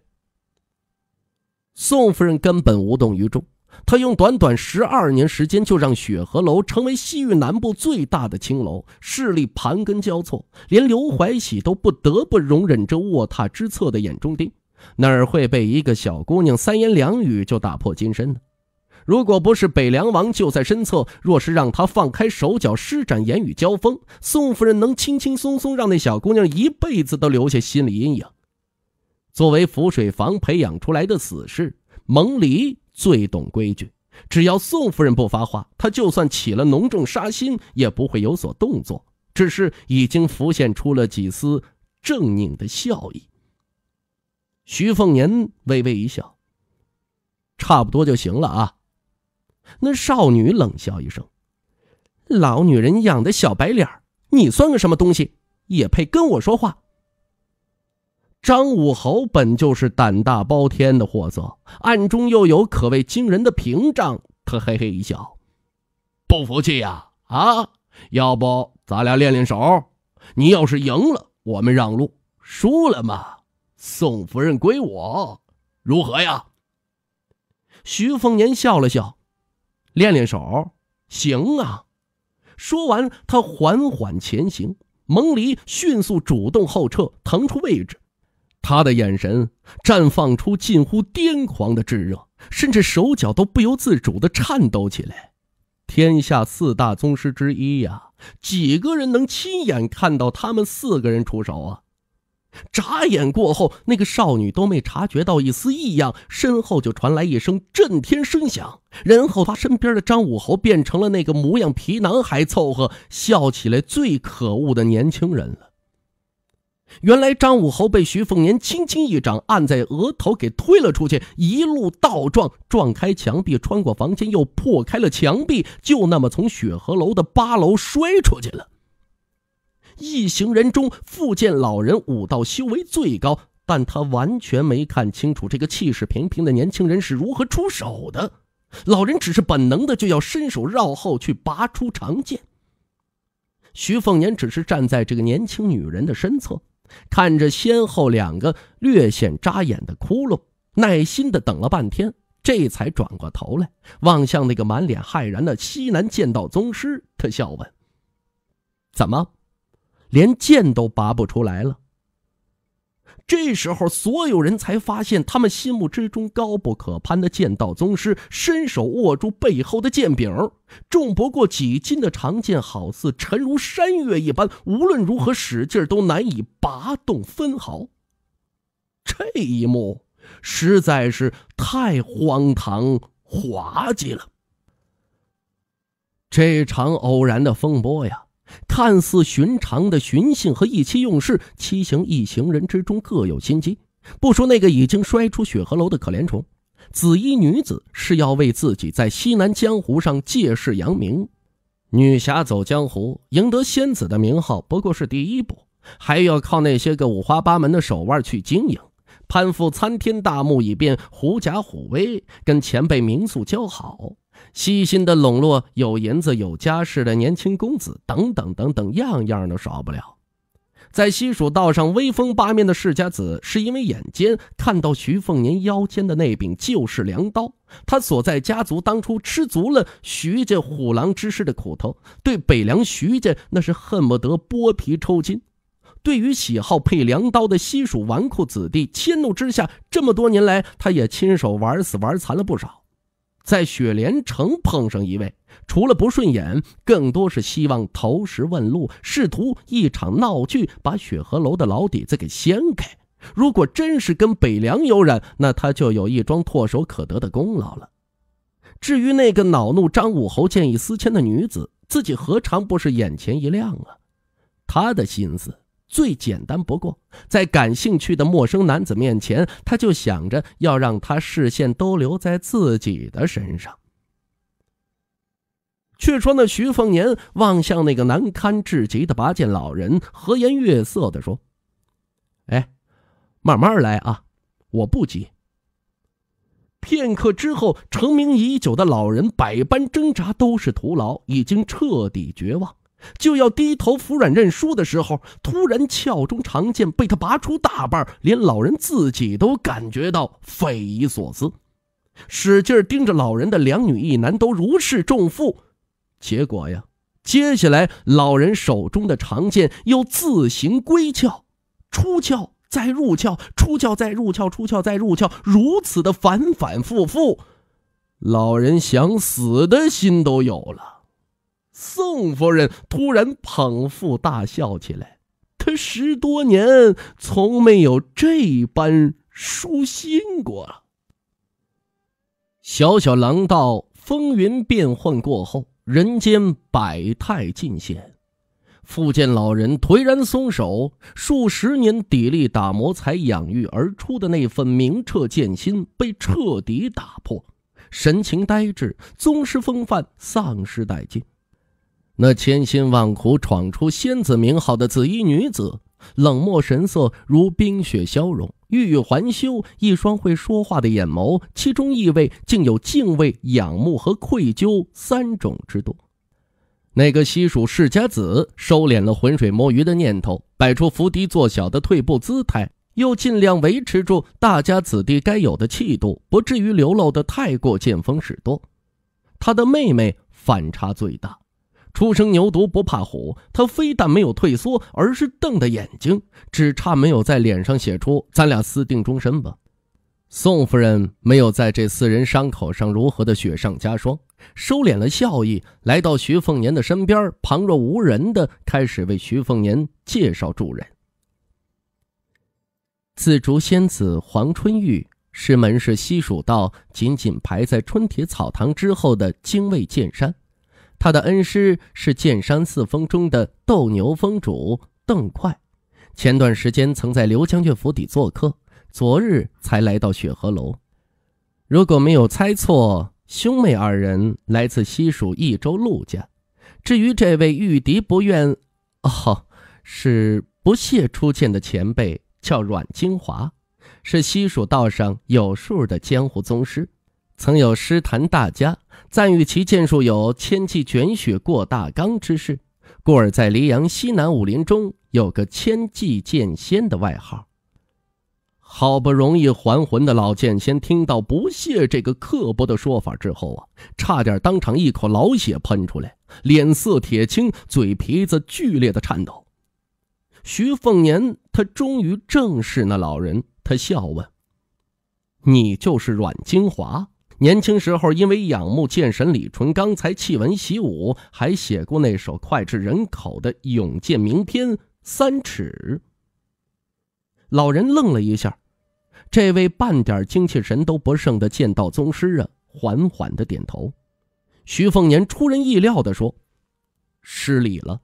宋夫人根本无动于衷。他用短短十二年时间，就让雪河楼成为西域南部最大的青楼势力，盘根交错，连刘怀喜都不得不容忍这卧榻之侧的眼中钉。哪会被一个小姑娘三言两语就打破金身呢？如果不是北凉王就在身侧，若是让他放开手脚施展言语交锋，宋夫人能轻轻松松让那小姑娘一辈子都留下心理阴影。作为浮水房培养出来的死士，蒙离。最懂规矩，只要宋夫人不发话，他就算起了浓重杀心，也不会有所动作。只是已经浮现出了几丝狰狞的笑意。徐凤年微微一笑：“差不多就行了啊。”那少女冷笑一声：“老女人养的小白脸，你算个什么东西？也配跟我说话？”张武侯本就是胆大包天的货色，暗中又有可谓惊人的屏障。他嘿嘿一笑：“不服气呀？啊，要不咱俩练练手？你要是赢了，我们让路；输了嘛，宋夫人归我，如何呀？”徐凤年笑了笑：“练练手，行啊。”说完，他缓缓前行，蒙离迅速主动后撤，腾出位置。他的眼神绽放出近乎癫狂的炙热，甚至手脚都不由自主地颤抖起来。天下四大宗师之一呀，几个人能亲眼看到他们四个人出手啊？眨眼过后，那个少女都没察觉到一丝异样，身后就传来一声震天声响，然后她身边的张武侯变成了那个模样，皮囊还凑合，笑起来最可恶的年轻人了。原来张武侯被徐凤年轻轻一掌按在额头，给推了出去，一路倒撞，撞开墙壁，穿过房间，又破开了墙壁，就那么从雪河楼的八楼摔出去了。一行人中，复健老人武道修为最高，但他完全没看清楚这个气势平平的年轻人是如何出手的。老人只是本能的就要伸手绕后去拔出长剑，徐凤年只是站在这个年轻女人的身侧。看着先后两个略显扎眼的窟窿，耐心的等了半天，这才转过头来望向那个满脸骇然的西南剑道宗师。他笑问：“怎么，连剑都拔不出来了？”这时候，所有人才发现，他们心目之中高不可攀的剑道宗师，伸手握住背后的剑柄，重不过几斤的长剑，好似沉如山岳一般，无论如何使劲，都难以拔动分毫。这一幕实在是太荒唐滑稽了。这场偶然的风波呀！看似寻常的寻衅和意气用事，七行一行人之中各有心机。不说那个已经摔出血河楼的可怜虫，紫衣女子是要为自己在西南江湖上借势扬名。女侠走江湖，赢得仙子的名号不过是第一步，还要靠那些个五花八门的手腕去经营，攀附参天大木，以便狐假虎威，跟前辈名宿交好。细心的笼络有银子、有家室的年轻公子，等等等等，样样都少不了。在西蜀道上威风八面的世家子，是因为眼尖看到徐凤年腰间的那柄旧式梁刀。他所在家族当初吃足了徐家虎狼之师的苦头，对北凉徐家那是恨不得剥皮抽筋。对于喜好配梁刀的西蜀纨绔子弟，迁怒之下，这么多年来他也亲手玩死玩残了不少。在雪莲城碰上一位，除了不顺眼，更多是希望投石问路，试图一场闹剧把雪荷楼的老底子给掀开。如果真是跟北凉有染，那他就有一桩唾手可得的功劳了。至于那个恼怒张武侯见异思迁的女子，自己何尝不是眼前一亮啊？他的心思。最简单不过，在感兴趣的陌生男子面前，他就想着要让他视线都留在自己的身上。却说那徐凤年望向那个难堪至极的拔剑老人，和颜悦色的说：“哎，慢慢来啊，我不急。”片刻之后，成名已久的老人百般挣扎都是徒劳，已经彻底绝望。就要低头服软认输的时候，突然鞘中长剑被他拔出大半，连老人自己都感觉到匪夷所思。使劲盯着老人的两女一男都如释重负。结果呀，接下来老人手中的长剑又自行归鞘、出鞘、再入鞘、出鞘、再入鞘、出鞘、再入鞘，如此的反反复复，老人想死的心都有了。宋夫人突然捧腹大笑起来，她十多年从没有这般舒心过小小廊道风云变幻过后，人间百态尽显。傅建老人颓然松手，数十年砥砺打磨才养育而出的那份明澈剑心被彻底打破，神情呆滞，宗师风范丧失殆尽。那千辛万苦闯出仙子名号的紫衣女子，冷漠神色如冰雪消融，欲语还休，一双会说话的眼眸，其中意味竟有敬畏、仰慕和愧疚三种之多。那个西蜀世家子收敛了浑水摸鱼的念头，摆出伏低做小的退步姿态，又尽量维持住大家子弟该有的气度，不至于流露的太过见风使舵。他的妹妹反差最大。初生牛犊不怕虎，他非但没有退缩，而是瞪着眼睛，只差没有在脸上写出“咱俩私定终身吧”。宋夫人没有在这四人伤口上如何的雪上加霜，收敛了笑意，来到徐凤年的身边，旁若无人的开始为徐凤年介绍主人。紫竹仙子黄春玉，师门是西蜀道，仅仅排在春铁草堂之后的精卫剑山。他的恩师是剑山四峰中的斗牛峰主邓快，前段时间曾在刘将军府邸做客，昨日才来到雪河楼。如果没有猜错，兄妹二人来自西蜀益州陆家。至于这位御敌不愿，哦，是不屑出剑的前辈，叫阮金华，是西蜀道上有数的江湖宗师，曾有诗坛大家。赞誉其剑术有“千骑卷雪过大冈”之势，故而在黎阳西南武林中有个“千骑剑仙”的外号。好不容易还魂的老剑仙听到不屑这个刻薄的说法之后啊，差点当场一口老血喷出来，脸色铁青，嘴皮子剧烈的颤抖。徐凤年，他终于正视那老人，他笑问：“你就是阮金华？”年轻时候，因为仰慕剑神李淳刚，才弃文习武，还写过那首脍炙人口的咏剑名篇《三尺》。老人愣了一下，这位半点精气神都不剩的剑道宗师啊，缓缓的点头。徐凤年出人意料的说：“失礼了。”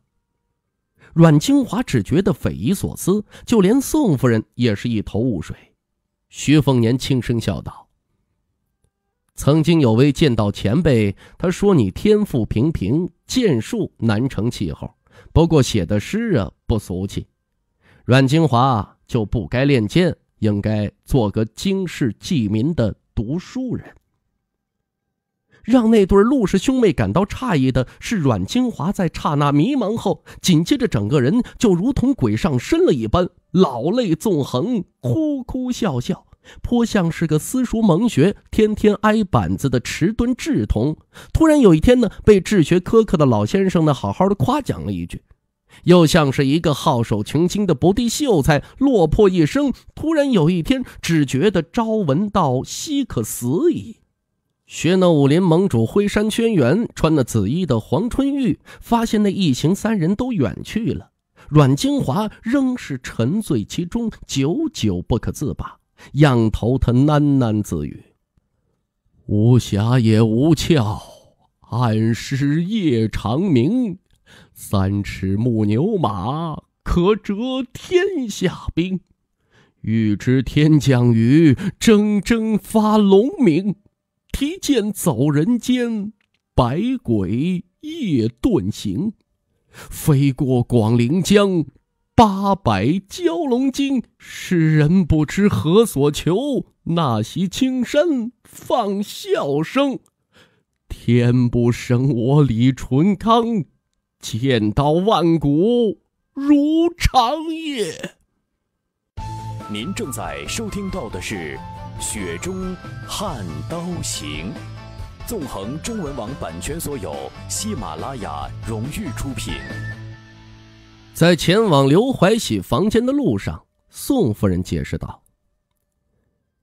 阮清华只觉得匪夷所思，就连宋夫人也是一头雾水。徐凤年轻声笑道。曾经有位剑道前辈，他说你天赋平平，剑术难成气候。不过写的诗啊不俗气，阮金华就不该练剑，应该做个经世济民的读书人。让那对陆氏兄妹感到诧异的是，阮金华在刹那迷茫后，紧接着整个人就如同鬼上身了一般，老泪纵横，哭哭笑笑。颇像是个私塾蒙学，天天挨板子的迟钝稚童。突然有一天呢，被治学苛刻的老先生呢，好好的夸奖了一句。又像是一个好手穷经的不第秀才，落魄一生。突然有一天，只觉得朝闻道，夕可死矣。学那武林盟主灰山轩辕，穿那紫衣的黄春玉，发现那一行三人都远去了。阮金华仍是沉醉其中，久久不可自拔。仰头，他喃喃自语：“无暇也无俏，暗是夜长明。三尺木牛马，可折天下兵。欲知天降雨，铮铮发龙鸣。提剑走人间，百鬼夜遁形。飞过广陵江。”八百蛟龙精，世人不知何所求。那袭青衫放笑声，天不生我李淳康，剑刀万古如长夜。您正在收听到的是《雪中悍刀行》，纵横中文网版权所有，喜马拉雅荣誉出品。在前往刘怀喜房间的路上，宋夫人解释道：“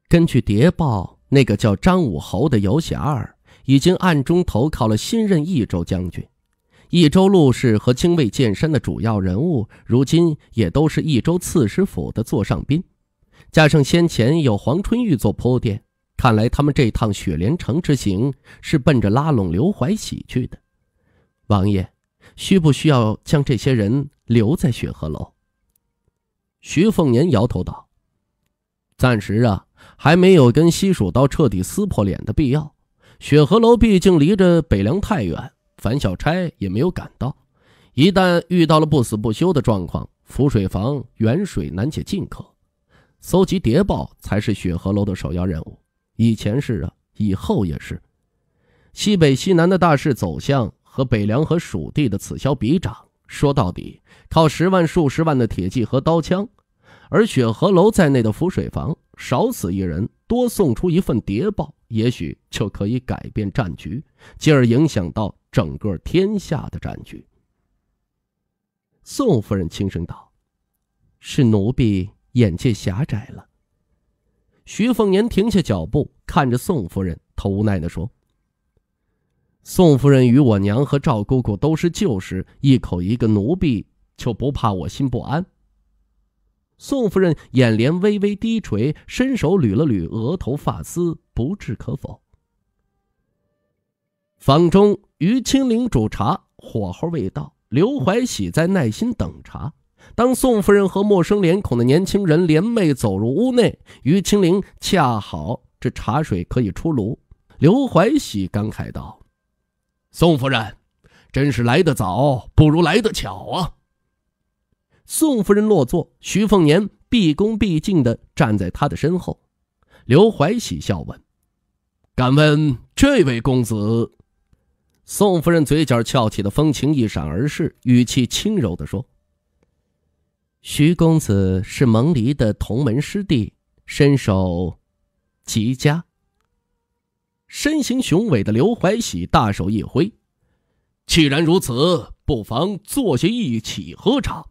根据谍报，那个叫张武侯的游侠儿已经暗中投靠了新任益州将军。益州陆氏和精卫剑山的主要人物，如今也都是益州刺史府的座上宾。加上先前有黄春玉做铺垫，看来他们这趟雪莲城之行是奔着拉拢刘怀喜去的，王爷。”需不需要将这些人留在雪河楼？徐凤年摇头道：“暂时啊，还没有跟西蜀刀彻底撕破脸的必要。雪河楼毕竟离着北凉太远，樊小钗也没有赶到。一旦遇到了不死不休的状况，浮水房远水难解近渴，搜集谍报才是雪河楼的首要任务。以前是啊，以后也是。西北、西南的大势走向。”和北凉和蜀地的此消彼长，说到底，靠十万、数十万的铁骑和刀枪，而雪河楼在内的浮水房少死一人，多送出一份谍报，也许就可以改变战局，进而影响到整个天下的战局。宋夫人轻声道：“是奴婢眼界狭窄了。”徐凤年停下脚步，看着宋夫人，头无奈的说。宋夫人与我娘和赵姑姑都是旧识，一口一个奴婢，就不怕我心不安。宋夫人眼帘微微低垂，伸手捋了捋额头发丝，不置可否。房中，于清灵煮茶，火候未到，刘怀喜在耐心等茶。当宋夫人和陌生脸孔的年轻人联袂走入屋内，于清灵恰好这茶水可以出炉。刘怀喜感慨道。宋夫人，真是来得早不如来得巧啊！宋夫人落座，徐凤年毕恭毕敬的站在她的身后。刘怀喜笑问：“敢问这位公子？”宋夫人嘴角翘起的风情一闪而逝，语气轻柔的说：“徐公子是蒙离的同门师弟，身手极佳。”身形雄伟的刘怀喜大手一挥：“既然如此，不妨坐下一起喝茶。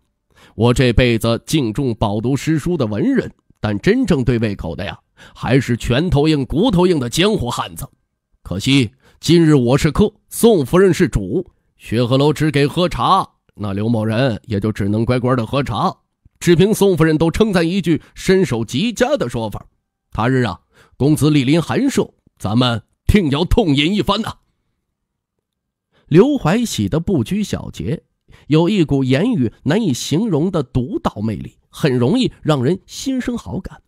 我这辈子敬重饱读诗书的文人，但真正对胃口的呀，还是拳头硬、骨头硬的江湖汉子。可惜今日我是客，宋夫人是主，雪鹤楼只给喝茶，那刘某人也就只能乖乖的喝茶。只凭宋夫人都称赞一句身手极佳的说法，他日啊，公子莅临寒舍。”咱们定要痛饮一番呐！刘怀喜的不拘小节，有一股言语难以形容的独到魅力，很容易让人心生好感。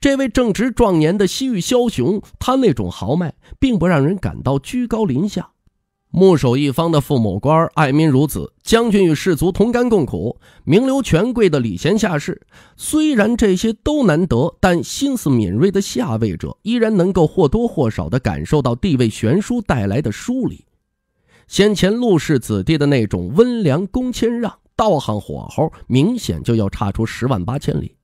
这位正值壮年的西域枭雄，他那种豪迈，并不让人感到居高临下。幕守一方的父母官爱民如子，将军与士卒同甘共苦，名流权贵的礼贤下士。虽然这些都难得，但心思敏锐的下位者依然能够或多或少地感受到地位悬殊带来的疏离。先前陆氏子弟的那种温良恭谦让，道行火候明显就要差出十万八千里。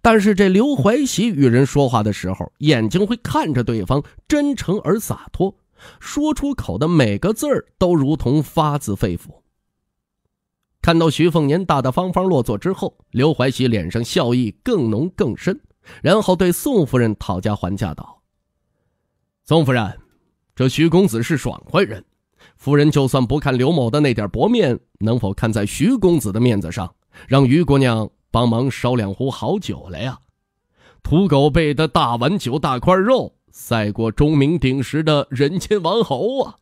但是这刘怀喜与人说话的时候，眼睛会看着对方，真诚而洒脱。说出口的每个字儿都如同发自肺腑。看到徐凤年大大方方落座之后，刘怀喜脸上笑意更浓更深，然后对宋夫人讨价还价道：“宋夫人，这徐公子是爽快人，夫人就算不看刘某的那点薄面，能否看在徐公子的面子上，让于姑娘帮忙烧两壶好酒来呀？土狗背的大碗酒，大块肉。”赛过钟鸣鼎食的人间王侯啊！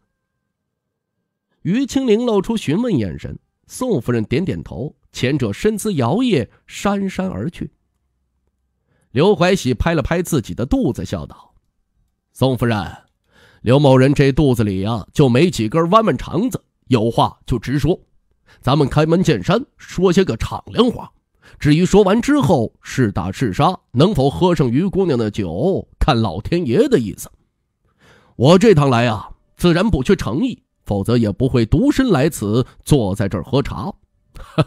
于青灵露出询问眼神，宋夫人点点头，前者身姿摇曳姗姗而去。刘怀喜拍了拍自己的肚子，笑道：“宋夫人，刘某人这肚子里呀就没几根弯弯肠子，有话就直说，咱们开门见山说些个敞亮话。”至于说完之后是打是杀，能否喝上于姑娘的酒，看老天爷的意思。我这趟来啊，自然不缺诚意，否则也不会独身来此，坐在这儿喝茶。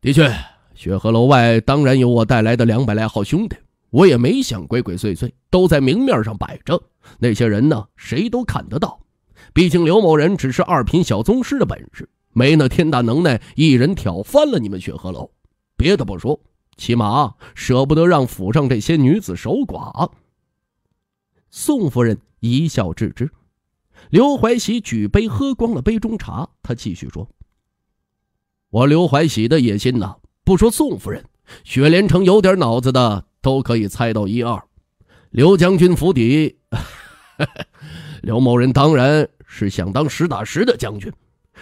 的确，雪河楼外当然有我带来的两百来号兄弟，我也没想鬼鬼祟祟，都在明面上摆着。那些人呢，谁都看得到。毕竟刘某人只是二品小宗师的本事，没那天大能耐，一人挑翻了你们雪河楼。别的不说，起码舍不得让府上这些女子守寡。宋夫人一笑置之。刘怀喜举杯喝光了杯中茶，他继续说：“我刘怀喜的野心呢，不说宋夫人，雪莲城有点脑子的都可以猜到一二。刘将军府邸，刘某人当然是想当实打实的将军。”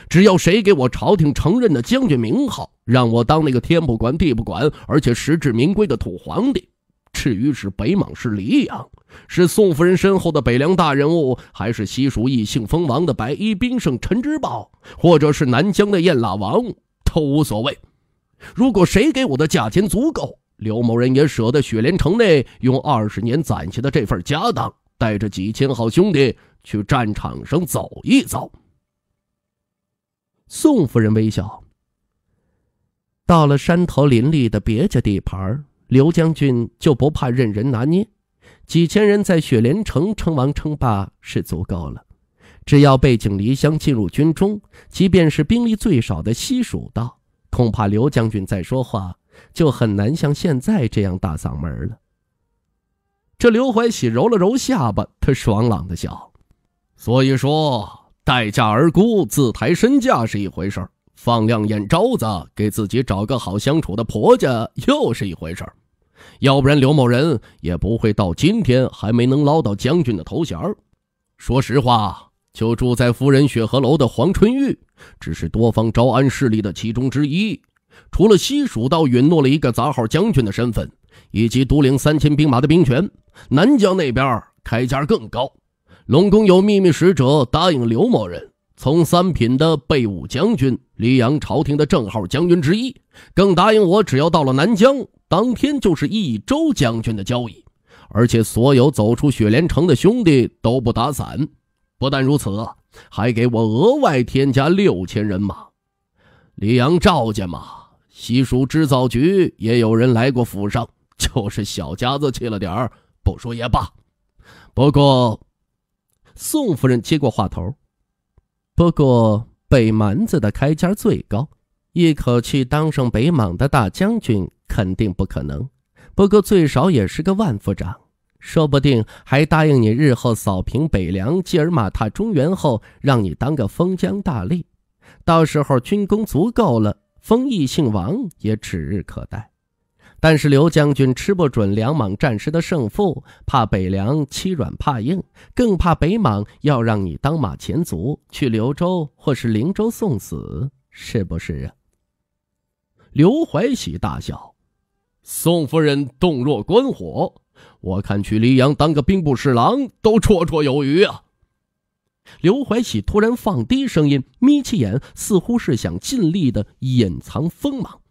只要谁给我朝廷承认的将军名号，让我当那个天不管地不管，而且实至名归的土皇帝，至于是北莽是黎阳，是宋夫人身后的北凉大人物，还是西蜀异姓封王的白衣兵圣陈之豹，或者是南疆的燕剌王，都无所谓。如果谁给我的价钱足够，刘某人也舍得雪莲城内用二十年攒下的这份家当，带着几千好兄弟去战场上走一走。宋夫人微笑。到了山头林立的别家地盘，刘将军就不怕任人拿捏。几千人在雪莲城称王称霸是足够了。只要背井离乡进入军中，即便是兵力最少的西蜀道，恐怕刘将军再说话就很难像现在这样大嗓门了。这刘怀喜揉了揉下巴，他爽朗的笑。所以说。待嫁而沽，自抬身价是一回事放亮眼招子，给自己找个好相处的婆家又是一回事要不然，刘某人也不会到今天还没能捞到将军的头衔说实话，就住在夫人雪河楼的黄春玉，只是多方招安势力的其中之一。除了西蜀道允诺了一个杂号将军的身份，以及独领三千兵马的兵权，南疆那边开价更高。龙宫有秘密使者答应刘某人，从三品的备武将军，黎阳朝廷的正号将军之一，更答应我，只要到了南疆，当天就是一州将军的交易。而且所有走出雪莲城的兄弟都不打伞。不但如此，还给我额外添加六千人马。黎阳赵家嘛，西蜀织造局也有人来过府上，就是小家子气了点不说也罢。不过。宋夫人接过话头，不过北蛮子的开价最高，一口气当上北莽的大将军肯定不可能，不过最少也是个万夫长，说不定还答应你日后扫平北凉、继而马踏中原后，让你当个封疆大吏，到时候军功足够了，封邑姓王也指日可待。但是刘将军吃不准两莽战时的胜负，怕北凉欺软怕硬，更怕北莽要让你当马前卒去刘州或是灵州送死，是不是？啊？刘怀喜大笑：“宋夫人洞若观火，我看去黎阳当个兵部侍郎都绰绰有余啊。”刘怀喜突然放低声音，眯起眼，似乎是想尽力的隐藏锋芒。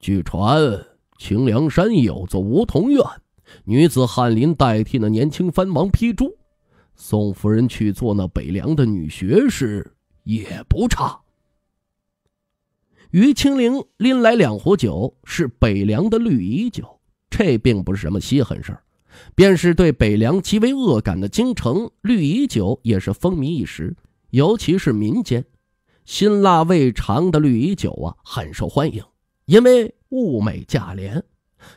据传。清凉山有座梧桐院，女子翰林代替那年轻藩王批注，宋夫人去做那北凉的女学士也不差。于清灵拎来两壶酒，是北凉的绿蚁酒。这并不是什么稀罕事儿，便是对北凉极为恶感的京城，绿蚁酒也是风靡一时，尤其是民间，辛辣味长的绿蚁酒啊，很受欢迎，因为。物美价廉，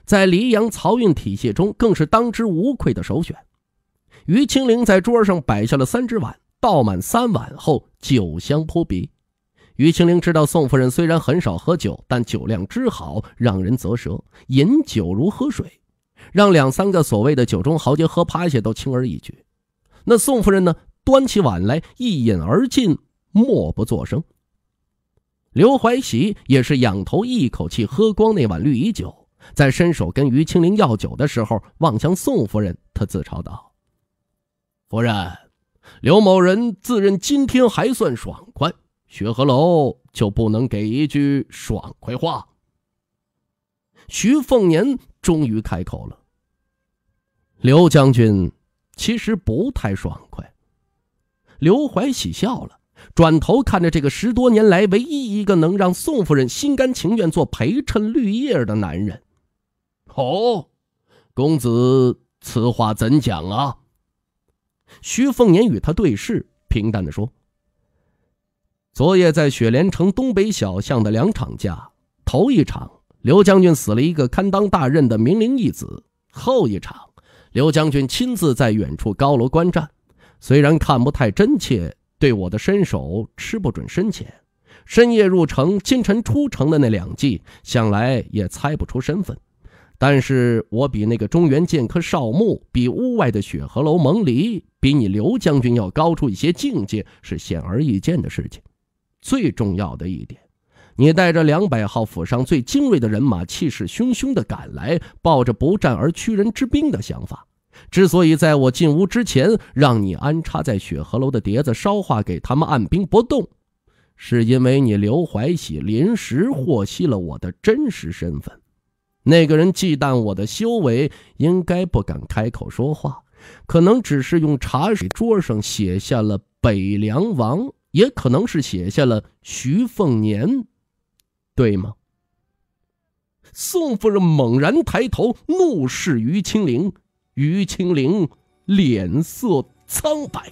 在黎阳漕运体系中更是当之无愧的首选。于青灵在桌上摆下了三只碗，倒满三碗后，酒香扑鼻。于青灵知道宋夫人虽然很少喝酒，但酒量之好让人啧舌，饮酒如喝水，让两三个所谓的酒中豪杰喝趴下都轻而易举。那宋夫人呢？端起碗来一饮而尽，默不作声。刘怀喜也是仰头一口气喝光那碗绿蚁酒，在伸手跟于清林要酒的时候，望向宋夫人，他自嘲道：“夫人，刘某人自认今天还算爽快，雪河楼就不能给一句爽快话。”徐凤年终于开口了：“刘将军，其实不太爽快。”刘怀喜笑了。转头看着这个十多年来唯一一个能让宋夫人心甘情愿做陪衬绿叶的男人，哦，公子此话怎讲啊？徐凤年与他对视，平淡的说：“昨夜在雪莲城东北小巷的两场架，头一场刘将军死了一个堪当大任的名伶义子，后一场刘将军亲自在远处高楼观战，虽然看不太真切。”对我的身手吃不准深浅，深夜入城、清晨出城的那两计，想来也猜不出身份。但是我比那个中原剑客少慕，比屋外的雪河楼蒙离，比你刘将军要高出一些境界，是显而易见的事情。最重要的一点，你带着两百号府上最精锐的人马，气势汹汹地赶来，抱着不战而屈人之兵的想法。之所以在我进屋之前让你安插在雪河楼的碟子烧化给他们按兵不动，是因为你刘怀喜临时获悉了我的真实身份。那个人忌惮我的修为，应该不敢开口说话，可能只是用茶水桌上写下了“北凉王”，也可能是写下了“徐凤年”，对吗？宋夫人猛然抬头，怒视于清灵，于清灵脸色苍白。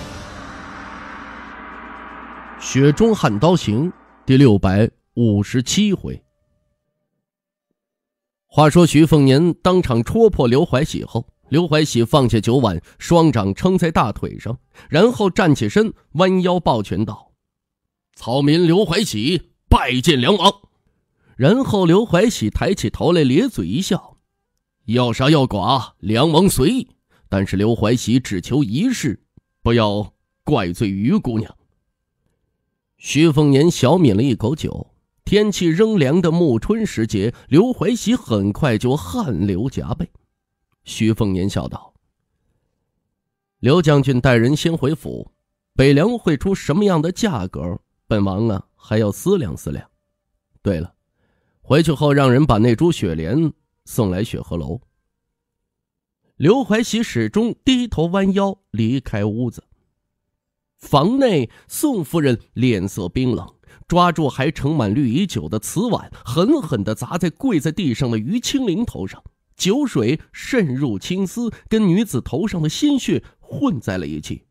《雪中悍刀行》第六百五十七回。话说徐凤年当场戳破刘怀喜后，刘怀喜放下酒碗，双掌撑在大腿上，然后站起身，弯腰抱拳道：“草民刘怀喜拜见梁王。”然后刘怀喜抬起头来，咧嘴一笑：“要杀要剐，梁王随意。但是刘怀喜只求一事，不要怪罪于姑娘。”徐凤年小抿了一口酒。天气仍凉的暮春时节，刘怀喜很快就汗流浃背。徐凤年笑道：“刘将军带人先回府，北凉会出什么样的价格？本王啊，还要思量思量。对了，回去后让人把那株雪莲送来雪鹤楼。”刘怀喜始终低头弯腰离开屋子。房内，宋夫人脸色冰冷，抓住还盛满绿蚁酒的瓷碗，狠狠地砸在跪在地上的于青林头上，酒水渗入青丝，跟女子头上的鲜血混在了一起。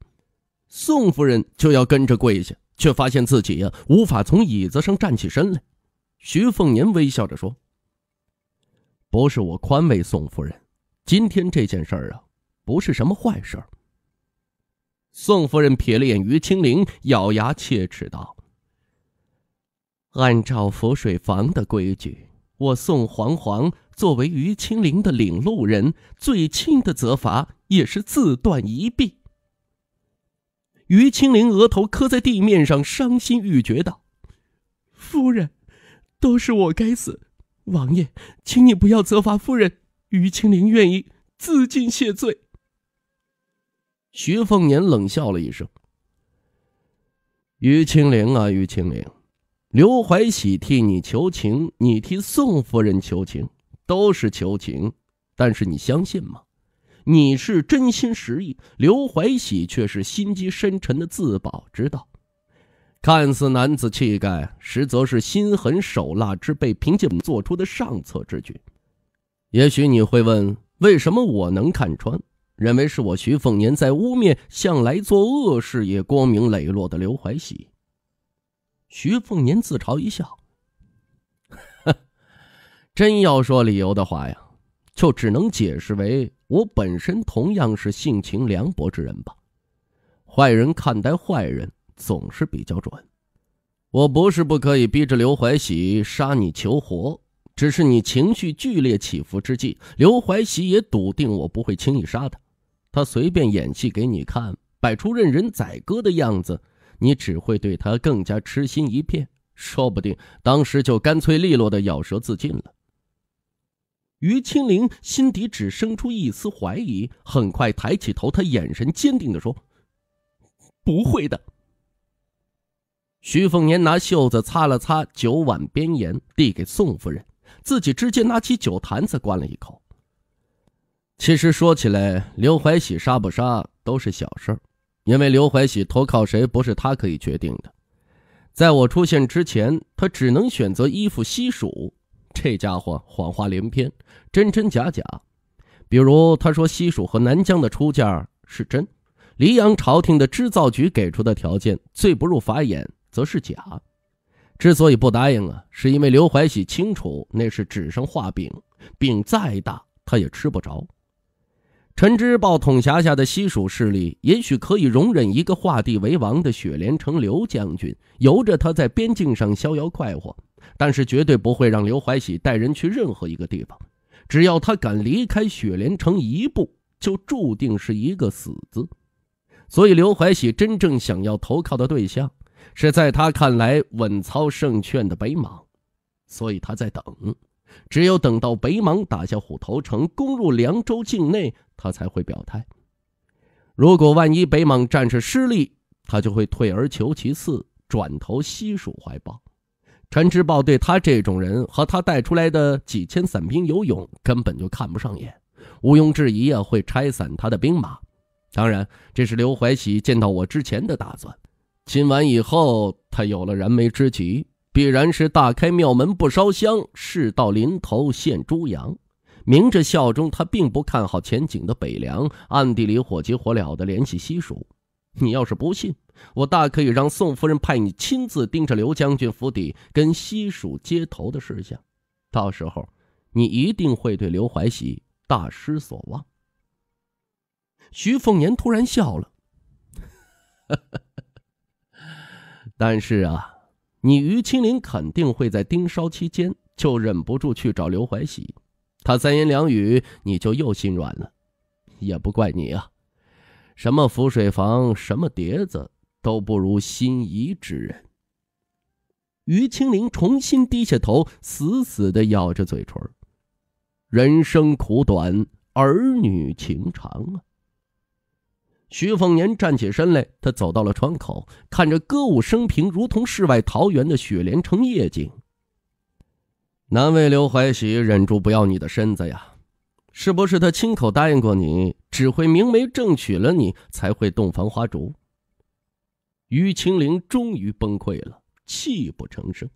宋夫人就要跟着跪下，却发现自己呀无法从椅子上站起身来。徐凤年微笑着说：“不是我宽慰宋夫人，今天这件事儿啊，不是什么坏事儿。”宋夫人瞥了眼于青灵，咬牙切齿道：“按照福水房的规矩，我宋煌煌作为于青灵的领路人，最轻的责罚也是自断一臂。”于青灵额头磕在地面上，伤心欲绝道：“夫人，都是我该死，王爷，请你不要责罚夫人。于青灵愿意自尽谢罪。”徐凤年冷笑了一声：“于清灵啊，于清灵，刘怀喜替你求情，你替宋夫人求情，都是求情，但是你相信吗？你是真心实意，刘怀喜却是心机深沉的自保之道，看似男子气概，实则是心狠手辣之辈，凭借做出的上策之举。也许你会问，为什么我能看穿？”认为是我徐凤年在污蔑向来做恶事也光明磊落的刘怀喜。徐凤年自嘲一笑：“真要说理由的话呀，就只能解释为我本身同样是性情凉薄之人吧。坏人看待坏人总是比较准。我不是不可以逼着刘怀喜杀你求活，只是你情绪剧烈起伏之际，刘怀喜也笃定我不会轻易杀他。”他随便演戏给你看，摆出任人宰割的样子，你只会对他更加痴心一片，说不定当时就干脆利落的咬舌自尽了。于清灵心底只生出一丝怀疑，很快抬起头，他眼神坚定的说：“不会的。”徐凤年拿袖子擦了擦酒碗边沿，递给宋夫人，自己直接拿起酒坛子灌了一口。其实说起来，刘怀喜杀不杀都是小事儿，因为刘怀喜投靠谁不是他可以决定的。在我出现之前，他只能选择依附西蜀。这家伙谎话连篇，真真假假。比如他说西蜀和南疆的出价是真，黎阳朝廷的织造局给出的条件最不入法眼，则是假。之所以不答应啊，是因为刘怀喜清楚那是纸上画饼，饼再大他也吃不着。陈芝豹统辖下的西蜀势力，也许可以容忍一个画地为王的雪莲城刘将军，由着他在边境上逍遥快活；但是绝对不会让刘怀喜带人去任何一个地方。只要他敢离开雪莲城一步，就注定是一个死字。所以刘怀喜真正想要投靠的对象，是在他看来稳操胜券的北莽。所以他在等。只有等到北莽打下虎头城，攻入凉州境内，他才会表态。如果万一北莽战事失利，他就会退而求其次，转投西蜀怀抱。陈之豹对他这种人和他带出来的几千散兵游勇根本就看不上眼，毋庸置疑呀，会拆散他的兵马。当然，这是刘怀喜见到我之前的打算。今晚以后，他有了燃眉之急。既然是大开庙门不烧香，事到临头献猪羊，明着效忠他并不看好前景的北凉，暗地里火急火燎的联系西蜀。你要是不信，我大可以让宋夫人派你亲自盯着刘将军府邸跟西蜀接头的事项，到时候你一定会对刘怀喜大失所望。徐凤年突然笑了，但是啊。你于青林肯定会在盯梢期间就忍不住去找刘怀喜，他三言两语，你就又心软了，也不怪你啊。什么浮水房，什么碟子，都不如心仪之人。于青林重新低下头，死死的咬着嘴唇。人生苦短，儿女情长啊。徐凤年站起身来，他走到了窗口，看着歌舞升平、如同世外桃源的雪莲城夜景。难为刘怀喜忍住不要你的身子呀，是不是他亲口答应过你，只会明媒正娶了你才会洞房花烛？于清灵终于崩溃了，泣不成声。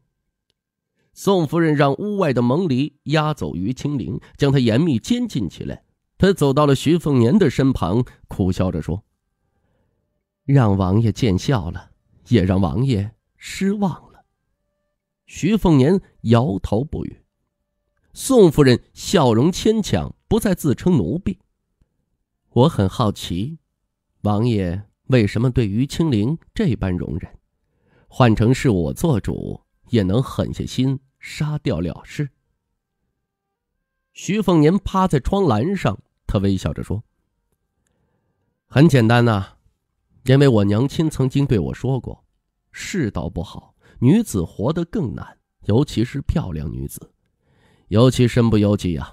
宋夫人让屋外的蒙离押走于清灵，将他严密监禁起来。他走到了徐凤年的身旁，苦笑着说：“让王爷见笑了，也让王爷失望了。”徐凤年摇头不语。宋夫人笑容牵强，不再自称奴婢。我很好奇，王爷为什么对于清灵这般容忍？换成是我做主，也能狠下心杀掉了事。徐凤年趴在窗栏上，他微笑着说：“很简单呐，因为我娘亲曾经对我说过，世道不好，女子活得更难，尤其是漂亮女子，尤其身不由己啊。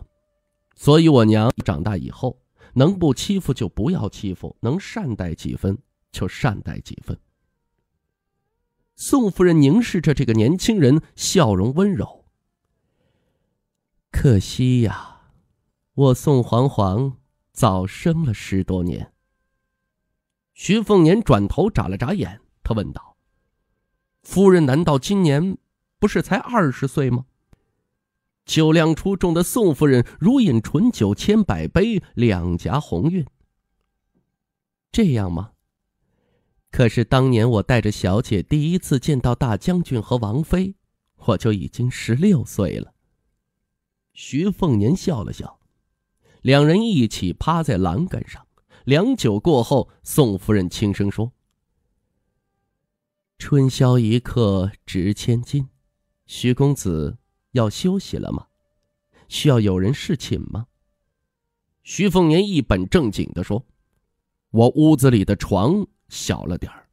所以我娘长大以后，能不欺负就不要欺负，能善待几分就善待几分。”宋夫人凝视着这个年轻人，笑容温柔。可惜呀，我宋皇皇早生了十多年。徐凤年转头眨了眨眼，他问道：“夫人难道今年不是才二十岁吗？”酒量出众的宋夫人如饮醇酒千百杯，两颊红晕。这样吗？可是当年我带着小姐第一次见到大将军和王妃，我就已经十六岁了。徐凤年笑了笑，两人一起趴在栏杆上。良久过后，宋夫人轻声说：“春宵一刻值千金，徐公子要休息了吗？需要有人侍寝吗？”徐凤年一本正经地说：“我屋子里的床小了点儿。”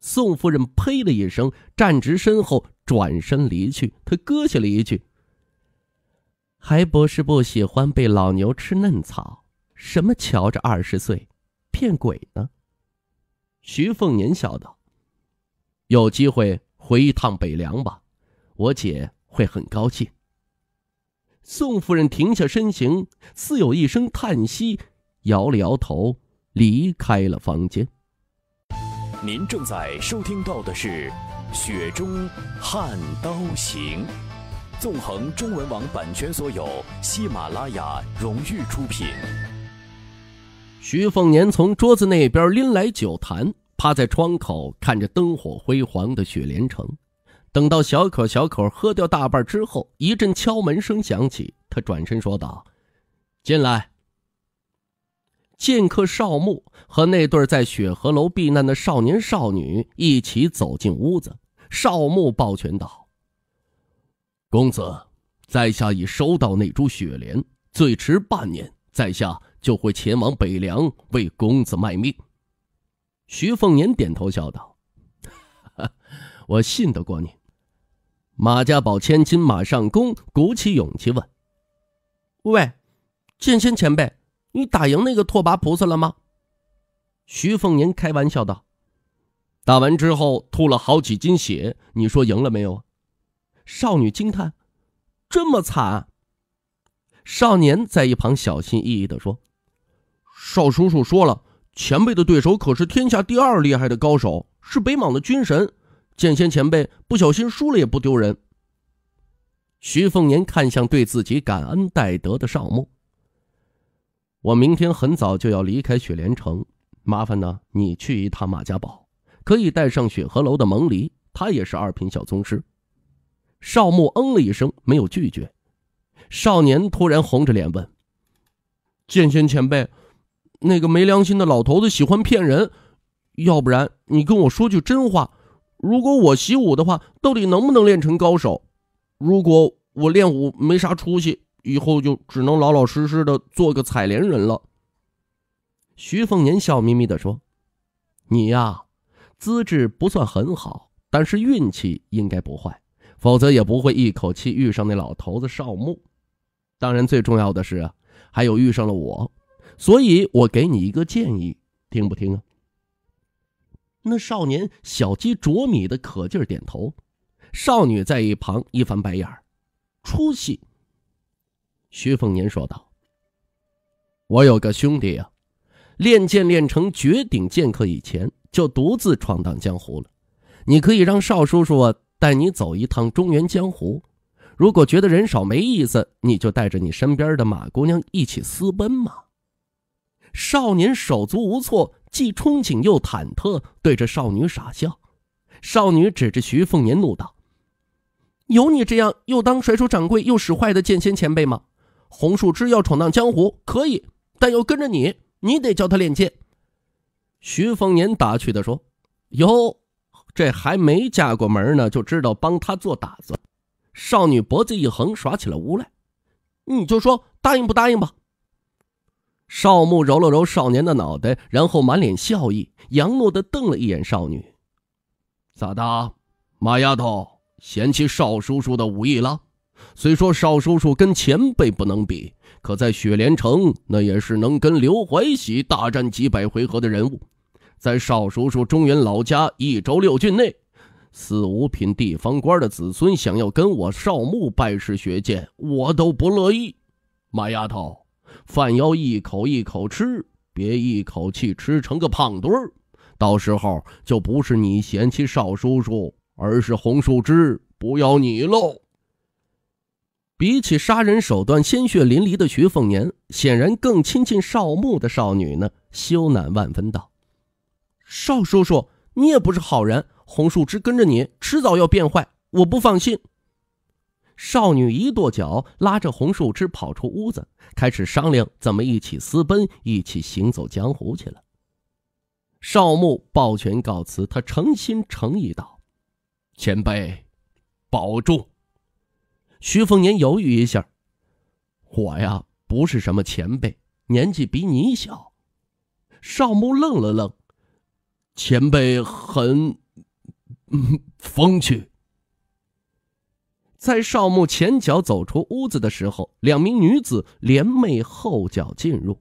宋夫人呸了一声，站直身后，转身离去。她搁下了一句。还不是不喜欢被老牛吃嫩草？什么瞧着二十岁，骗鬼呢？徐凤年笑道：“有机会回一趟北凉吧，我姐会很高兴。”宋夫人停下身形，似有一声叹息，摇了摇头，离开了房间。您正在收听到的是《雪中悍刀行》。纵横中文网版权所有，喜马拉雅荣誉出品。徐凤年从桌子那边拎来酒坛，趴在窗口看着灯火辉煌的雪莲城。等到小口小口喝掉大半之后，一阵敲门声响起，他转身说道：“进来。”剑客少慕和那对在雪河楼避难的少年少女一起走进屋子。少慕抱拳道。公子，在下已收到那株雪莲，最迟半年，在下就会前往北凉为公子卖命。徐凤年点头笑道：“我信得过你。”马家堡千金马上功鼓起勇气问：“喂，剑仙前辈，你打赢那个拓跋菩萨了吗？”徐凤年开玩笑道：“打完之后吐了好几斤血，你说赢了没有少女惊叹：“这么惨。”少年在一旁小心翼翼的说：“邵叔叔说了，前辈的对手可是天下第二厉害的高手，是北莽的军神，剑仙前辈不小心输了也不丢人。”徐凤年看向对自己感恩戴德的少木：“我明天很早就要离开雪莲城，麻烦呢，你去一趟马家堡，可以带上雪河楼的蒙离，他也是二品小宗师。”少木嗯了一声，没有拒绝。少年突然红着脸问：“剑仙前辈，那个没良心的老头子喜欢骗人，要不然你跟我说句真话？如果我习武的话，到底能不能练成高手？如果我练武没啥出息，以后就只能老老实实的做个采莲人了。”徐凤年笑眯眯的说：“你呀，资质不算很好，但是运气应该不坏。”否则也不会一口气遇上那老头子少木。当然最重要的是啊，还有遇上了我，所以我给你一个建议，听不听啊？那少年小鸡啄米的可劲儿点头，少女在一旁一翻白眼儿，出息。徐凤年说道：“我有个兄弟啊，练剑练成绝顶剑客以前，就独自闯荡江湖了，你可以让邵叔叔啊。”带你走一趟中原江湖，如果觉得人少没意思，你就带着你身边的马姑娘一起私奔嘛。少年手足无措，既憧憬又忐忑，对着少女傻笑。少女指着徐凤年怒道：“有你这样又当甩手掌柜又使坏的剑仙前辈吗？”红树枝要闯荡江湖，可以，但要跟着你，你得教他练剑。”徐凤年打趣地说：“有。”这还没嫁过门呢，就知道帮他做打算。少女脖子一横，耍起了无赖：“你就说答应不答应吧。”少慕揉了揉少年的脑袋，然后满脸笑意，仰慕的瞪了一眼少女：“咋的，马丫头嫌弃少叔叔的武艺了？虽说少叔叔跟前辈不能比，可在雪莲城，那也是能跟刘怀喜大战几百回合的人物。”在少叔叔中原老家益州六郡内，四五品地方官的子孙想要跟我少牧拜师学剑，我都不乐意。马丫头，饭要一口一口吃，别一口气吃成个胖墩儿，到时候就不是你嫌弃少叔叔，而是红树枝不要你喽。比起杀人手段鲜血淋漓的徐凤年，显然更亲近少牧的少女呢，羞赧万分道。邵叔叔，你也不是好人。红树枝跟着你，迟早要变坏，我不放心。少女一跺脚，拉着红树枝跑出屋子，开始商量怎么一起私奔，一起行走江湖去了。邵牧抱拳告辞，他诚心诚意道：“前辈，保重。”徐凤年犹豫一下：“我呀，不是什么前辈，年纪比你小。”邵牧愣了愣。前辈很，嗯，风趣。在少慕前脚走出屋子的时候，两名女子联袂后脚进入，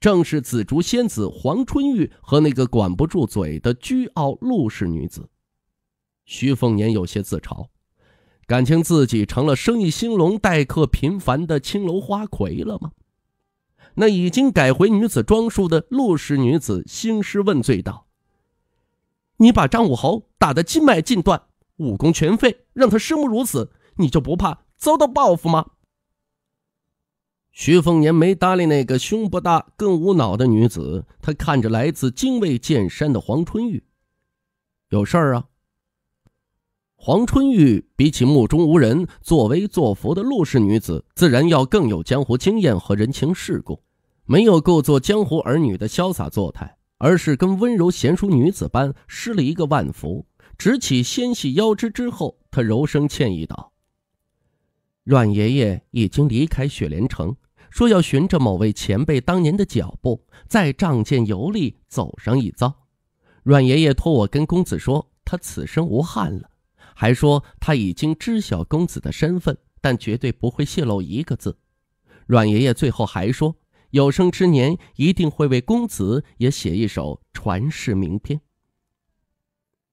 正是紫竹仙子黄春玉和那个管不住嘴的居傲陆氏女子。徐凤年有些自嘲，感情自己成了生意兴隆、待客频繁的青楼花魁了吗？那已经改回女子装束的陆氏女子兴师问罪道。你把张武侯打得筋脉尽断，武功全废，让他生不如死，你就不怕遭到报复吗？徐凤年没搭理那个胸不大更无脑的女子，他看着来自精卫剑山的黄春玉，有事儿啊？黄春玉比起目中无人、作威作福的陆氏女子，自然要更有江湖经验和人情世故，没有故作江湖儿女的潇洒作态。而是跟温柔娴淑女子般施了一个万福，直起纤细腰肢之后，他柔声歉意道：“阮爷爷已经离开雪莲城，说要循着某位前辈当年的脚步，再仗剑游历走上一遭。阮爷爷托我跟公子说，他此生无憾了，还说他已经知晓公子的身份，但绝对不会泄露一个字。阮爷爷最后还说。”有生之年，一定会为公子也写一首传世名篇。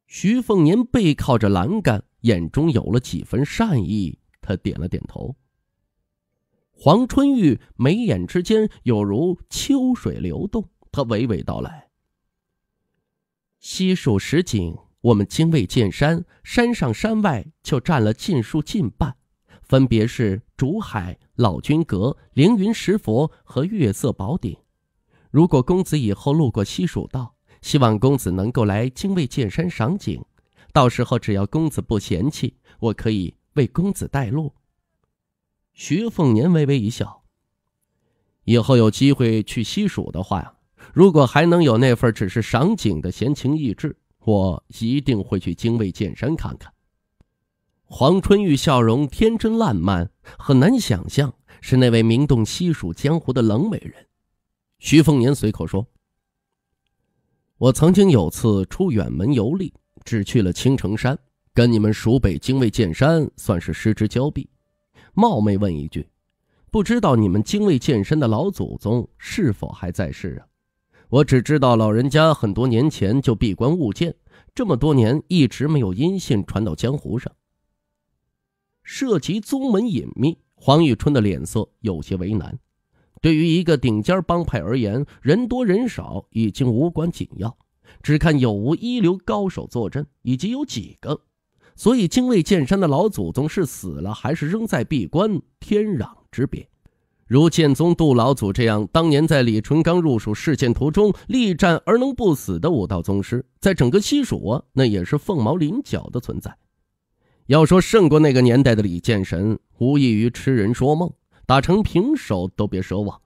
徐凤年背靠着栏杆，眼中有了几分善意，他点了点头。黄春玉眉眼之间有如秋水流动，他娓娓道来：“西蜀十景，我们精卫见山，山上山外就占了近数近半。”分别是竹海、老君阁、凌云石佛和月色宝鼎。如果公子以后路过西蜀道，希望公子能够来精卫剑山赏景。到时候只要公子不嫌弃，我可以为公子带路。徐凤年微微一笑。以后有机会去西蜀的话如果还能有那份只是赏景的闲情逸致，我一定会去精卫剑山看看。黄春玉笑容天真烂漫，很难想象是那位名动西蜀江湖的冷美人。徐凤年随口说：“我曾经有次出远门游历，只去了青城山，跟你们蜀北精卫剑山算是失之交臂。冒昧问一句，不知道你们精卫剑山的老祖宗是否还在世啊？我只知道老人家很多年前就闭关悟剑，这么多年一直没有音信传到江湖上。”涉及宗门隐秘，黄玉春的脸色有些为难。对于一个顶尖帮派而言，人多人少已经无关紧要，只看有无一流高手坐镇，以及有几个。所以，精卫剑山的老祖宗是死了，还是仍在闭关，天壤之别。如剑宗杜老祖这样，当年在李淳罡入蜀事件途中力战而能不死的武道宗师，在整个西蜀，那也是凤毛麟角的存在。要说胜过那个年代的李剑神，无异于痴人说梦，打成平手都别奢望。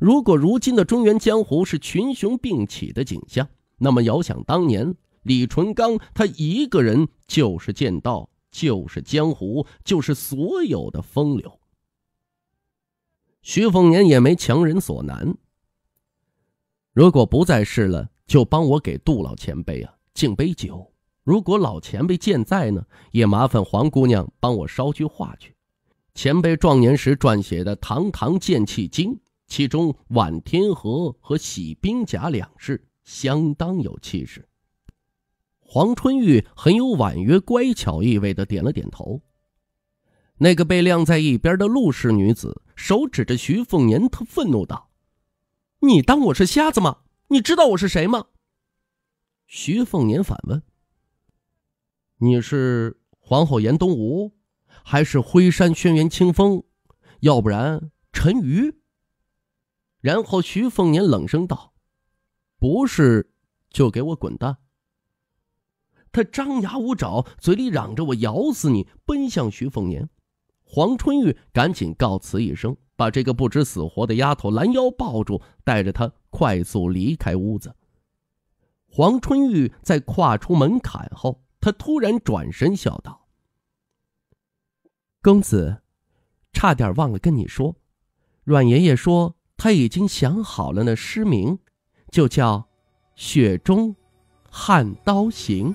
如果如今的中原江湖是群雄并起的景象，那么遥想当年，李淳罡他一个人就是剑道，就是江湖，就是所有的风流。徐凤年也没强人所难，如果不在世了，就帮我给杜老前辈啊敬杯酒。如果老前辈健在呢，也麻烦黄姑娘帮我捎句话去。前辈壮年时撰写的《堂堂剑气经》，其中“挽天河”和“洗兵甲”两式相当有气势。黄春玉很有婉约乖巧意味的点了点头。那个被晾在一边的陆氏女子，手指着徐凤年，她愤怒道：“你当我是瞎子吗？你知道我是谁吗？”徐凤年反问。你是皇后严东吴，还是灰山轩辕清风？要不然陈瑜？然后徐凤年冷声道：“不是，就给我滚蛋！”他张牙舞爪，嘴里嚷着：“我咬死你！”奔向徐凤年。黄春玉赶紧告辞一声，把这个不知死活的丫头拦腰抱住，带着她快速离开屋子。黄春玉在跨出门槛后。他突然转身笑道：“公子，差点忘了跟你说，阮爷爷说他已经想好了那诗名就叫《雪中悍刀行》。”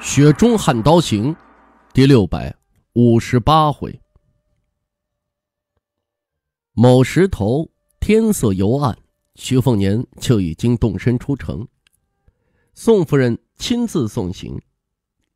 《雪中悍刀行》第六百五十八回，某时头天色犹暗，徐凤年就已经动身出城，宋夫人亲自送行，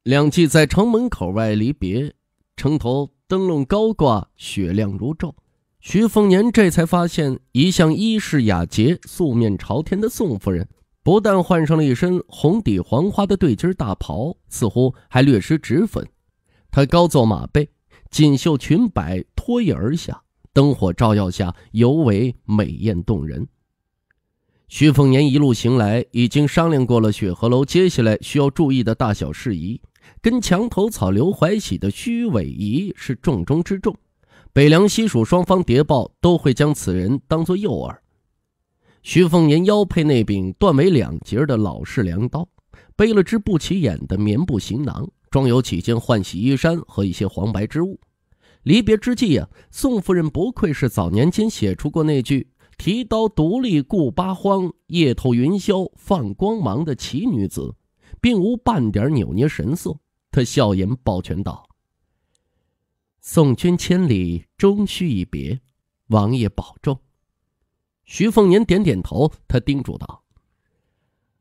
两骑在城门口外离别，城头灯笼高挂，雪亮如昼，徐凤年这才发现一向衣饰雅洁、素面朝天的宋夫人。不但换上了一身红底黄花的对襟大袍，似乎还略施脂粉。他高坐马背，锦绣裙摆脱曳而下，灯火照耀下尤为美艳动人。徐凤年一路行来，已经商量过了雪河楼接下来需要注意的大小事宜，跟墙头草刘怀喜的虚伪仪是重中之重。北凉西蜀双方谍报都会将此人当作诱饵。徐凤年腰配那柄断为两截的老式凉刀，背了只不起眼的棉布行囊，装有几件换洗衣衫和一些黄白织物。离别之际呀，宋夫人不愧是早年间写出过那句“提刀独立顾八荒，夜透云霄放光芒”的奇女子，并无半点扭捏神色。她笑颜抱拳道：“送君千里终须一别，王爷保重。”徐凤年点点头，他叮嘱道：“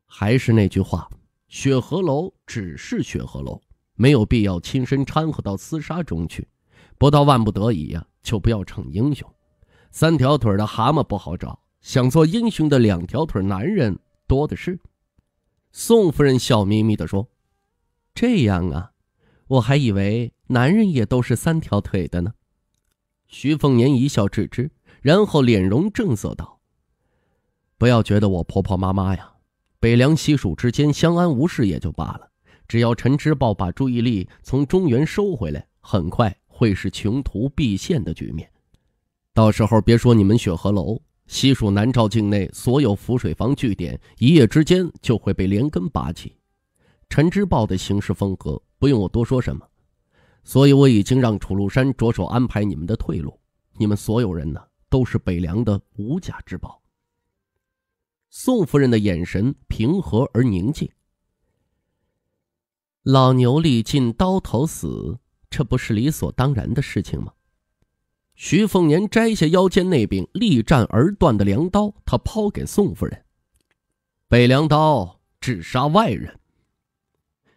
还是那句话，雪河楼只是雪河楼，没有必要亲身掺和到厮杀中去。不到万不得已呀，就不要逞英雄。三条腿的蛤蟆不好找，想做英雄的两条腿男人多的是。”宋夫人笑眯眯地说：“这样啊，我还以为男人也都是三条腿的呢。”徐凤年一笑置之，然后脸容正色道。不要觉得我婆婆妈妈呀，北凉西蜀之间相安无事也就罢了。只要陈芝豹把注意力从中原收回来，很快会是穷途必陷的局面。到时候别说你们雪河楼，西蜀南诏境内所有浮水房据点，一夜之间就会被连根拔起。陈芝豹的行事风格不用我多说什么，所以我已经让楚禄山着手安排你们的退路。你们所有人呢，都是北凉的无价之宝。宋夫人的眼神平和而宁静。老牛力尽刀头死，这不是理所当然的事情吗？徐凤年摘下腰间那柄力战而断的梁刀，他抛给宋夫人：“北梁刀只杀外人。”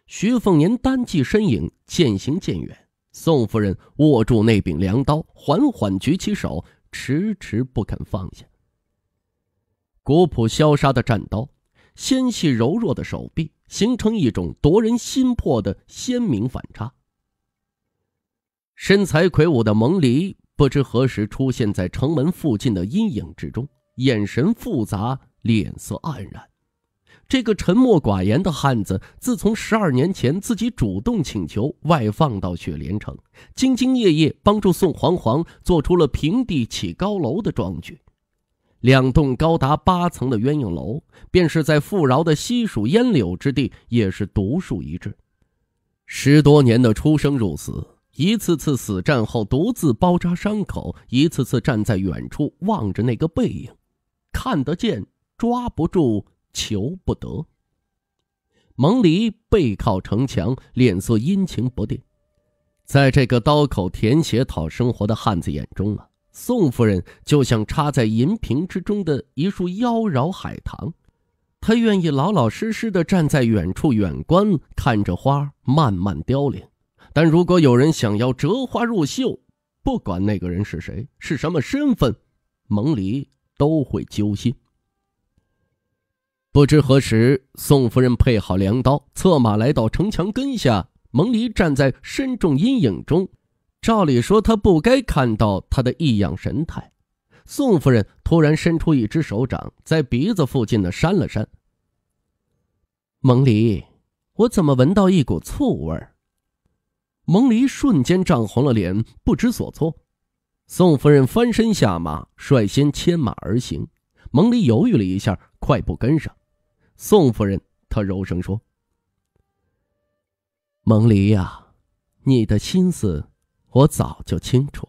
徐凤年单骑身影渐行渐远。宋夫人握住那柄梁刀，缓缓举起手，迟迟不肯放下。古朴消杀的战刀，纤细柔弱的手臂，形成一种夺人心魄的鲜明反差。身材魁梧的蒙离不知何时出现在城门附近的阴影之中，眼神复杂，脸色黯然。这个沉默寡言的汉子，自从十二年前自己主动请求外放到雪莲城，兢兢业业帮助宋皇皇做出了平地起高楼的壮举。两栋高达八层的鸳鸯楼，便是在富饶的西蜀烟柳之地，也是独树一帜。十多年的出生入死，一次次死战后独自包扎伤口，一次次站在远处望着那个背影，看得见，抓不住，求不得。蒙离背靠城墙，脸色阴晴不定，在这个刀口舔血讨生活的汉子眼中啊。宋夫人就像插在银瓶之中的一束妖娆海棠，她愿意老老实实的站在远处远观，看着花慢慢凋零。但如果有人想要折花入秀，不管那个人是谁，是什么身份，蒙离都会揪心。不知何时，宋夫人配好凉刀，策马来到城墙根下，蒙离站在深重阴影中。照理说，他不该看到他的异样神态。宋夫人突然伸出一只手掌，在鼻子附近的扇了扇。蒙离，我怎么闻到一股醋味儿？蒙离瞬间涨红了脸，不知所措。宋夫人翻身下马，率先牵马而行。蒙离犹豫了一下，快步跟上。宋夫人，她柔声说：“蒙离呀，你的心思。”我早就清楚，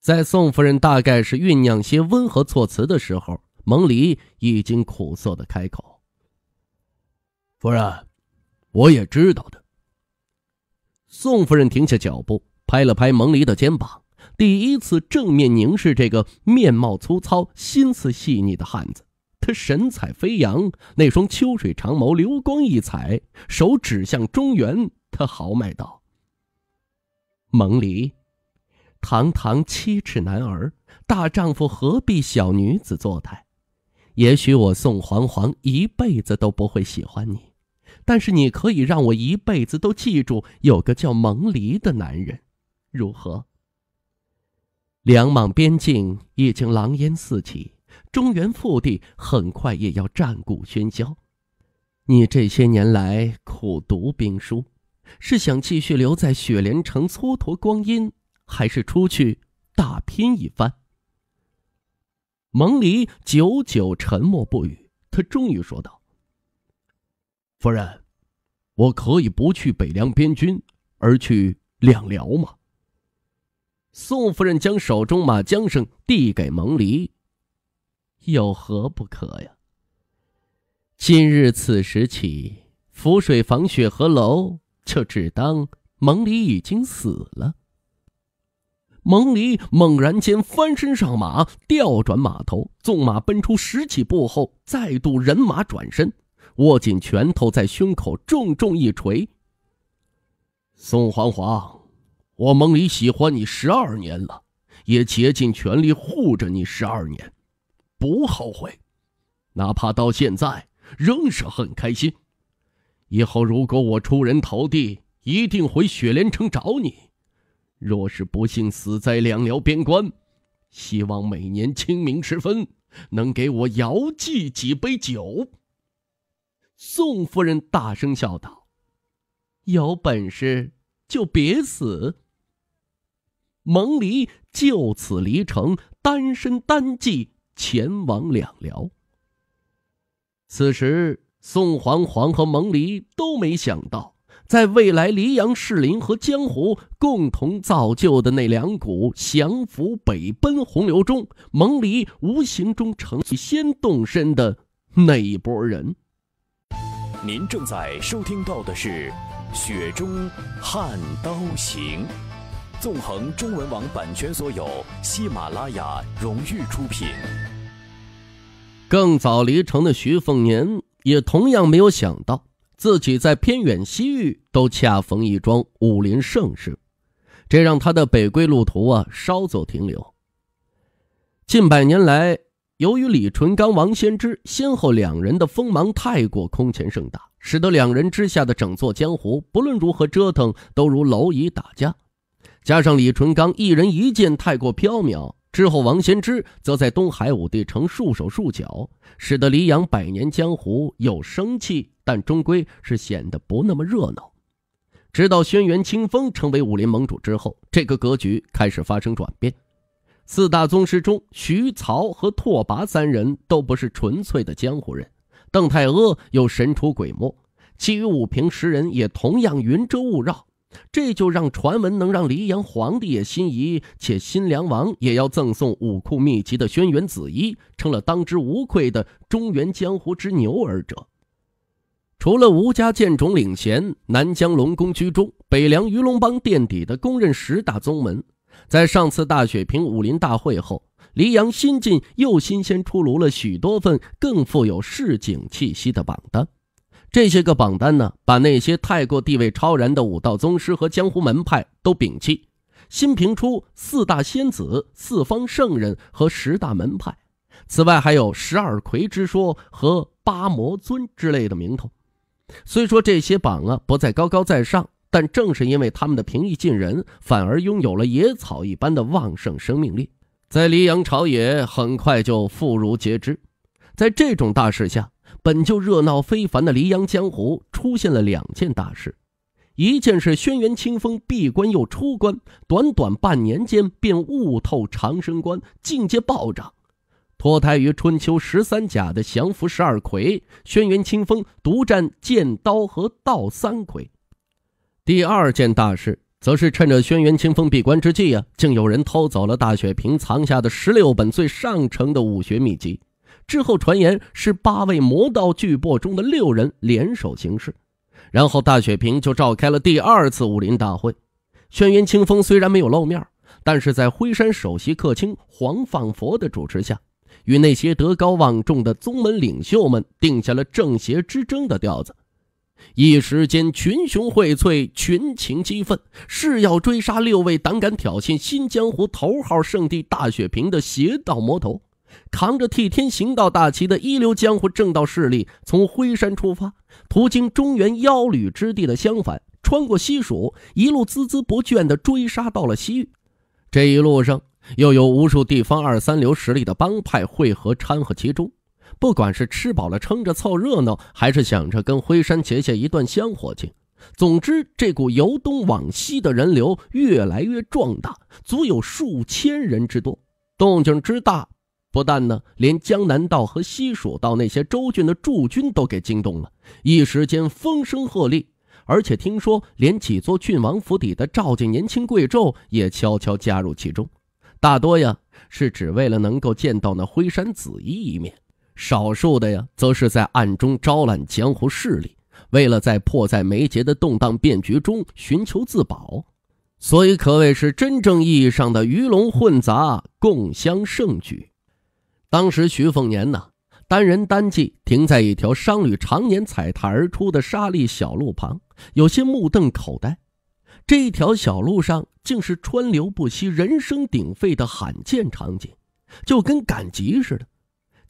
在宋夫人大概是酝酿些温和措辞的时候，蒙离已经苦涩的开口：“夫人，我也知道的。”宋夫人停下脚步，拍了拍蒙离的肩膀，第一次正面凝视这个面貌粗糙、心思细腻的汉子。他神采飞扬，那双秋水长眸流光溢彩，手指向中原。他豪迈道。蒙离，堂堂七尺男儿，大丈夫何必小女子作态？也许我宋皇皇一辈子都不会喜欢你，但是你可以让我一辈子都记住有个叫蒙离的男人，如何？两莽边境已经狼烟四起，中原腹地很快也要战鼓喧嚣。你这些年来苦读兵书。是想继续留在雪莲城蹉跎光阴，还是出去打拼一番？蒙离久久沉默不语，他终于说道：“夫人，我可以不去北凉边军，而去两辽吗？”宋夫人将手中马缰绳递给蒙离：“有何不可呀？今日此时起，浮水坊雪河楼。”就只当蒙离已经死了。蒙离猛然间翻身上马，调转马头，纵马奔出十几步后，再度人马转身，握紧拳头在胸口重重一锤。宋环华，我蒙离喜欢你十二年了，也竭尽全力护着你十二年，不后悔，哪怕到现在仍是很开心。以后如果我出人头地，一定回雪莲城找你。若是不幸死在两辽边关，希望每年清明时分能给我遥祭几杯酒。宋夫人大声笑道：“有本事就别死。”蒙离就此离城，单身单骑前往两辽。此时。宋皇皇和蒙离都没想到，在未来黎阳士林和江湖共同造就的那两股降服北奔洪流中，蒙离无形中成先动身的那一波人。您正在收听到的是《雪中悍刀行》，纵横中文网版权所有，喜马拉雅荣誉出品。更早离城的徐凤年。也同样没有想到，自己在偏远西域都恰逢一桩武林盛事，这让他的北归路途啊稍作停留。近百年来，由于李淳罡、王仙芝先后两人的锋芒太过空前盛大，使得两人之下的整座江湖不论如何折腾，都如蝼蚁打架。加上李淳罡一人一剑太过飘渺。之后，王先知则在东海武帝城束手束脚，使得黎阳百年江湖有生气，但终归是显得不那么热闹。直到轩辕清风成为武林盟主之后，这个格局开始发生转变。四大宗师中，徐曹和拓跋三人都不是纯粹的江湖人，邓太阿又神出鬼没，其余五平十人也同样云遮雾绕。这就让传闻能让黎阳皇帝也心仪，且新梁王也要赠送武库秘籍的轩辕紫衣，成了当之无愧的中原江湖之牛耳者。除了吴家剑种领衔，南疆龙宫居中，北梁鱼龙帮垫底的公认十大宗门，在上次大雪平武林大会后，黎阳新晋又新鲜出炉了许多份更富有市井气息的榜单。这些个榜单呢，把那些太过地位超然的武道宗师和江湖门派都摒弃，新评出四大仙子、四方圣人和十大门派，此外还有十二魁之说和八魔尊之类的名头。虽说这些榜啊不再高高在上，但正是因为他们的平易近人，反而拥有了野草一般的旺盛生命力，在黎阳朝野很快就妇孺皆知。在这种大势下。本就热闹非凡的黎阳江湖出现了两件大事，一件是轩辕清风闭关又出关，短短半年间便悟透长生关，境界暴涨，脱胎于春秋十三甲的降服十二魁，轩辕清风独占剑、刀和道三魁。第二件大事，则是趁着轩辕清风闭关之际啊，竟有人偷走了大雪瓶藏下的十六本最上乘的武学秘籍。之后，传言是八位魔道巨擘中的六人联手行事，然后大雪平就召开了第二次武林大会。轩辕清风虽然没有露面，但是在辉山首席客卿黄放佛的主持下，与那些德高望重的宗门领袖们定下了正邪之争的调子。一时间，群雄荟萃，群情激愤，誓要追杀六位胆敢挑衅新江湖头号圣地大雪平的邪道魔头。扛着替天行道大旗的一流江湖正道势力从辉山出发，途经中原妖旅之地的襄樊，穿过西蜀，一路孜孜不倦地追杀到了西域。这一路上，又有无数地方二三流实力的帮派汇合掺和其中，不管是吃饱了撑着凑热闹，还是想着跟辉山结下一段香火情，总之，这股由东往西的人流越来越壮大，足有数千人之多，动静之大。不但呢，连江南道和西蜀道那些州郡的驻军都给惊动了，一时间风声鹤唳。而且听说，连几座郡王府邸的赵家年轻贵胄也悄悄加入其中，大多呀是只为了能够见到那灰山子衣一面，少数的呀则是在暗中招揽江湖势力，为了在迫在眉睫的动荡变局中寻求自保。所以可谓是真正意义上的鱼龙混杂，共襄盛举。当时，徐凤年呢，单人单骑停在一条商旅常年踩踏而出的沙砾小路旁，有些目瞪口呆。这条小路上竟是川流不息、人声鼎沸的罕见场景，就跟赶集似的。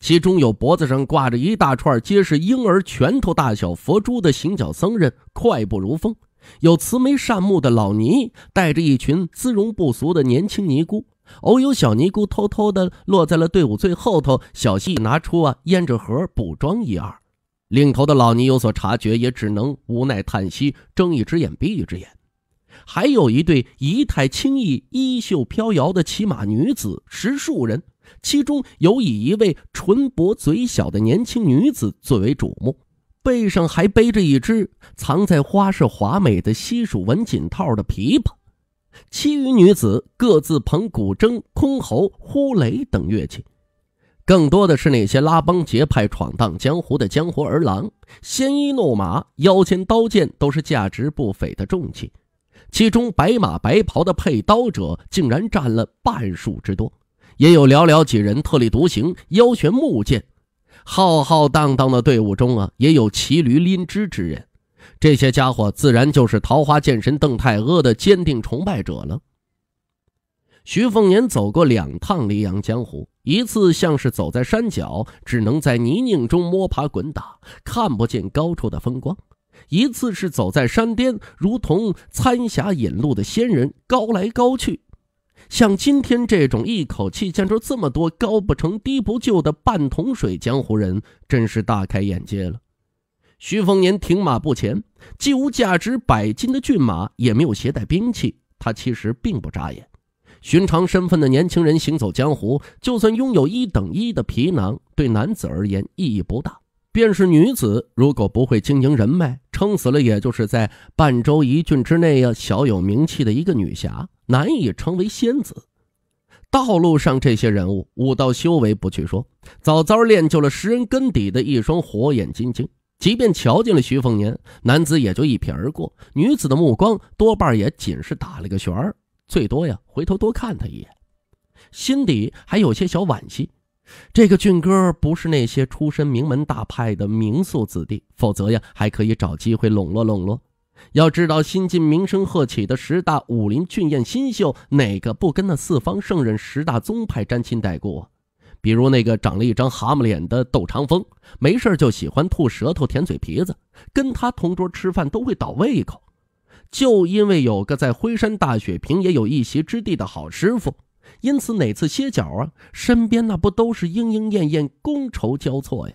其中有脖子上挂着一大串皆是婴儿拳头大小佛珠的行脚僧人，快步如风；有慈眉善目的老尼，带着一群姿容不俗的年轻尼姑。偶有小尼姑偷偷的落在了队伍最后头，小西拿出啊胭脂盒补妆一二。领头的老尼有所察觉，也只能无奈叹息，睁一只眼闭一只眼。还有一对仪态轻逸、衣袖飘摇的骑马女子，十数人，其中有以一位唇薄嘴小的年轻女子最为瞩目，背上还背着一只藏在花式华美的西蜀纹锦套的琵琶。其余女子各自捧古筝、箜篌、呼雷等乐器，更多的是那些拉帮结派、闯荡江湖的江湖儿郎，鲜衣怒马，腰间刀剑都是价值不菲的重器。其中白马白袍的配刀者竟然占了半数之多，也有寥寥几人特立独行，腰悬木剑。浩浩荡荡的队伍中啊，也有骑驴拎枝之人。这些家伙自然就是桃花剑神邓太阿的坚定崇拜者了。徐凤年走过两趟黎阳江湖，一次像是走在山脚，只能在泥泞中摸爬滚打，看不见高处的风光；一次是走在山巅，如同参霞引路的仙人，高来高去。像今天这种一口气见着这么多高不成低不就的半桶水江湖人，真是大开眼界了。徐丰年停马不前，既无价值百金的骏马，也没有携带兵器。他其实并不扎眼。寻常身份的年轻人行走江湖，就算拥有一等一的皮囊，对男子而言意义不大。便是女子，如果不会经营人脉，撑死了也就是在半州一郡之内呀小有名气的一个女侠，难以成为仙子。道路上这些人物，武道修为不去说，早早练就了识人根底的一双火眼金睛。即便瞧见了徐凤年，男子也就一瞥而过；女子的目光多半也仅是打了个旋儿，最多呀回头多看他一眼，心底还有些小惋惜。这个俊哥不是那些出身名门大派的名宿子弟，否则呀还可以找机会笼络笼络。要知道，新晋名声鹤起的十大武林俊彦新秀，哪个不跟那四方圣人十大宗派沾亲带故？啊？比如那个长了一张蛤蟆脸的窦长风，没事就喜欢吐舌头舔嘴皮子，跟他同桌吃饭都会倒胃口。就因为有个在辉山大雪坪也有一席之地的好师傅，因此哪次歇脚啊，身边那不都是莺莺燕燕觥筹交错呀？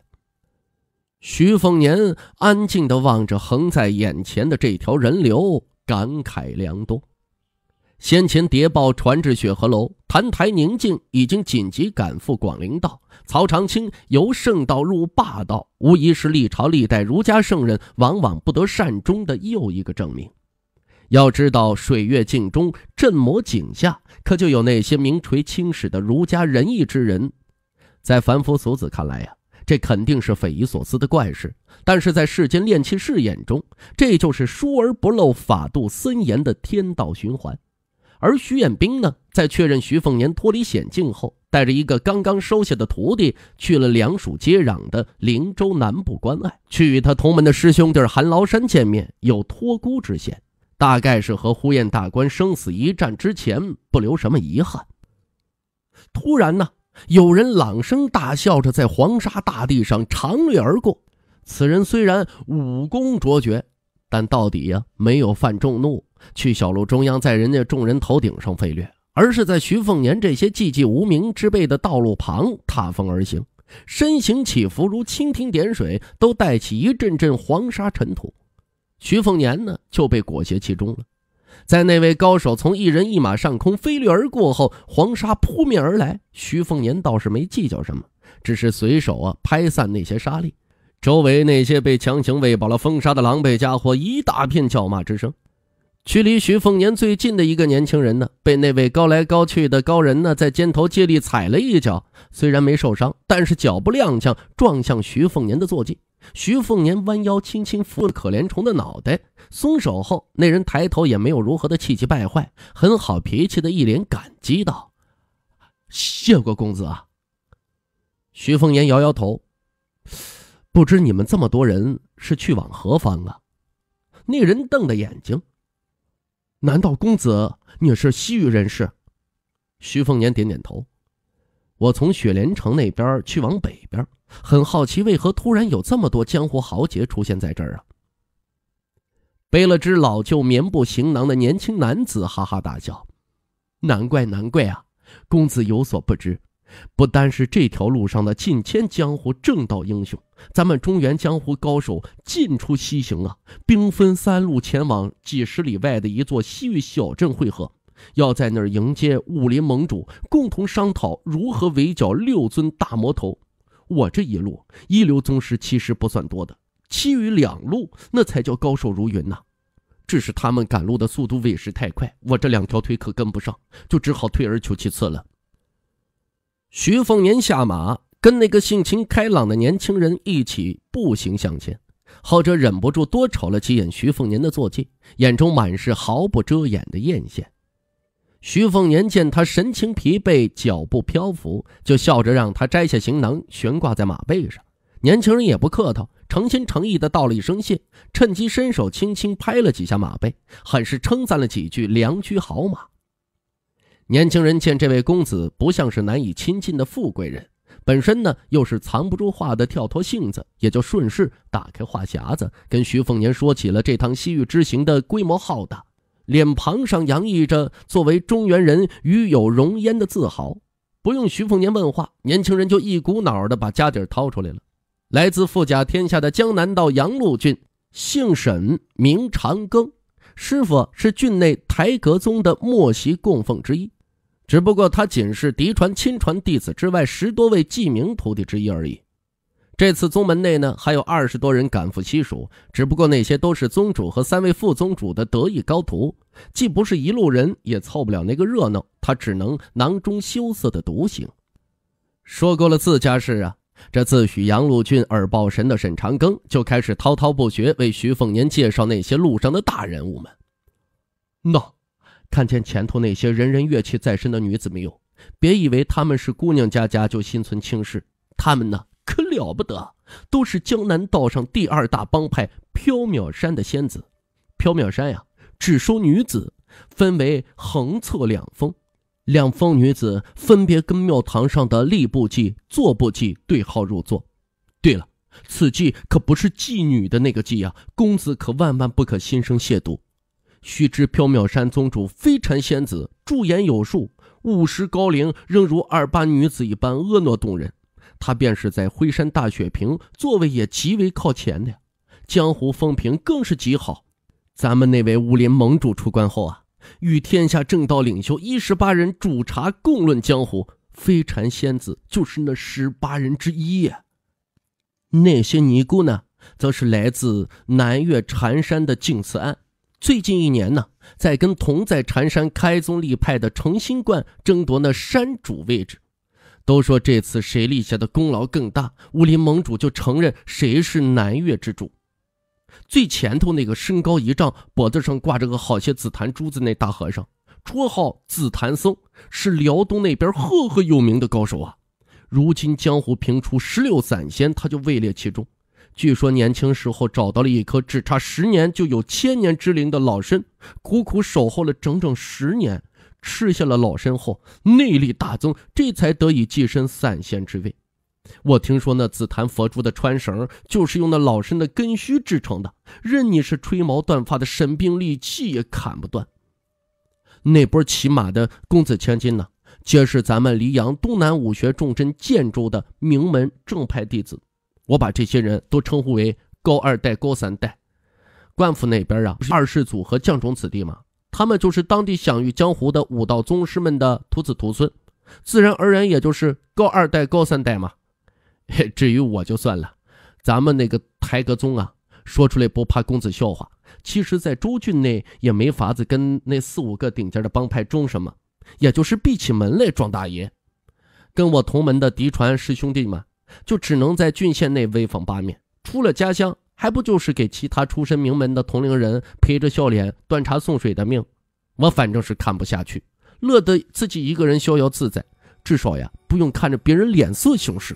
徐凤年安静地望着横在眼前的这条人流，感慨良多。先前谍报传至雪河楼，谭台宁静已经紧急赶赴广陵道。曹长青由圣道入霸道，无疑是历朝历代儒家圣人往往不得善终的又一个证明。要知道，水月镜中镇魔井下，可就有那些名垂青史的儒家仁义之人。在凡夫俗子看来呀，这肯定是匪夷所思的怪事；但是在世间炼气士眼中，这就是疏而不漏、法度森严的天道循环。而徐彦兵呢，在确认徐凤年脱离险境后，带着一个刚刚收下的徒弟，去了两鼠接壤的灵州南部关隘，去与他同门的师兄弟韩崂山见面，有托孤之嫌，大概是和呼延大官生死一战之前，不留什么遗憾。突然呢，有人朗声大笑着在黄沙大地上长掠而过，此人虽然武功卓绝，但到底呀，没有犯众怒。去小路中央，在人家众人头顶上飞掠，而是在徐凤年这些寂寂无名之辈的道路旁踏风而行，身形起伏如蜻蜓点水，都带起一阵阵黄沙尘土。徐凤年呢就被裹挟其中了。在那位高手从一人一马上空飞掠而过后，黄沙扑面而来，徐凤年倒是没计较什么，只是随手啊拍散那些沙粒。周围那些被强行喂饱了风沙的狼狈家伙，一大片叫骂之声。距离徐凤年最近的一个年轻人呢，被那位高来高去的高人呢，在肩头借力踩了一脚，虽然没受伤，但是脚不踉跄，撞向徐凤年的坐骑。徐凤年弯腰轻轻扶了可怜虫的脑袋，松手后，那人抬头也没有如何的气急败坏，很好脾气的一脸感激道：“谢过公子啊。”徐凤年摇摇头：“不知你们这么多人是去往何方啊？”那人瞪着眼睛。难道公子你是西域人士？徐凤年点点头。我从雪莲城那边去往北边，很好奇为何突然有这么多江湖豪杰出现在这儿啊！背了只老旧棉布行囊的年轻男子哈哈大笑：“难怪，难怪啊！公子有所不知，不单是这条路上的近千江湖正道英雄。”咱们中原江湖高手进出西行啊，兵分三路前往几十里外的一座西域小镇汇合，要在那儿迎接武林盟主，共同商讨如何围剿六尊大魔头。我这一路一流宗师其实不算多的，其余两路那才叫高手如云呐。只是他们赶路的速度委实太快，我这两条腿可跟不上，就只好退而求其次了。徐凤年下马。跟那个性情开朗的年轻人一起步行向前，后者忍不住多瞅了几眼徐凤年的坐骑，眼中满是毫不遮掩的艳羡。徐凤年见他神情疲惫，脚步漂浮，就笑着让他摘下行囊悬挂在马背上。年轻人也不客套，诚心诚意地道了一声谢，趁机伸手轻轻拍了几下马背，很是称赞了几句良驹好马。年轻人见这位公子不像是难以亲近的富贵人。本身呢，又是藏不住话的跳脱性子，也就顺势打开话匣子，跟徐凤年说起了这趟西域之行的规模浩大，脸庞上洋溢着作为中原人与有荣焉的自豪。不用徐凤年问话，年轻人就一股脑的把家底掏出来了。来自富甲天下的江南道杨路郡，姓沈名长庚，师傅是郡内台阁宗的末席供奉之一。只不过他仅是嫡传亲传弟子之外十多位记名徒弟之一而已。这次宗门内呢，还有二十多人赶赴西蜀，只不过那些都是宗主和三位副宗主的得意高徒，既不是一路人，也凑不了那个热闹。他只能囊中羞涩的独行。说过了自家事啊，这自诩杨禄俊耳报神的沈长庚就开始滔滔不绝为徐凤年介绍那些路上的大人物们。那。看见前头那些人人乐器在身的女子没有？别以为她们是姑娘家家就心存轻视，她们呢可了不得，都是江南道上第二大帮派缥缈山的仙子。缥缈山呀，只收女子，分为横侧两峰，两峰女子分别跟庙堂上的立部记、坐部记对号入座。对了，此妓可不是妓女的那个妓呀，公子可万万不可心生亵渎。须知缥缈山宗主飞蝉仙子驻颜有术，五十高龄仍如二八女子一般婀娜动人。她便是在灰山大雪坪，座位也极为靠前的，江湖风评更是极好。咱们那位武林盟主出关后啊，与天下正道领袖一十八人煮茶共论江湖，飞禅仙子就是那十八人之一呀。那些尼姑呢，则是来自南岳禅山的净慈庵。最近一年呢，在跟同在禅山开宗立派的程新观争夺那山主位置。都说这次谁立下的功劳更大，武林盟主就承认谁是南岳之主。最前头那个身高一丈，脖子上挂着个好些紫檀珠子那大和尚，绰号紫檀僧，是辽东那边赫赫有名的高手啊。如今江湖评出十六散仙，他就位列其中。据说年轻时候找到了一颗只差十年就有千年之龄的老参，苦苦守候了整整十年，吃下了老参后内力大增，这才得以跻身散仙之位。我听说那紫檀佛珠的穿绳就是用那老参的根须制成的，任你是吹毛断发的神兵利器也砍不断。那波骑马的公子千金呢？皆是咱们黎阳东南武学重镇建州的名门正派弟子。我把这些人都称呼为高二代、高三代。官府那边啊，不是二世祖和将种子弟吗？他们就是当地享誉江湖的武道宗师们的徒子徒孙，自然而然也就是高二代、高三代嘛。至于我就算了，咱们那个台阁宗啊，说出来不怕公子笑话，其实，在州郡内也没法子跟那四五个顶尖的帮派争什么，也就是闭起门来装大爷。跟我同门的嫡传师兄弟们。就只能在郡县内威风八面，出了家乡还不就是给其他出身名门的同龄人陪着笑脸、端茶送水的命？我反正是看不下去，乐得自己一个人逍遥自在，至少呀，不用看着别人脸色行事。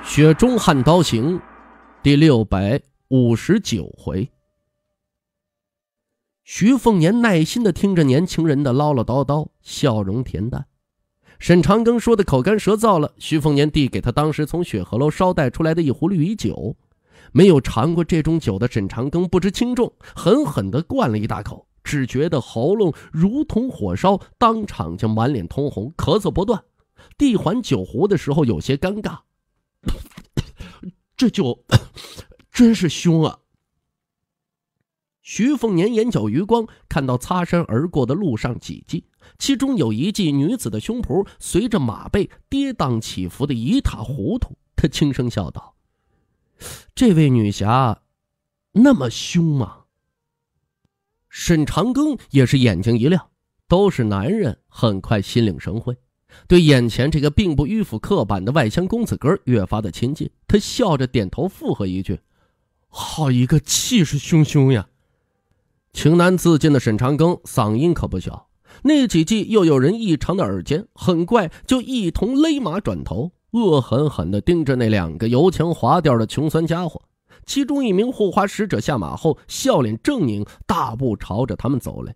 《雪中悍刀行》第六百五十九回，徐凤年耐心的听着年轻人的唠唠叨叨，笑容恬淡。沈长庚说的口干舌燥了，徐凤年递给他当时从雪河楼捎带出来的一壶绿蚁酒。没有尝过这种酒的沈长庚不知轻重，狠狠的灌了一大口，只觉得喉咙如同火烧，当场就满脸通红，咳嗽不断。递还酒壶的时候有些尴尬。这就 真是凶啊！徐凤年眼角余光看到擦身而过的路上几记，其中有一记女子的胸脯随着马背跌宕起伏的一塌糊涂。他轻声笑道：“这位女侠，那么凶吗？”沈长庚也是眼睛一亮，都是男人，很快心领神会。对眼前这个并不迂腐刻板的外乡公子哥越发的亲近，他笑着点头附和一句：“好一个气势汹汹呀！”情难自禁的沈长庚嗓音可不小，那几记又有人异常的耳尖，很快就一同勒马转头，恶狠狠地盯着那两个油腔滑调的穷酸家伙。其中一名护花使者下马后，笑脸正狞，大步朝着他们走来。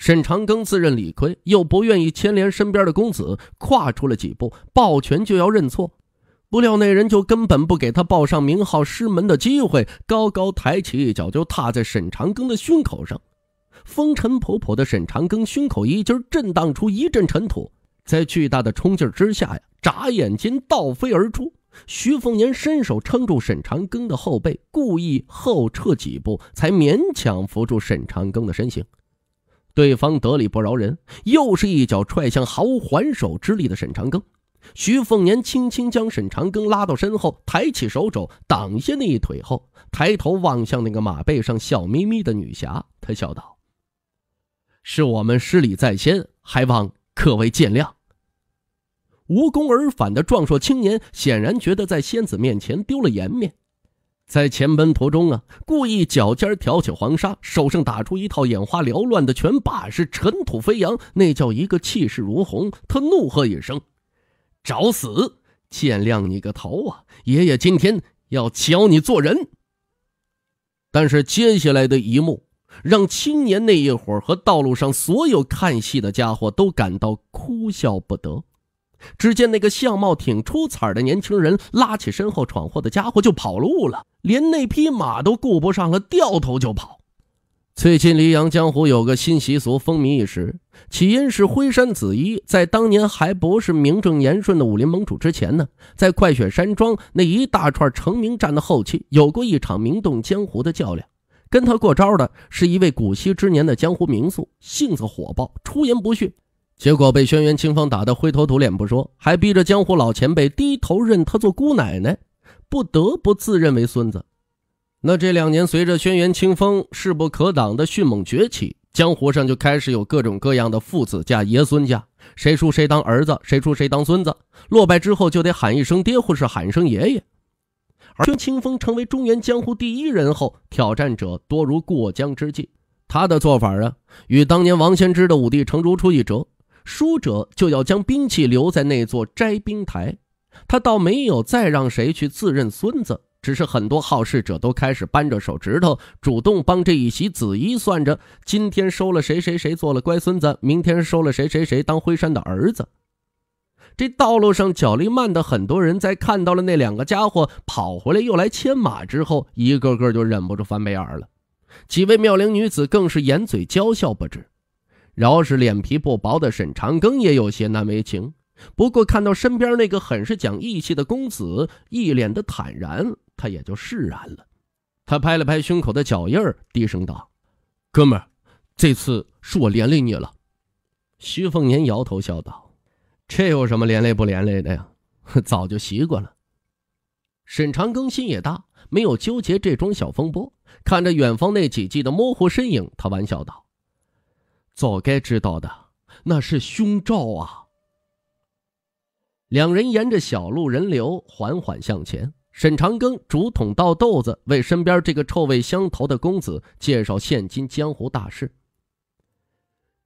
沈长庚自认理亏，又不愿意牵连身边的公子，跨出了几步，抱拳就要认错，不料那人就根本不给他报上名号、师门的机会，高高抬起一脚就踏在沈长庚的胸口上。风尘仆仆的沈长庚胸口一襟震荡出一阵尘土，在巨大的冲劲之下呀，眨眼间倒飞而出。徐凤年伸手撑住沈长庚的后背，故意后撤几步，才勉强扶住沈长庚的身形。对方得理不饶人，又是一脚踹向毫无还手之力的沈长庚。徐凤年轻轻将沈长庚拉到身后，抬起手肘挡下那一腿后，抬头望向那个马背上笑眯眯的女侠，他笑道：“是我们失礼在先，还望各位见谅。”无功而返的壮硕青年显然觉得在仙子面前丢了颜面。在前奔途中啊，故意脚尖挑起黄沙，手上打出一套眼花缭乱的拳把式，尘土飞扬，那叫一个气势如虹。他怒喝一声：“找死！见谅你个头啊，爷爷今天要教你做人。”但是接下来的一幕，让青年那一会儿和道路上所有看戏的家伙都感到哭笑不得。只见那个相貌挺出彩的年轻人拉起身后闯祸的家伙就跑路了，连那匹马都顾不上了，掉头就跑。最近溧阳江湖有个新习俗风靡一时，起因是灰山紫衣在当年还不是名正言顺的武林盟主之前呢，在快雪山庄那一大串成名战的后期，有过一场名动江湖的较量。跟他过招的是一位古稀之年的江湖名宿，性子火爆，出言不逊。结果被轩辕清风打得灰头土脸不说，还逼着江湖老前辈低头认他做姑奶奶，不得不自认为孙子。那这两年随着轩辕清风势不可挡的迅猛崛起，江湖上就开始有各种各样的父子架、爷孙架，谁输谁当儿子，谁输谁当孙子。落败之后就得喊一声爹或是喊声爷爷。而轩清风成为中原江湖第一人后，挑战者多如过江之鲫。他的做法啊，与当年王仙芝的五帝成如出一辙。输者就要将兵器留在那座摘兵台。他倒没有再让谁去自认孙子，只是很多好事者都开始扳着手指头，主动帮这一席子衣算着：今天收了谁谁谁做了乖孙子，明天收了谁谁谁当辉山的儿子。这道路上脚力慢的很多人，在看到了那两个家伙跑回来又来牵马之后，一个个就忍不住翻白眼了。几位妙龄女子更是掩嘴娇笑不止。饶是脸皮不薄的沈长庚也有些难为情，不过看到身边那个很是讲义气的公子一脸的坦然，他也就释然了。他拍了拍胸口的脚印，低声道：“哥们，这次是我连累你了。”徐凤年摇头笑道：“这有什么连累不连累的呀？早就习惯了。”沈长庚心也大，没有纠结这桩小风波，看着远方那几记的模糊身影，他玩笑道。早该知道的，那是凶兆啊！两人沿着小路人流缓缓向前。沈长庚竹筒倒豆子，为身边这个臭味相投的公子介绍现今江湖大事。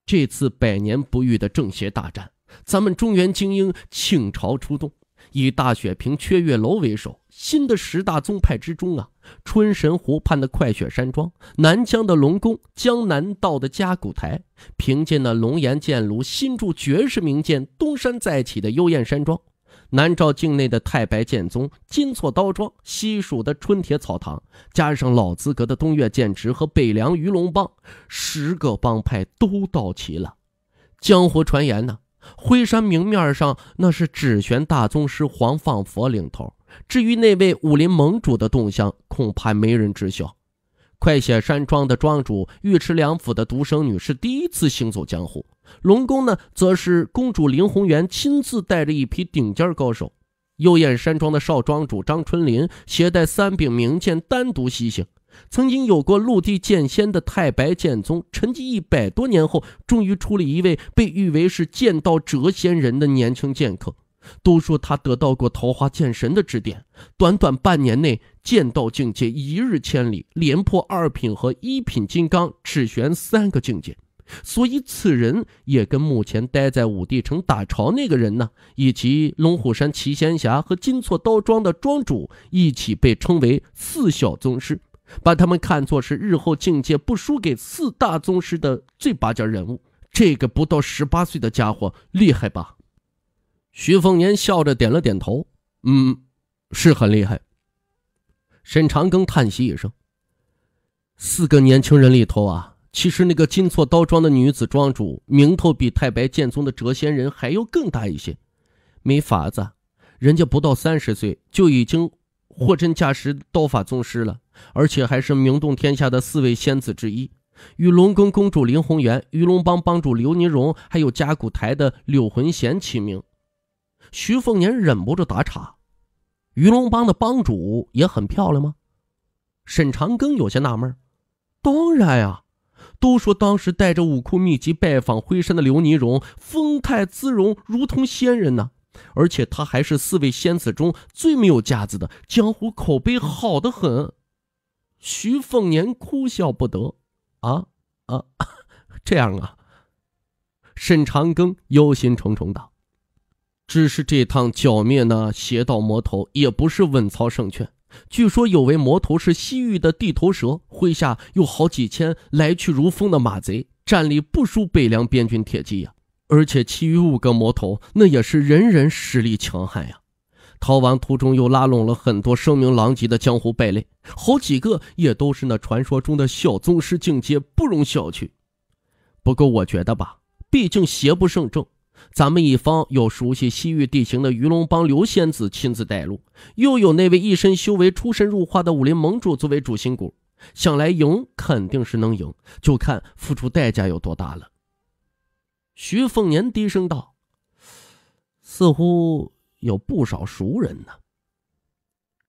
这次百年不遇的正邪大战，咱们中原精英倾巢出动。以大雪平缺月楼为首，新的十大宗派之中啊，春神湖畔的快雪山庄、南疆的龙宫、江南道的嘉古台，凭借那龙岩剑庐新铸绝世名剑，东山再起的幽燕山庄，南诏境内的太白剑宗、金错刀庄、西蜀的春铁草堂，加上老资格的东岳剑池和北凉鱼龙帮，十个帮派都到齐了，江湖传言呢。灰山明面上那是只玄大宗师黄放佛领头，至于那位武林盟主的动向，恐怕没人知晓。快雪山庄的庄主尉迟良府的独生女是第一次行走江湖，龙宫呢，则是公主林红元亲自带着一批顶尖高手。幽燕山庄的少庄主张春林携带三柄名剑单独西行。曾经有过陆地剑仙的太白剑宗，沉寂一百多年后，终于出了一位被誉为是剑道谪仙人的年轻剑客。都说他得到过桃花剑神的指点，短短半年内，剑道境界一日千里，连破二品和一品金刚、赤玄三个境界。所以，此人也跟目前待在武帝城打朝那个人呢，以及龙虎山齐仙侠和金错刀庄的庄主一起，被称为四小宗师。把他们看作是日后境界不输给四大宗师的最拔尖人物。这个不到十八岁的家伙厉害吧？徐凤年笑着点了点头：“嗯，是很厉害。”沈长庚叹息一声：“四个年轻人里头啊，其实那个金错刀庄的女子庄主名头比太白剑宗的谪仙人还要更大一些。没法子，人家不到三十岁就已经货真价实刀法宗师了。”而且还是名动天下的四位仙子之一，与龙宫公主林红元、鱼龙帮帮主刘尼荣，还有枷骨台的柳魂弦齐名。徐凤年忍不住打岔：“鱼龙帮的帮主也很漂亮吗？”沈长庚有些纳闷：“当然呀，都说当时带着武库秘籍拜访灰山的刘尼荣，风态姿容如同仙人呢。而且他还是四位仙子中最没有架子的，江湖口碑好得很。”徐凤年哭笑不得，啊啊，这样啊。沈长庚忧心忡忡道：“只是这趟剿灭那邪道魔头，也不是稳操胜券。据说有位魔头是西域的地头蛇，麾下有好几千来去如风的马贼，战力不输北凉边军铁骑呀。而且其余五个魔头，那也是人人实力强悍呀。”逃亡途中，又拉拢了很多声名狼藉的江湖败类，好几个也都是那传说中的小宗师境界，不容小觑。不过，我觉得吧，毕竟邪不胜正，咱们一方有熟悉西域地形的鱼龙帮刘仙子亲自带路，又有那位一身修为出神入化的武林盟主作为主心骨，想来赢肯定是能赢，就看付出代价有多大了。徐凤年低声道：“似乎。”有不少熟人呢。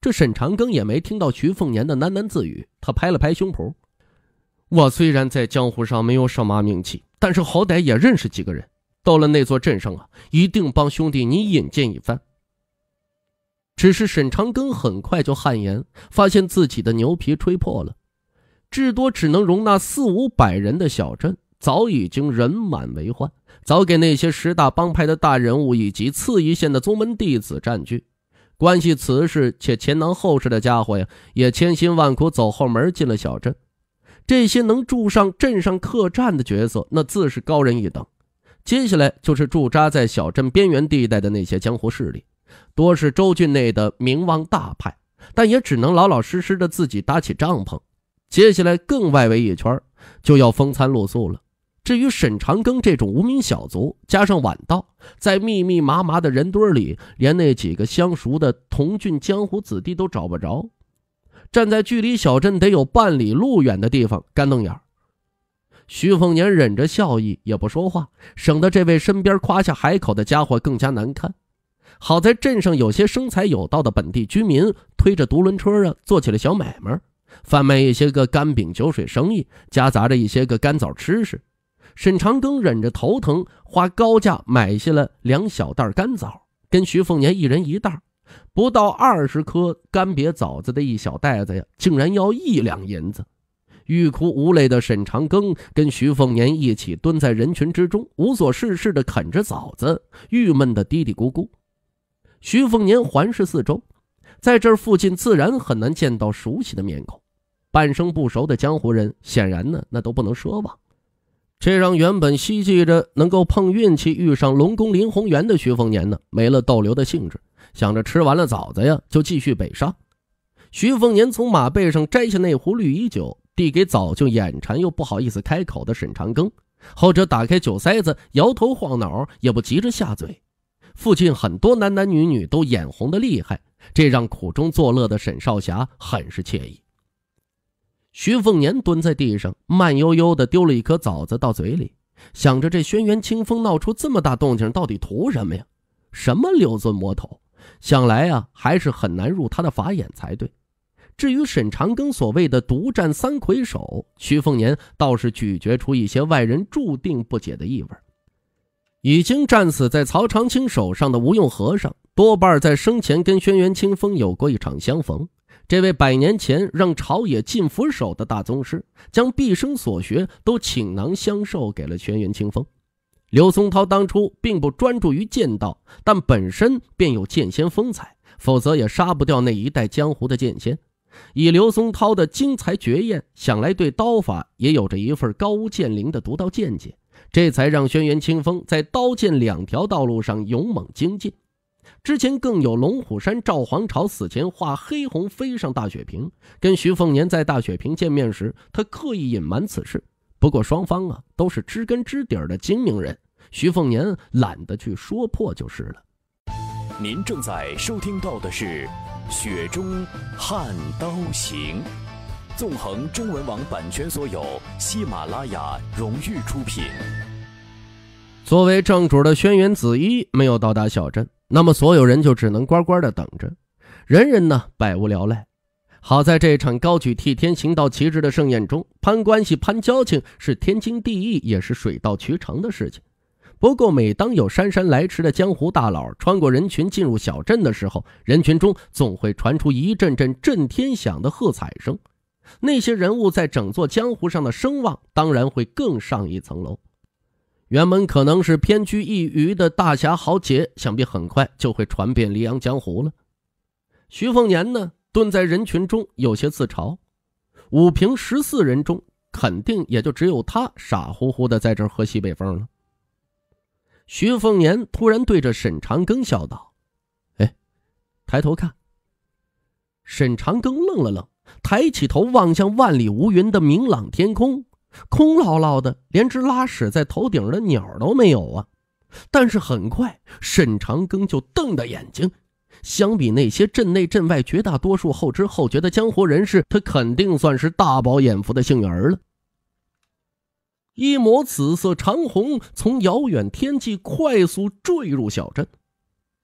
这沈长庚也没听到徐凤年的喃喃自语，他拍了拍胸脯：“我虽然在江湖上没有什么名气，但是好歹也认识几个人。到了那座镇上啊，一定帮兄弟你引荐一番。”只是沈长庚很快就汗颜，发现自己的牛皮吹破了。至多只能容纳四五百人的小镇，早已经人满为患。早给那些十大帮派的大人物以及次一线的宗门弟子占据，关系慈氏且前囊厚实的家伙呀，也千辛万苦走后门进了小镇。这些能住上镇上客栈的角色，那自是高人一等。接下来就是驻扎在小镇边缘地带的那些江湖势力，多是州郡内的名望大派，但也只能老老实实的自己搭起帐篷。接下来更外围一圈，就要风餐露宿了。至于沈长庚这种无名小卒，加上晚到，在密密麻麻的人堆里，连那几个相熟的同郡江湖子弟都找不着。站在距离小镇得有半里路远的地方，干瞪眼。徐凤年忍着笑意，也不说话，省得这位身边夸下海口的家伙更加难堪。好在镇上有些生财有道的本地居民，推着独轮车啊，做起了小买卖，贩卖一些个干饼、酒水生意，夹杂着一些个干枣吃食。沈长庚忍着头疼，花高价买下了两小袋干枣，跟徐凤年一人一袋不到二十颗干瘪枣子的一小袋子呀，竟然要一两银子。欲哭无泪的沈长庚跟徐凤年一起蹲在人群之中，无所事事地啃着枣子，郁闷地嘀嘀咕咕。徐凤年环视四周，在这附近自然很难见到熟悉的面孔，半生不熟的江湖人，显然呢，那都不能奢望。这让原本希冀着能够碰运气遇上龙宫林红源的徐凤年呢，没了逗留的兴致，想着吃完了枣子呀，就继续北上。徐凤年从马背上摘下那壶绿衣酒，递给早就眼馋又不好意思开口的沈长庚，后者打开酒塞子，摇头晃脑，也不急着下嘴。附近很多男男女女都眼红的厉害，这让苦中作乐的沈少侠很是惬意。徐凤年蹲在地上，慢悠悠地丢了一颗枣子到嘴里，想着这轩辕清风闹出这么大动静，到底图什么呀？什么六尊魔头，想来啊，还是很难入他的法眼才对。至于沈长庚所谓的独占三魁首，徐凤年倒是咀嚼出一些外人注定不解的意味。已经战死在曹长青手上的无用和尚，多半在生前跟轩辕清风有过一场相逢。这位百年前让朝野尽俯首的大宗师，将毕生所学都倾囊相授给了轩辕清风。刘松涛当初并不专注于剑道，但本身便有剑仙风采，否则也杀不掉那一代江湖的剑仙。以刘松涛的精才绝艳，想来对刀法也有着一份高屋建瓴的独到见解，这才让轩辕清风在刀剑两条道路上勇猛精进。之前更有龙虎山赵皇朝死前画黑红飞上大雪瓶，跟徐凤年在大雪瓶见面时，他刻意隐瞒此事。不过双方啊都是知根知底的精明人，徐凤年懒得去说破就是了。您正在收听到的是《雪中悍刀行》，纵横中文网版权所有，喜马拉雅荣誉出品。作为正主的轩辕子衣没有到达小镇。那么所有人就只能乖乖的等着，人人呢百无聊赖。好在这场高举替天行道旗帜的盛宴中，攀关系、攀交情是天经地义，也是水到渠成的事情。不过，每当有姗姗来迟的江湖大佬穿过人群进入小镇的时候，人群中总会传出一阵阵震天响的喝彩声。那些人物在整座江湖上的声望当然会更上一层楼。原本可能是偏居一隅的大侠豪杰，想必很快就会传遍黎阳江湖了。徐凤年呢，蹲在人群中，有些自嘲。五平十四人中，肯定也就只有他傻乎乎的在这儿喝西北风了。徐凤年突然对着沈长庚笑道：“哎，抬头看。”沈长庚愣了愣，抬起头望向万里无云的明朗天空。空落落的，连只拉屎在头顶的鸟都没有啊！但是很快，沈长庚就瞪大眼睛。相比那些镇内镇外绝大多数后知后觉的江湖人士，他肯定算是大饱眼福的幸运儿了。一抹紫色长虹从遥远天际快速坠入小镇。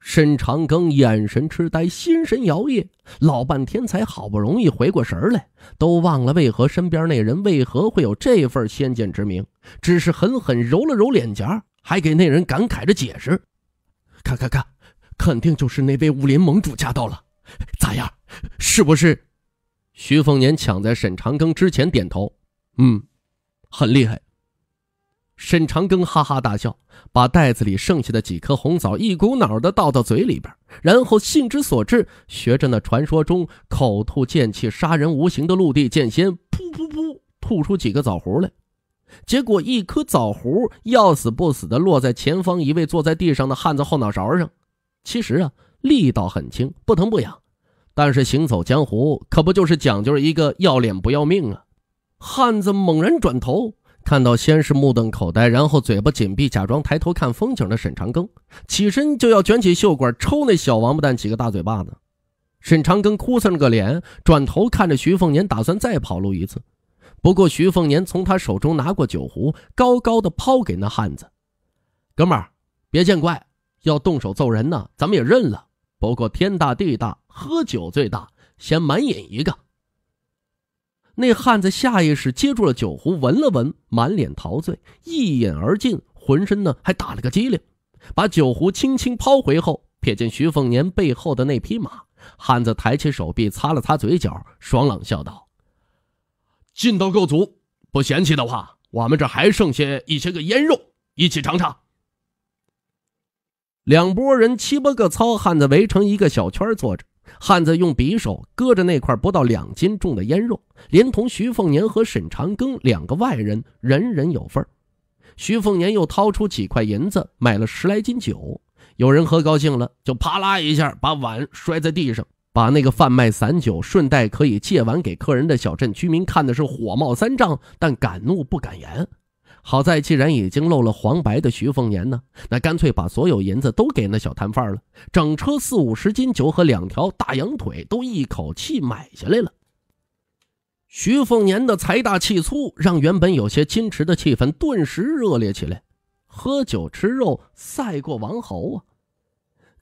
沈长庚眼神痴呆，心神摇曳，老半天才好不容易回过神来，都忘了为何身边那人为何会有这份先见之明，只是狠狠揉了揉脸颊，还给那人感慨着解释：“看看看，肯定就是那位武林盟主驾到了，咋 样？是不是？”徐凤年抢在沈长庚之前点头：“嗯，很厉害。”沈长庚哈哈大笑，把袋子里剩下的几颗红枣一股脑的倒到嘴里边，然后兴之所至，学着那传说中口吐剑气、杀人无形的陆地剑仙，噗噗噗吐出几个枣核来。结果一颗枣核要死不死的落在前方一位坐在地上的汉子后脑勺上。其实啊，力道很轻，不疼不痒。但是行走江湖，可不就是讲究一个要脸不要命啊？汉子猛然转头。看到先是目瞪口呆，然后嘴巴紧闭，假装抬头看风景的沈长庚起身就要卷起袖管抽那小王八蛋几个大嘴巴子。沈长庚哭丧着个脸，转头看着徐凤年，打算再跑路一次。不过徐凤年从他手中拿过酒壶，高高的抛给那汉子：“哥们儿，别见怪，要动手揍人呢，咱们也认了。不过天大地大，喝酒最大，先满饮一个。”那汉子下意识接住了酒壶，闻了闻，满脸陶醉，一饮而尽，浑身呢还打了个激灵，把酒壶轻轻抛回后，瞥见徐凤年背后的那匹马，汉子抬起手臂擦了擦嘴角，爽朗笑道：“劲道够足，不嫌弃的话，我们这还剩下一些个腌肉，一起尝尝。”两拨人七八个糙汉子围成一个小圈坐着。汉子用匕首割着那块不到两斤重的腌肉，连同徐凤年和沈长庚两个外人，人人有份徐凤年又掏出几块银子买了十来斤酒，有人喝高兴了，就啪啦一下把碗摔在地上，把那个贩卖散酒、顺带可以借碗给客人的小镇居民看的是火冒三丈，但敢怒不敢言。好在，既然已经露了黄白的徐凤年呢，那干脆把所有银子都给那小摊贩了。整车四五十斤酒和两条大羊腿都一口气买下来了。徐凤年的财大气粗，让原本有些矜持的气氛顿时热烈起来。喝酒吃肉，赛过王侯啊！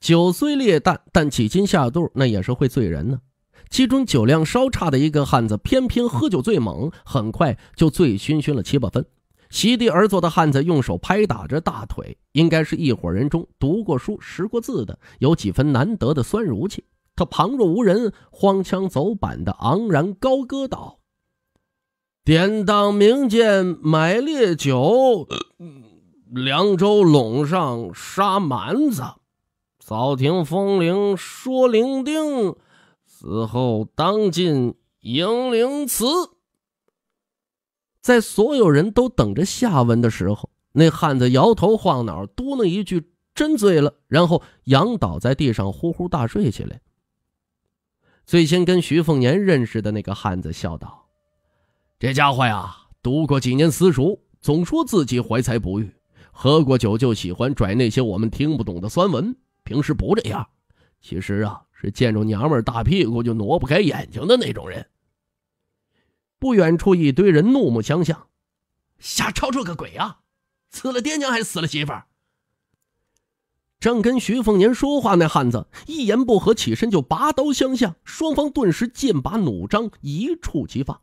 酒虽烈淡，但几斤下肚，那也是会醉人呢。其中酒量稍差的一个汉子，偏偏喝酒最猛，很快就醉醺醺了七八分。席地而坐的汉子用手拍打着大腿，应该是一伙人中读过书、识过字的，有几分难得的酸儒气。他旁若无人，荒腔走板的昂然高歌道：“典当名剑买烈酒，凉州陇上杀蛮子，早听风铃说伶仃，死后当进迎灵祠。”在所有人都等着下文的时候，那汉子摇头晃脑，嘟囔一句：“真醉了。”然后仰倒在地上呼呼大睡起来。最先跟徐凤年认识的那个汉子笑道：“这家伙呀，读过几年私塾，总说自己怀才不遇，喝过酒就喜欢拽那些我们听不懂的酸文，平时不这样。其实啊，是见着娘们大屁股就挪不开眼睛的那种人。”不远处，一堆人怒目相向，瞎吵吵个鬼啊！死了爹娘还是死了媳妇？正跟徐凤年说话那汉子一言不合，起身就拔刀相向，双方顿时剑拔弩张，一触即发。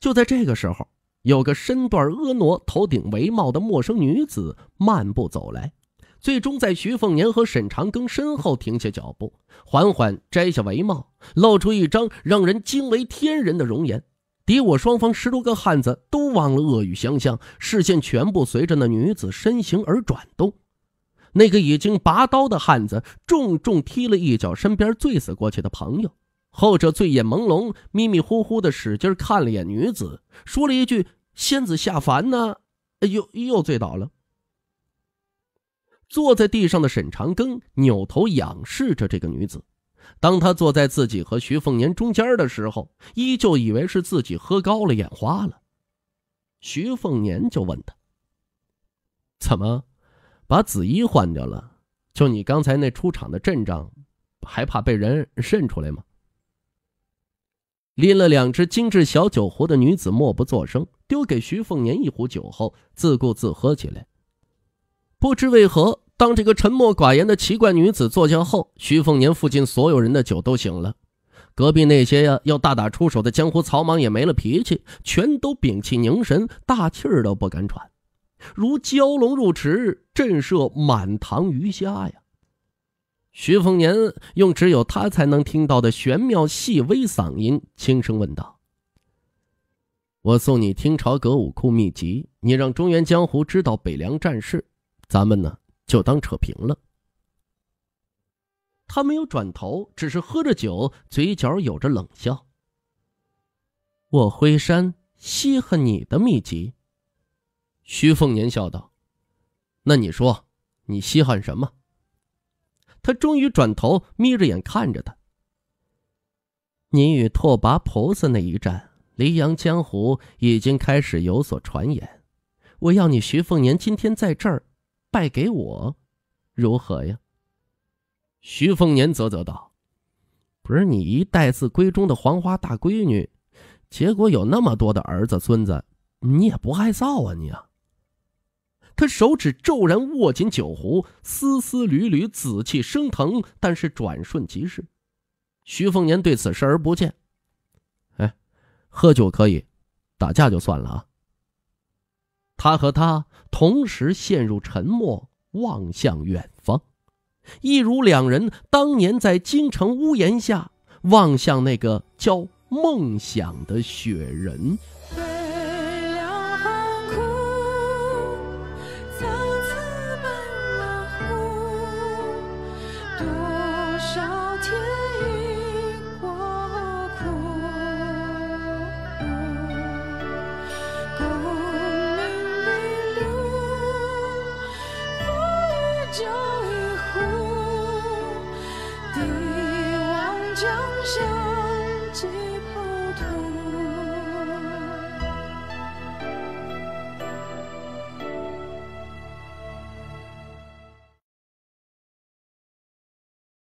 就在这个时候，有个身段婀娜、头顶帷帽的陌生女子漫步走来，最终在徐凤年和沈长庚身后停下脚步，缓缓摘下帷帽，露出一张让人惊为天人的容颜。敌我双方十多个汉子都忘了恶语相向，视线全部随着那女子身形而转动。那个已经拔刀的汉子重重踢了一脚身边醉死过去的朋友，后者醉眼朦胧，迷迷糊糊的使劲看了眼女子，说了一句：“仙子下凡呢。”哎呦，又醉倒了。坐在地上的沈长庚扭头仰视着这个女子。当他坐在自己和徐凤年中间的时候，依旧以为是自己喝高了眼花了。徐凤年就问他：“怎么，把紫衣换掉了？就你刚才那出场的阵仗，还怕被人认出来吗？”拎了两只精致小酒壶的女子默不作声，丢给徐凤年一壶酒后，自顾自喝起来。不知为何。当这个沉默寡言的奇怪女子坐下后，徐凤年附近所有人的酒都醒了，隔壁那些呀要大打出手的江湖草莽也没了脾气，全都屏气凝神，大气儿都不敢喘，如蛟龙入池，震慑满堂鱼虾呀。徐凤年用只有他才能听到的玄妙细微嗓音轻声问道：“我送你《听朝阁武库秘籍》，你让中原江湖知道北凉战事，咱们呢？”就当扯平了。他没有转头，只是喝着酒，嘴角有着冷笑。我辉山稀罕你的秘籍。”徐凤年笑道，“那你说，你稀罕什么？”他终于转头，眯着眼看着他。“你与拓跋菩萨那一战，黎阳江湖已经开始有所传言。我要你，徐凤年，今天在这儿。”败给我，如何呀？徐凤年啧啧道：“不是你一代自闺中的黄花大闺女，结果有那么多的儿子孙子，你也不害臊啊你啊！”他手指骤然握紧酒壶，丝丝缕缕紫气升腾，但是转瞬即逝。徐凤年对此视而不见。哎，喝酒可以，打架就算了啊。他和他。同时陷入沉默，望向远方，一如两人当年在京城屋檐下望向那个叫梦想的雪人。